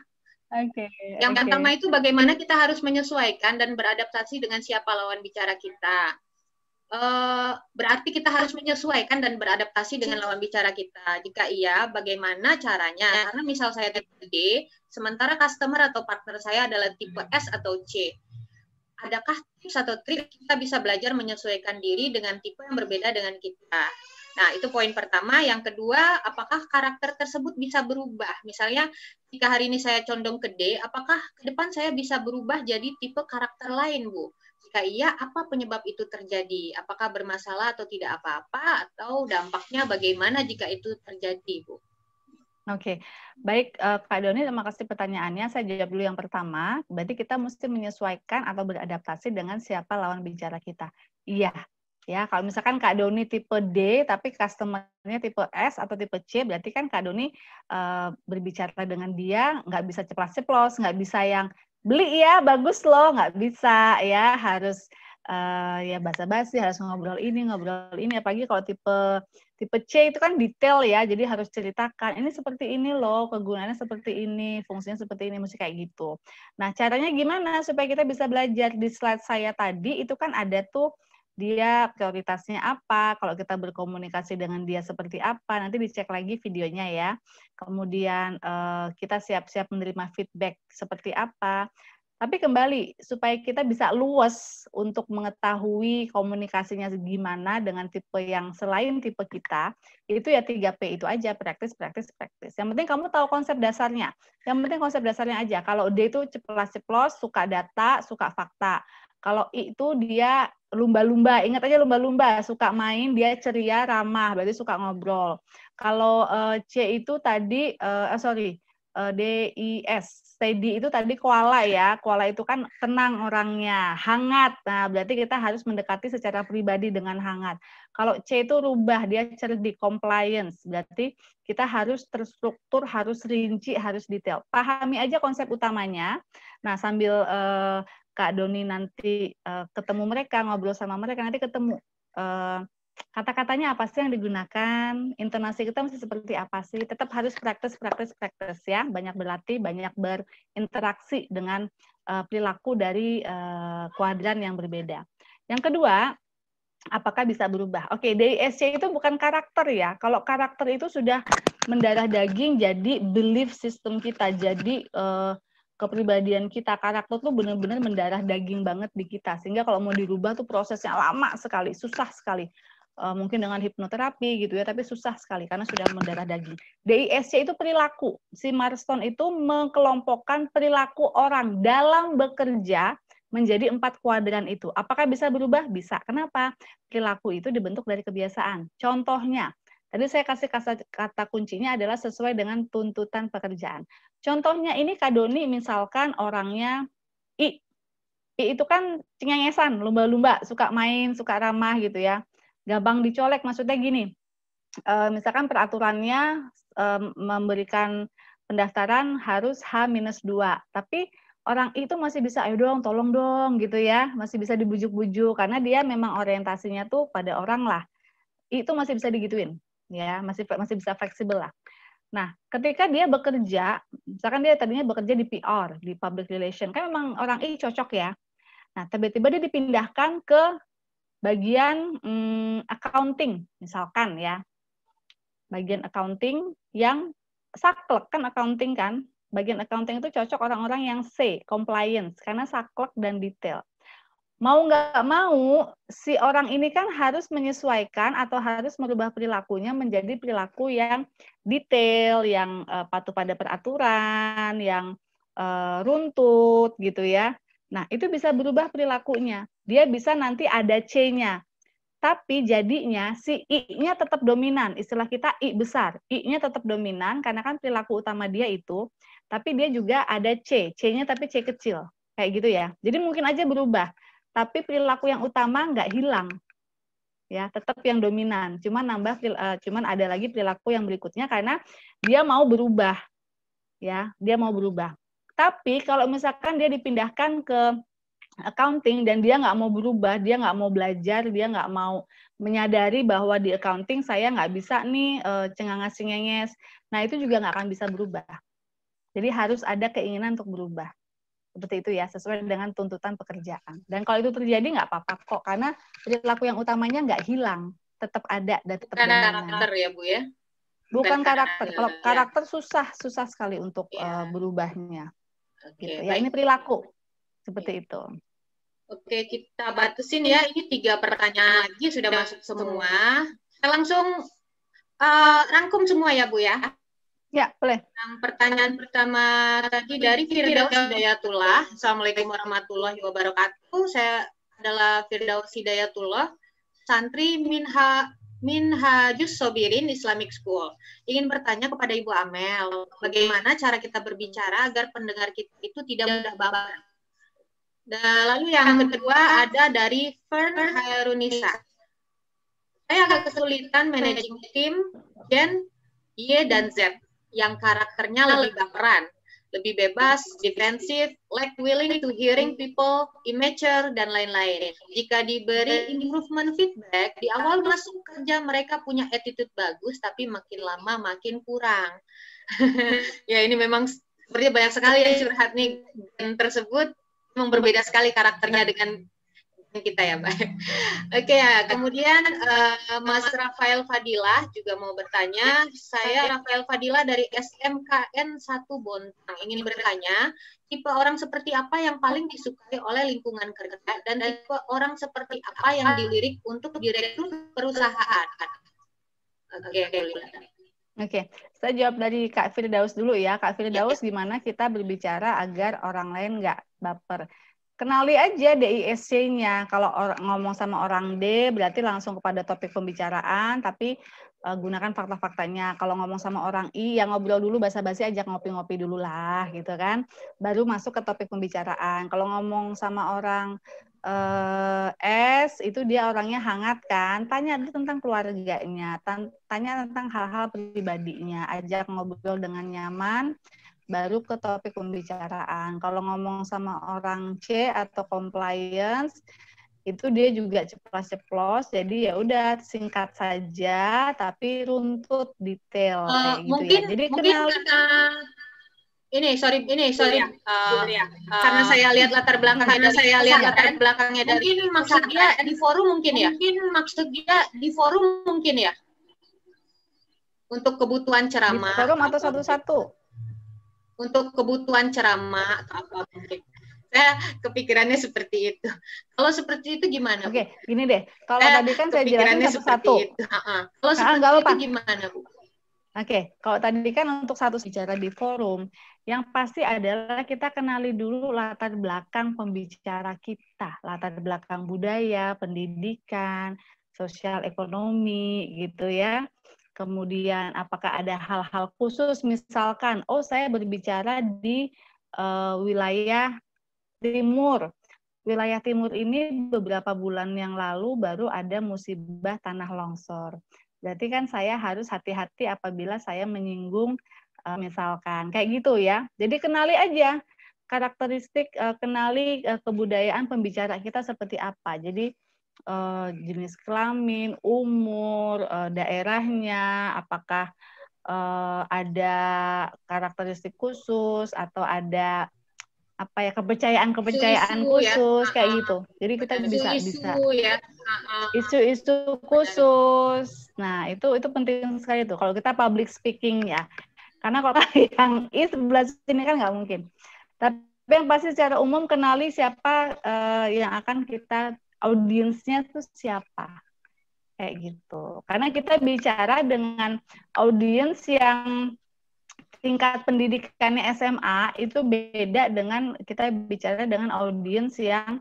Okay, yang okay. pertama itu bagaimana kita harus menyesuaikan dan beradaptasi dengan siapa lawan bicara kita. Uh, berarti kita harus menyesuaikan dan beradaptasi dengan lawan bicara kita. Jika iya, bagaimana caranya? Karena misal saya tipe D, sementara customer atau partner saya adalah tipe S atau C. Adakah tips atau trik kita bisa belajar menyesuaikan diri dengan tipe yang berbeda dengan kita? Nah, itu poin pertama. Yang kedua, apakah karakter tersebut bisa berubah? Misalnya, jika hari ini saya condong ke D, apakah ke depan saya bisa berubah jadi tipe karakter lain, Bu? Jika iya, apa penyebab itu terjadi? Apakah bermasalah atau tidak apa-apa? Atau dampaknya bagaimana jika itu terjadi, Bu? Oke, okay. baik uh, Kak Doni, terima kasih pertanyaannya. Saya jawab dulu yang pertama. Berarti kita mesti menyesuaikan atau beradaptasi dengan siapa lawan bicara kita. Iya, Ya, kalau misalkan Kak Doni tipe D tapi customernya tipe S atau tipe C, berarti kan Kak Doni uh, berbicara dengan dia nggak bisa ceplos ceplos nggak bisa yang beli ya bagus loh, nggak bisa ya harus uh, ya basa-basi, harus ngobrol ini ngobrol ini. Apalagi kalau tipe tipe C itu kan detail ya, jadi harus ceritakan ini seperti ini loh, kegunaannya seperti ini, fungsinya seperti ini, mesti kayak gitu. Nah, caranya gimana supaya kita bisa belajar di slide saya tadi itu kan ada tuh dia prioritasnya apa, kalau kita berkomunikasi dengan dia seperti apa, nanti dicek lagi videonya ya. Kemudian eh, kita siap-siap menerima feedback seperti apa. Tapi kembali supaya kita bisa luas untuk mengetahui komunikasinya gimana dengan tipe yang selain tipe kita, itu ya 3P itu aja, praktis, praktis, praktis. Yang penting kamu tahu konsep dasarnya. Yang penting konsep dasarnya aja. Kalau D itu ceplas-ceplos, suka data, suka fakta kalau I itu dia lumba-lumba, ingat aja lumba-lumba, suka main, dia ceria, ramah, berarti suka ngobrol. Kalau uh, C itu tadi, uh, sorry, uh, D I S, steady itu tadi koala ya, koala itu kan tenang orangnya, hangat. Nah, berarti kita harus mendekati secara pribadi dengan hangat. Kalau C itu rubah, dia cerdik, compliance, berarti kita harus terstruktur, harus rinci, harus detail. Pahami aja konsep utamanya. Nah, sambil uh, Kak Doni nanti uh, ketemu mereka, ngobrol sama mereka, nanti ketemu uh, kata-katanya apa sih yang digunakan, intonasi kita masih seperti apa sih, tetap harus praktis, praktis, praktis ya, banyak berlatih, banyak berinteraksi dengan uh, perilaku dari uh, kuadran yang berbeda. Yang kedua, apakah bisa berubah? Oke, okay, dari SC itu bukan karakter ya, kalau karakter itu sudah mendarah daging jadi belief system kita, jadi uh, kepribadian kita karakter tuh benar-benar mendarah daging banget di kita sehingga kalau mau dirubah tuh prosesnya lama sekali susah sekali e, mungkin dengan hipnoterapi gitu ya tapi susah sekali karena sudah mendarah daging DISC itu perilaku si Marston itu mengkelompokkan perilaku orang dalam bekerja menjadi empat kuadran itu apakah bisa berubah bisa kenapa perilaku itu dibentuk dari kebiasaan contohnya Tadi saya kasih kata, kuncinya adalah sesuai dengan tuntutan pekerjaan. Contohnya ini Kak Doni misalkan orangnya I. I itu kan cengengesan, lumba-lumba, suka main, suka ramah gitu ya. Gampang dicolek, maksudnya gini, eh, misalkan peraturannya eh, memberikan pendaftaran harus H-2, tapi orang itu masih bisa ayo dong tolong dong gitu ya masih bisa dibujuk-bujuk karena dia memang orientasinya tuh pada orang lah itu masih bisa digituin ya masih masih bisa fleksibel lah. Nah, ketika dia bekerja, misalkan dia tadinya bekerja di PR, di public relation, kan memang orang ini cocok ya. Nah, tiba-tiba dia dipindahkan ke bagian hmm, accounting, misalkan ya. Bagian accounting yang saklek kan accounting kan. Bagian accounting itu cocok orang-orang yang C, compliance, karena saklek dan detail mau nggak mau si orang ini kan harus menyesuaikan atau harus merubah perilakunya menjadi perilaku yang detail, yang uh, patuh pada peraturan, yang uh, runtut gitu ya. Nah, itu bisa berubah perilakunya. Dia bisa nanti ada C-nya. Tapi jadinya si I-nya tetap dominan. Istilah kita I besar. I-nya tetap dominan karena kan perilaku utama dia itu. Tapi dia juga ada C. C-nya tapi C kecil. Kayak gitu ya. Jadi mungkin aja berubah tapi perilaku yang utama nggak hilang ya tetap yang dominan cuman nambah uh, cuman ada lagi perilaku yang berikutnya karena dia mau berubah ya dia mau berubah tapi kalau misalkan dia dipindahkan ke accounting dan dia nggak mau berubah, dia nggak mau belajar, dia nggak mau menyadari bahwa di accounting saya nggak bisa nih uh, eh, cengangas cengenges. Nah itu juga nggak akan bisa berubah. Jadi harus ada keinginan untuk berubah seperti itu ya sesuai dengan tuntutan pekerjaan dan kalau itu terjadi nggak apa-apa kok karena perilaku yang utamanya nggak hilang tetap ada dan tetap karena karakter ya bu ya bukan karakter kalau ya. karakter susah susah sekali untuk ya. uh, berubahnya okay, gitu ya ini perilaku seperti okay. Iya. itu oke kita batasin ya ini tiga pertanyaan lagi sudah masuk semua kita langsung uh, rangkum semua ya bu ya Ya, boleh. Yang pertanyaan pertama tadi dari Firdaus Hidayatullah. Assalamualaikum warahmatullahi wabarakatuh. Saya adalah Firdaus Hidayatullah, santri Minha Minhajus Sobirin Islamic School. Ingin bertanya kepada Ibu Amel, bagaimana cara kita berbicara agar pendengar kita itu tidak mudah baper? Dan lalu yang kedua ada dari Fern Hairunisa. Saya agak kesulitan managing tim Gen Y dan Z yang karakternya lebih baperan, lebih bebas, defensif, lack willing to hearing people, immature, dan lain-lain. Jika diberi improvement feedback, di awal masuk kerja mereka punya attitude bagus, tapi makin lama makin kurang. [LAUGHS] ya ini memang seperti banyak sekali yang curhat nih, dan tersebut memang berbeda sekali karakternya dengan kita ya Pak. [LAUGHS] Oke ya, kemudian uh, Mas Rafael Fadila juga mau bertanya. Saya Rafael Fadila dari SMKN 1 Bontang ingin bertanya, tipe orang seperti apa yang paling disukai oleh lingkungan kerja dan tipe orang seperti apa yang dilirik untuk direktur perusahaan? Oke, oke. Oke, okay. saya jawab dari Kak Firdaus dulu ya. Kak Firdaus, ya, ya. gimana kita berbicara agar orang lain nggak baper? kenali aja DISC-nya. Kalau ngomong sama orang D berarti langsung kepada topik pembicaraan, tapi uh, gunakan fakta-faktanya. Kalau ngomong sama orang I yang ngobrol dulu basa-basi ajak ngopi-ngopi dulu lah gitu kan. Baru masuk ke topik pembicaraan. Kalau ngomong sama orang uh, S itu dia orangnya hangat kan tanya dulu tentang keluarganya tanya tentang hal-hal pribadinya ajak ngobrol dengan nyaman baru ke topik pembicaraan. Kalau ngomong sama orang C atau compliance itu dia juga ceplos-ceplos. Jadi ya udah singkat saja tapi runtut detail uh, kayak gitu ya. mungkin, ya. Jadi mungkin kenal karena ini sorry ini iya, sorry uh, Uh, karena saya lihat latar belakangnya karena dari, saya lihat latar belakangnya dari mungkin maksudnya di forum mungkin, ya mungkin maksudnya di forum mungkin ya untuk kebutuhan ceramah di forum atau satu-satu untuk kebutuhan ceramah atau apa mungkin. Gitu. Saya kepikirannya seperti itu. Kalau seperti itu gimana? Oke, okay, gini deh. Kalau tadi kan saya jelasin satu-satu. uh Kalau seperti apa. itu gimana, Bu? Oke, okay. kalau tadi kan untuk satu bicara di forum, yang pasti adalah kita kenali dulu latar belakang pembicara kita, latar belakang budaya, pendidikan, sosial ekonomi gitu ya. Kemudian apakah ada hal-hal khusus misalkan oh saya berbicara di uh, wilayah timur. Wilayah timur ini beberapa bulan yang lalu baru ada musibah tanah longsor. Berarti kan saya harus hati-hati apabila saya menyinggung uh, misalkan kayak gitu ya. Jadi kenali aja karakteristik uh, kenali uh, kebudayaan pembicara kita seperti apa. Jadi Eh, jenis kelamin, umur, eh, daerahnya, apakah eh, ada karakteristik khusus atau ada apa ya kepercayaan-kepercayaan ya. khusus ya. kayak ah, gitu. Jadi kita isu bisa isu, bisa bisa ya. ah, ah. isu-isu khusus. Nah, itu itu penting sekali tuh kalau kita public speaking ya. Karena kalau [LAUGHS] yang is sebelah ini kan nggak mungkin. Tapi yang pasti secara umum kenali siapa uh, yang akan kita audiensnya tuh siapa kayak gitu karena kita bicara dengan audiens yang tingkat pendidikannya SMA itu beda dengan kita bicara dengan audiens yang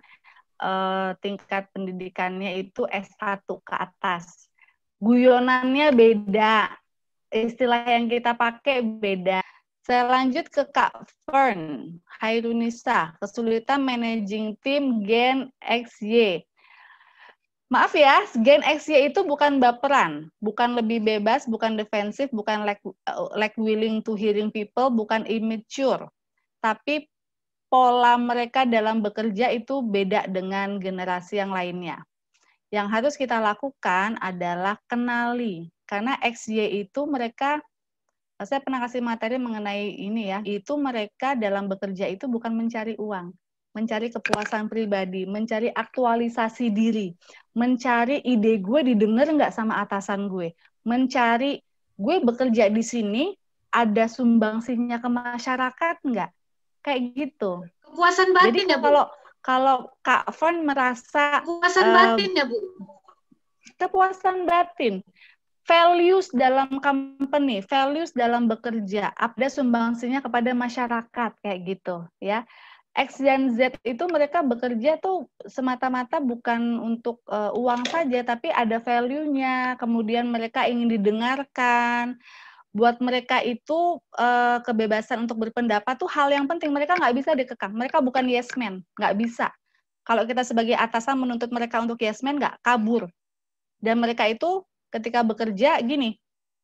uh, tingkat pendidikannya itu S1 ke atas guyonannya beda istilah yang kita pakai beda saya lanjut ke Kak Fern Hairunisa, kesulitan managing tim Gen XY. Maaf ya, gen X Y itu bukan baperan, bukan lebih bebas, bukan defensif, bukan like eh, like willing to hearing people, bukan immature. Tapi pola mereka dalam bekerja itu beda dengan generasi yang lainnya. Yang harus kita lakukan adalah kenali. Karena X Y itu mereka, eh, saya pernah kasih materi mengenai ini ya, itu mereka dalam bekerja itu bukan mencari uang mencari kepuasan pribadi, mencari aktualisasi diri, mencari ide gue didengar nggak sama atasan gue, mencari gue bekerja di sini ada sumbangsinya ke masyarakat nggak, kayak gitu. Kepuasan batin Jadi, ya bu. Kalau kalau Kak Von merasa kepuasan uh, batin ya bu. Kepuasan batin values dalam company, values dalam bekerja, ada sumbangsinya kepada masyarakat kayak gitu ya. X dan Z itu mereka bekerja tuh semata-mata bukan untuk uh, uang saja, tapi ada value-nya. Kemudian mereka ingin didengarkan. Buat mereka itu uh, kebebasan untuk berpendapat tuh hal yang penting. Mereka nggak bisa dikekang. Mereka bukan yes man, nggak bisa. Kalau kita sebagai atasan menuntut mereka untuk yes man, nggak kabur. Dan mereka itu ketika bekerja gini,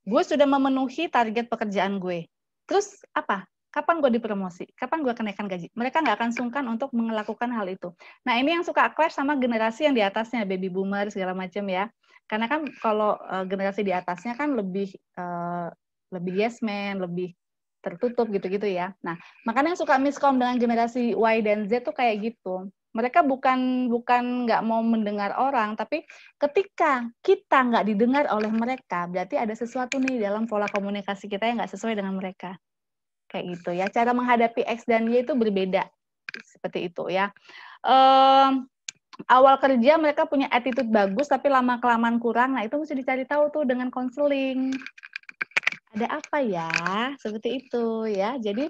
gue sudah memenuhi target pekerjaan gue. Terus apa? kapan gue dipromosi, kapan gue kenaikan gaji. Mereka nggak akan sungkan untuk melakukan hal itu. Nah ini yang suka clash sama generasi yang di atasnya, baby boomer segala macam ya. Karena kan kalau uh, generasi di atasnya kan lebih uh, lebih yes man, lebih tertutup gitu-gitu ya. Nah makanya yang suka miskom dengan generasi Y dan Z tuh kayak gitu. Mereka bukan bukan nggak mau mendengar orang, tapi ketika kita nggak didengar oleh mereka, berarti ada sesuatu nih dalam pola komunikasi kita yang nggak sesuai dengan mereka kayak gitu ya. Cara menghadapi X dan Y itu berbeda seperti itu ya. Um, awal kerja mereka punya attitude bagus tapi lama kelamaan kurang. Nah itu mesti dicari tahu tuh dengan konseling. Ada apa ya seperti itu ya. Jadi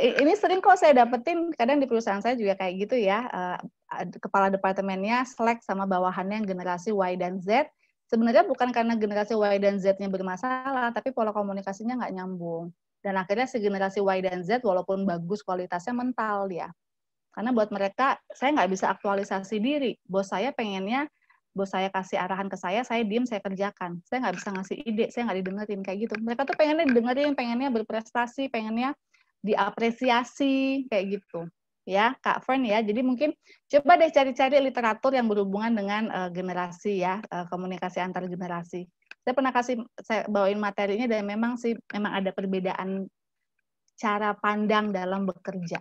ini sering kok saya dapetin kadang di perusahaan saya juga kayak gitu ya. Uh, kepala departemennya selek sama bawahannya yang generasi Y dan Z sebenarnya bukan karena generasi Y dan Z-nya bermasalah, tapi pola komunikasinya nggak nyambung. Dan akhirnya segenerasi Y dan Z walaupun bagus kualitasnya mental ya Karena buat mereka, saya nggak bisa aktualisasi diri. Bos saya pengennya, bos saya kasih arahan ke saya, saya diem, saya kerjakan. Saya nggak bisa ngasih ide, saya nggak didengerin, kayak gitu. Mereka tuh pengennya didengerin, pengennya berprestasi, pengennya diapresiasi, kayak gitu ya Kak Fern ya. Jadi mungkin coba deh cari-cari literatur yang berhubungan dengan uh, generasi ya, uh, komunikasi antar generasi saya pernah kasih saya bawain materinya dan memang sih memang ada perbedaan cara pandang dalam bekerja.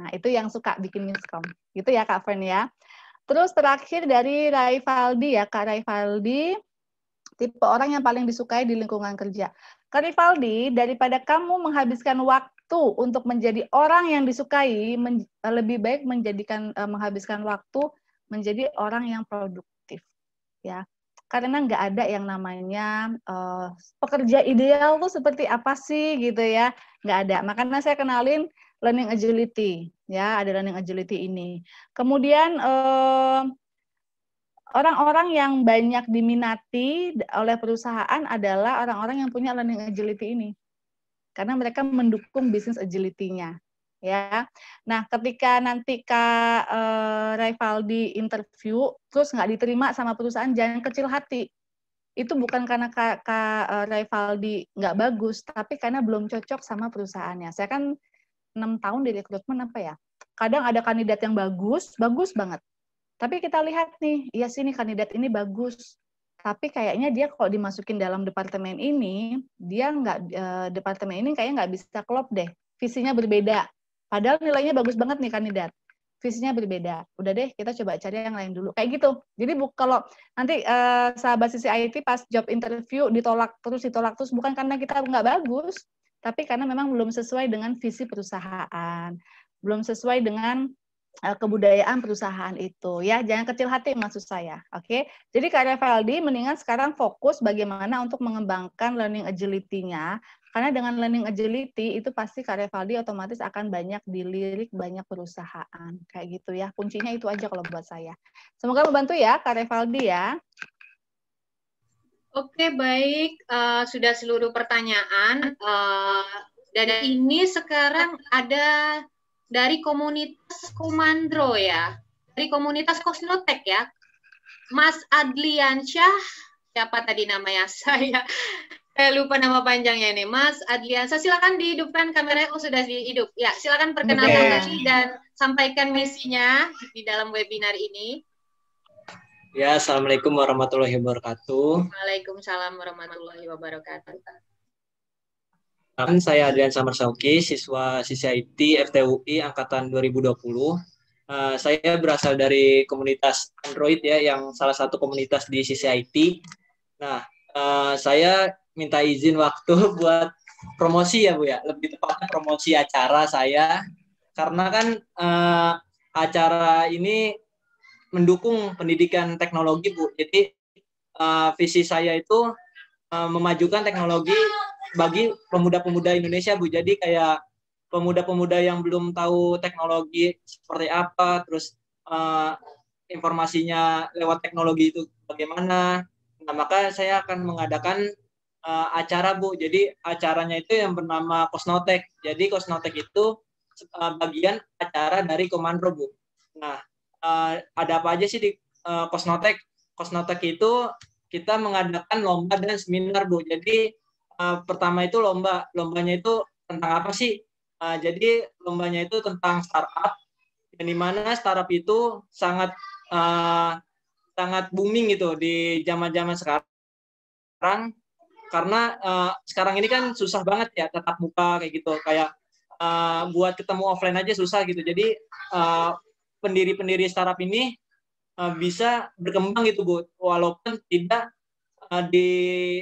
Nah, itu yang suka bikin miskom. Gitu ya Kak Fern ya. Terus terakhir dari Raivaldi ya Kak Raivaldi tipe orang yang paling disukai di lingkungan kerja. Kak Raivaldi, daripada kamu menghabiskan waktu untuk menjadi orang yang disukai, men lebih baik menjadikan eh, menghabiskan waktu menjadi orang yang produktif. Ya, karena nggak ada yang namanya uh, pekerja ideal tuh seperti apa sih gitu ya nggak ada makanya saya kenalin learning agility ya ada learning agility ini kemudian orang eh, orang-orang yang banyak diminati oleh perusahaan adalah orang-orang yang punya learning agility ini karena mereka mendukung bisnis agility-nya ya. Nah, ketika nanti Kak eh, Rivaldi interview terus nggak diterima sama perusahaan, jangan kecil hati. Itu bukan karena Kak, Kak eh, Rivaldi nggak bagus, tapi karena belum cocok sama perusahaannya. Saya kan enam tahun di rekrutmen apa ya? Kadang ada kandidat yang bagus, bagus banget. Tapi kita lihat nih, ya sih nih kandidat ini bagus, tapi kayaknya dia kalau dimasukin dalam departemen ini, dia nggak eh, departemen ini kayaknya nggak bisa klop deh. Visinya berbeda, Padahal nilainya bagus banget nih kandidat. Visinya berbeda. Udah deh, kita coba cari yang lain dulu. Kayak gitu. Jadi bu, kalau nanti uh, sahabat sisi IT pas job interview ditolak terus ditolak terus bukan karena kita nggak bagus, tapi karena memang belum sesuai dengan visi perusahaan, belum sesuai dengan uh, kebudayaan perusahaan itu ya jangan kecil hati maksud saya oke okay? jadi Kak Revaldi mendingan sekarang fokus bagaimana untuk mengembangkan learning agility-nya karena dengan learning agility itu pasti Kak Valdi otomatis akan banyak dilirik banyak perusahaan. Kayak gitu ya. Kuncinya itu aja kalau buat saya. Semoga membantu ya Kak Valdi ya. Oke, baik. Uh, sudah seluruh pertanyaan. Uh, dan ini sekarang ada dari komunitas Komandro ya. Dari komunitas Kosnotek ya. Mas Adliansyah, siapa tadi namanya [LAUGHS] saya? Saya lupa nama panjangnya ini, Mas Adliansa. Silakan dihidupkan kameranya. Oh sudah dihidup. Ya, silakan perkenalkan tadi dan sampaikan misinya di dalam webinar ini. Ya, assalamualaikum warahmatullahi wabarakatuh. Waalaikumsalam warahmatullahi wabarakatuh. Kan saya Adrian Samar siswa CCIT FTUI angkatan 2020. Uh, eh, saya berasal dari komunitas Android ya, yang salah satu komunitas di CCIT. Nah, Eh, saya minta izin waktu [LAUGHS] buat promosi ya Bu ya, lebih tepatnya promosi acara saya karena kan uh, acara ini mendukung pendidikan teknologi Bu. Jadi uh, visi saya itu uh, memajukan teknologi bagi pemuda-pemuda Indonesia Bu. Jadi kayak pemuda-pemuda yang belum tahu teknologi seperti apa, terus uh, informasinya lewat teknologi itu bagaimana, Nah, maka saya akan mengadakan uh, acara Bu. Jadi acaranya itu yang bernama Kosnotek. Jadi Kosnotek itu uh, bagian acara dari Komando Bu. Nah, uh, ada apa aja sih di uh, Kosnotek? Kosnotek itu kita mengadakan lomba dan seminar Bu. Jadi uh, pertama itu lomba, lombanya itu tentang apa sih? Uh, jadi lombanya itu tentang startup. Yang mana startup itu sangat uh, sangat booming gitu di zaman-zaman sekarang karena uh, sekarang ini kan susah banget ya tetap muka kayak gitu kayak uh, buat ketemu offline aja susah gitu jadi pendiri eh, pendiri-pendiri startup ini uh, bisa berkembang gitu bu walaupun tidak uh, di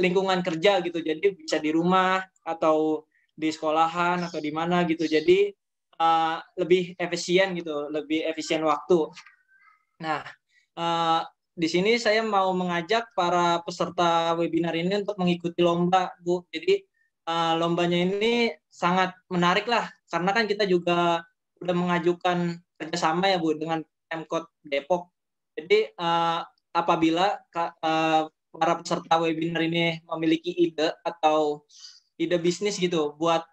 lingkungan kerja gitu jadi bisa di rumah atau di sekolahan atau di mana gitu jadi uh, lebih efisien gitu lebih efisien waktu nah uh, di sini saya mau mengajak para peserta webinar ini untuk mengikuti lomba, Bu. Jadi uh, lombanya ini sangat menarik lah, karena kan kita juga sudah mengajukan kerjasama ya, Bu, dengan Pemkot Depok. Jadi uh, apabila uh, para peserta webinar ini memiliki ide atau ide bisnis gitu buat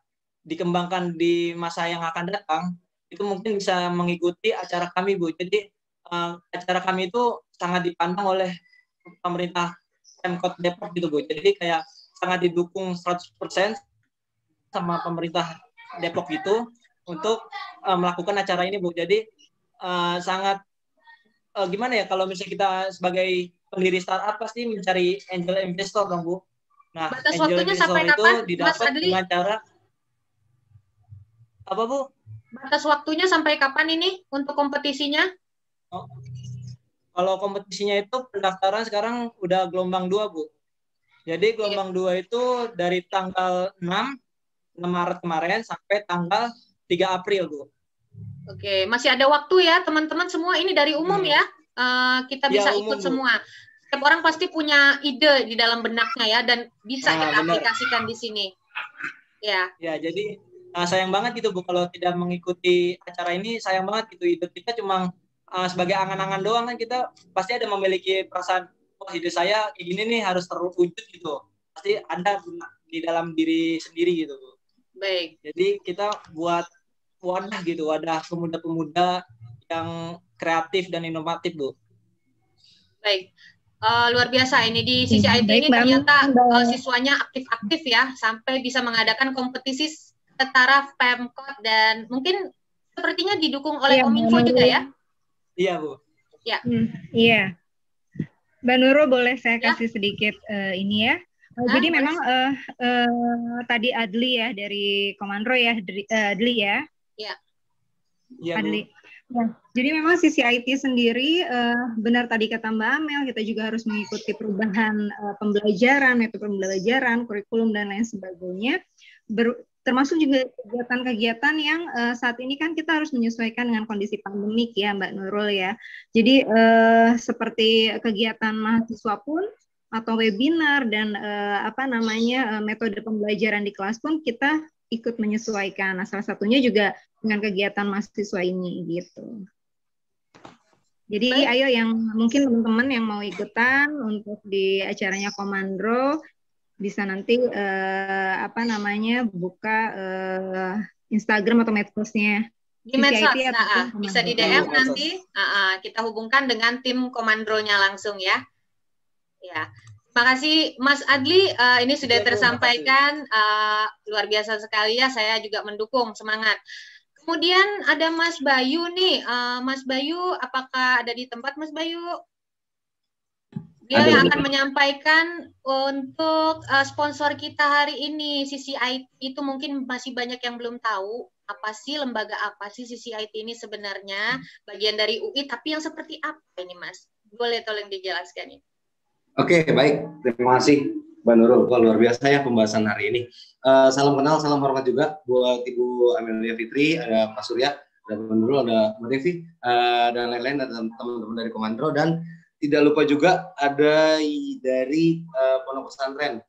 dikembangkan di masa yang akan datang, itu mungkin bisa mengikuti acara kami, Bu. Jadi uh, acara kami itu sangat dipandang oleh pemerintah Pemkot Depok gitu Bu. Jadi kayak sangat didukung 100% sama pemerintah Depok gitu untuk uh, melakukan acara ini Bu. Jadi uh, sangat uh, gimana ya kalau misalnya kita sebagai pendiri startup pasti mencari angel investor dong Bu. Nah, batas angel waktunya investor sampai itu kapan? didapat dengan cara apa Bu? Batas waktunya sampai kapan ini untuk kompetisinya? Oh. Kalau kompetisinya itu pendaftaran sekarang udah gelombang dua Bu. Jadi gelombang dua itu dari tanggal 6, 6 Maret kemarin sampai tanggal 3 April Bu. Oke, masih ada waktu ya teman-teman semua. Ini dari umum hmm. ya, uh, kita iya, bisa umum, ikut Bu. semua. Setiap orang pasti punya ide di dalam benaknya ya, dan bisa nah, kita benar. aplikasikan di sini. Ya. Ya, jadi uh, sayang banget gitu Bu kalau tidak mengikuti acara ini, sayang banget gitu itu kita cuma Eh, sebagai angan-angan doang kan kita pasti ada memiliki perasaan oh ide saya kayak gini nih harus terwujud gitu pasti ada di dalam diri sendiri gitu baik jadi kita buat wadah gitu wadah pemuda-pemuda yang kreatif dan inovatif bu baik uh, luar biasa ini di sisi IT ini ternyata Uh, siswanya aktif-aktif ya sampai bisa mengadakan kompetisi setara Pemkot dan mungkin sepertinya didukung oleh iya, ya, Kominfo juga ya. Iya, Bu. Iya. Hmm, iya. Mbak Nurul boleh saya ya. kasih sedikit uh, ini ya. Nah, Jadi memang uh, uh, tadi Adli ya dari Komandro ya Adli, ya. ya. Iya. Iya. Adli. Ya. Jadi memang sisi IT sendiri uh, benar tadi kata Mbak Amel kita juga harus mengikuti perubahan uh, pembelajaran, metode pembelajaran, kurikulum dan lain sebagainya. Ber, termasuk juga kegiatan-kegiatan yang uh, saat ini kan kita harus menyesuaikan dengan kondisi pandemik ya Mbak Nurul ya. Jadi uh, seperti kegiatan mahasiswa pun atau webinar dan uh, apa namanya uh, metode pembelajaran di kelas pun kita ikut menyesuaikan. Nah, salah satunya juga dengan kegiatan mahasiswa ini gitu. Jadi ayo yang mungkin teman-teman yang mau ikutan untuk di acaranya Komandro bisa nanti uh, apa namanya buka uh, Instagram atau medsosnya di medsos nah, bisa di DM nanti uh, uh, kita hubungkan dengan tim komandronya langsung ya ya terima kasih Mas Adli uh, ini sudah ya, tersampaikan uh, luar biasa sekali ya saya juga mendukung semangat kemudian ada Mas Bayu nih uh, Mas Bayu apakah ada di tempat Mas Bayu dia yang akan menyampaikan untuk uh, sponsor kita hari ini CCIT itu mungkin masih banyak yang belum tahu apa sih lembaga apa sih CCIT ini sebenarnya bagian dari UI tapi yang seperti apa ini Mas? Boleh tolong dijelaskan ini. Oke, okay, baik. Terima kasih Mbak Nurul. Wah, luar biasa ya pembahasan hari ini. Uh, salam kenal, salam hormat juga buat Ibu Amelia Fitri, ada Pak Surya, ada Mbak Nurul, ada Mbak Devi, uh, dan lain-lain, ada teman-teman dari Komando dan tidak lupa juga ada dari uh, pondok pesantren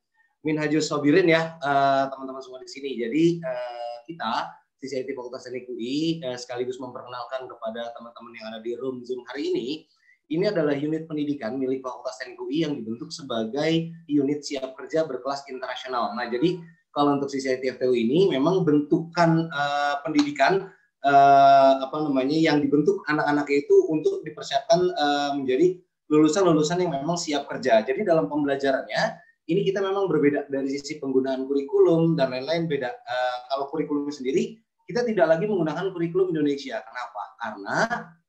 Minhajus Sobirin ya eh, teman-teman uh, semua di sini. Jadi uh, kita CCIT Fakultas Teknik UI uh, sekaligus memperkenalkan kepada teman-teman yang ada di room Zoom hari ini. Ini adalah unit pendidikan milik Fakultas Teknik UI yang dibentuk sebagai unit siap kerja berkelas internasional. Nah, jadi kalau untuk CCIT FTU ini memang bentukan uh, pendidikan uh, apa namanya yang dibentuk anak-anak itu untuk dipersiapkan uh, menjadi lulusan-lulusan yang memang siap kerja. Jadi dalam pembelajarannya ini kita memang berbeda dari sisi penggunaan kurikulum dan lain-lain beda. Uh, kalau kurikulum sendiri kita tidak lagi menggunakan kurikulum Indonesia. Kenapa? Karena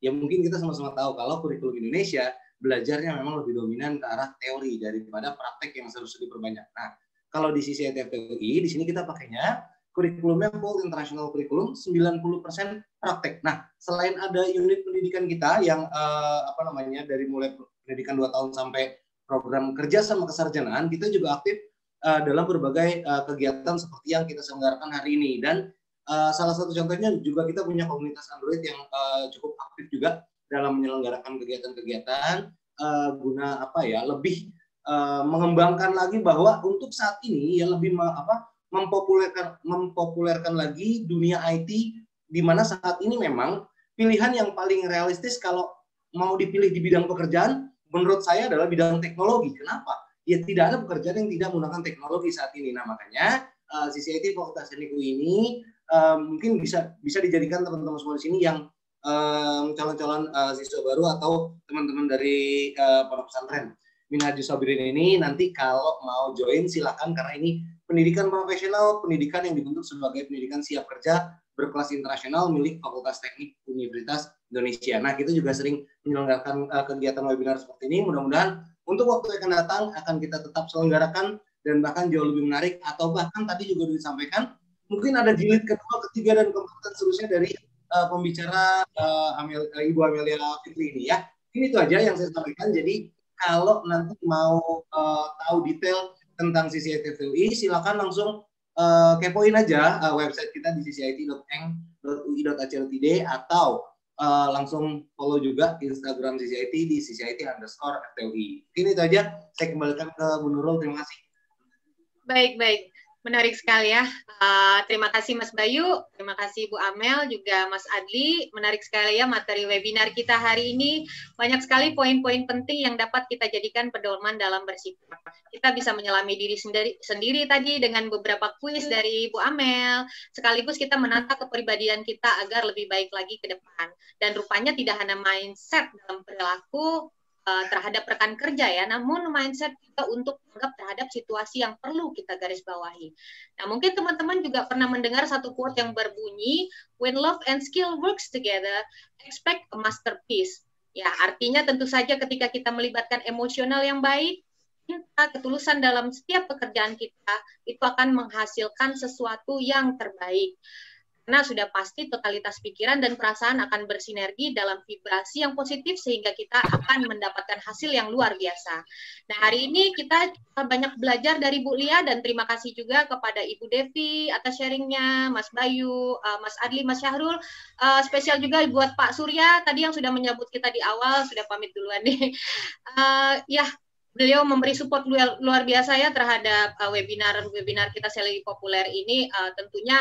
ya mungkin kita sama-sama tahu kalau kurikulum Indonesia belajarnya memang lebih dominan ke arah teori daripada praktek yang seharusnya diperbanyak. Nah, kalau di sisi ETFTUI di sini kita pakainya kurikulumnya full international kurikulum 90% praktek. Nah, selain ada unit pendidikan kita yang uh, apa namanya dari mulai pendidikan dua tahun sampai program kerja sama kesarjanaan, kita juga aktif uh, dalam berbagai uh, kegiatan seperti yang kita selenggarakan hari ini dan uh, salah satu contohnya juga kita punya komunitas Android yang uh, cukup aktif juga dalam menyelenggarakan kegiatan-kegiatan uh, guna apa ya, lebih Uh, mengembangkan lagi bahwa untuk saat ini ya lebih apa mempopulerkan mempopulerkan lagi dunia IT di mana saat ini memang pilihan yang paling realistis kalau mau dipilih di bidang pekerjaan menurut saya adalah bidang teknologi. Kenapa? Ya tidak ada pekerjaan yang tidak menggunakan teknologi saat ini. Nah makanya uh, eh, CCIT Fakultas Teknik ini uh, mungkin bisa bisa dijadikan teman-teman semua di sini yang eh, calon-calon uh, siswa baru atau teman-teman dari uh, pondok pesantren. Minhajus Sabirin ini nanti kalau mau join silakan karena ini pendidikan profesional, pendidikan yang dibentuk sebagai pendidikan siap kerja berkelas internasional milik Fakultas Teknik Universitas Indonesia. Nah, kita juga sering menyelenggarakan uh, kegiatan webinar seperti ini. Mudah-mudahan untuk waktu yang akan datang akan kita tetap selenggarakan dan bahkan jauh lebih menarik atau bahkan tadi juga sudah disampaikan mungkin ada jilid kedua, ketiga dan keempat dan seterusnya dari uh, pembicara uh, Amel, uh, Ibu Amelia Fitri ini ya. Ini itu aja yang saya sampaikan. Jadi kalau nanti mau uh, tahu detail tentang CCITVUI, silakan langsung uh, kepoin aja uh, website kita di ccit.eng.ui.acl.id atau uh, langsung follow juga Instagram CCIT di CCIT underscore FTUI. Ini itu aja, saya kembalikan ke Bu Nurul, terima kasih. Baik, baik. Menarik sekali ya. Uh, terima kasih Mas Bayu, terima kasih Bu Amel, juga Mas Adli. Menarik sekali ya materi webinar kita hari ini. Banyak sekali poin-poin penting yang dapat kita jadikan pedoman dalam bersikap. Kita bisa menyelami diri sendiri, sendiri tadi dengan beberapa kuis dari Bu Amel. Sekaligus kita menata kepribadian kita agar lebih baik lagi ke depan. Dan rupanya tidak hanya mindset dalam perilaku, Eh, terhadap rekan kerja ya, namun mindset kita untuk menganggap terhadap situasi yang perlu kita garis bawahi. Nah, mungkin teman-teman juga pernah mendengar satu quote yang berbunyi, "When love and skill works together, expect a masterpiece." Ya, artinya tentu saja ketika kita melibatkan emosional yang baik, cinta, ketulusan dalam setiap pekerjaan kita, itu akan menghasilkan sesuatu yang terbaik. Karena sudah pasti totalitas pikiran dan perasaan akan bersinergi dalam vibrasi yang positif sehingga kita akan mendapatkan hasil yang luar biasa. Nah, hari ini kita banyak belajar dari Bu Lia dan terima kasih juga kepada Ibu Devi atas sharingnya, Mas Bayu, eh, Mas Adli, Mas Syahrul. Eh, spesial juga buat Pak Surya tadi yang sudah menyambut kita di awal, sudah pamit duluan nih. [LAUGHS] Eh, ya, beliau memberi support luar, luar biasa ya terhadap uh, webinar webinar kita selebih populer ini uh, tentunya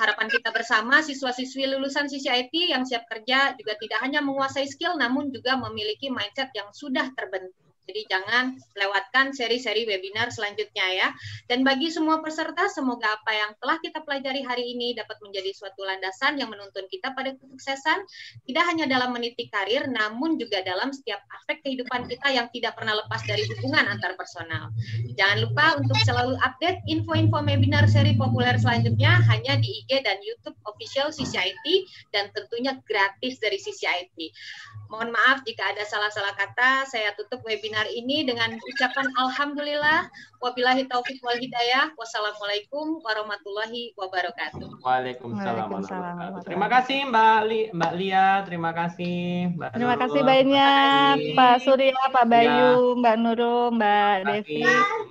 harapan kita bersama siswa-siswi lulusan CCIT yang siap kerja juga tidak hanya menguasai skill namun juga memiliki mindset yang sudah terbentuk jadi jangan lewatkan seri-seri webinar selanjutnya ya. Dan bagi semua peserta, semoga apa yang telah kita pelajari hari ini dapat menjadi suatu landasan yang menuntun kita pada kesuksesan, tidak hanya dalam meniti karir, namun juga dalam setiap aspek kehidupan kita yang tidak pernah lepas dari hubungan antar personal. Jangan lupa untuk selalu update info-info webinar seri populer selanjutnya hanya di IG dan YouTube official CCIT dan tentunya gratis dari CCIT. Mohon maaf jika ada salah-salah kata, saya tutup webinar webinar ini dengan ucapan Alhamdulillah, wabillahi taufik wal hidayah, wassalamualaikum warahmatullahi wabarakatuh. Waalaikumsalam. Waalaikumsalam. Terima kasih Mbak, Li, Mbak Lia, terima kasih. Mbak terima Nurul, kasih banyak Pak Surya, Pak iya. Bayu, ya. Mbak Nurul, Mbak Devi.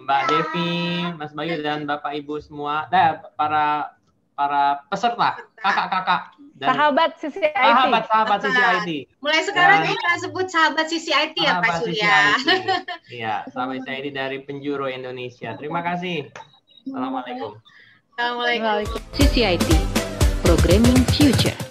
Mbak Devi, Mas Bayu dan Bapak Ibu semua, nah, para para peserta, kakak-kakak dan sahabat CCIT. Sahabat sahabat CCIT. Mulai sekarang kita sebut sahabat CCIT ya Pak Surya. [LAUGHS] Iya, sahabat CCIT dari penjuru Indonesia. Terima kasih. Assalamualaikum. Assalamualaikum. CCIT Programming Future.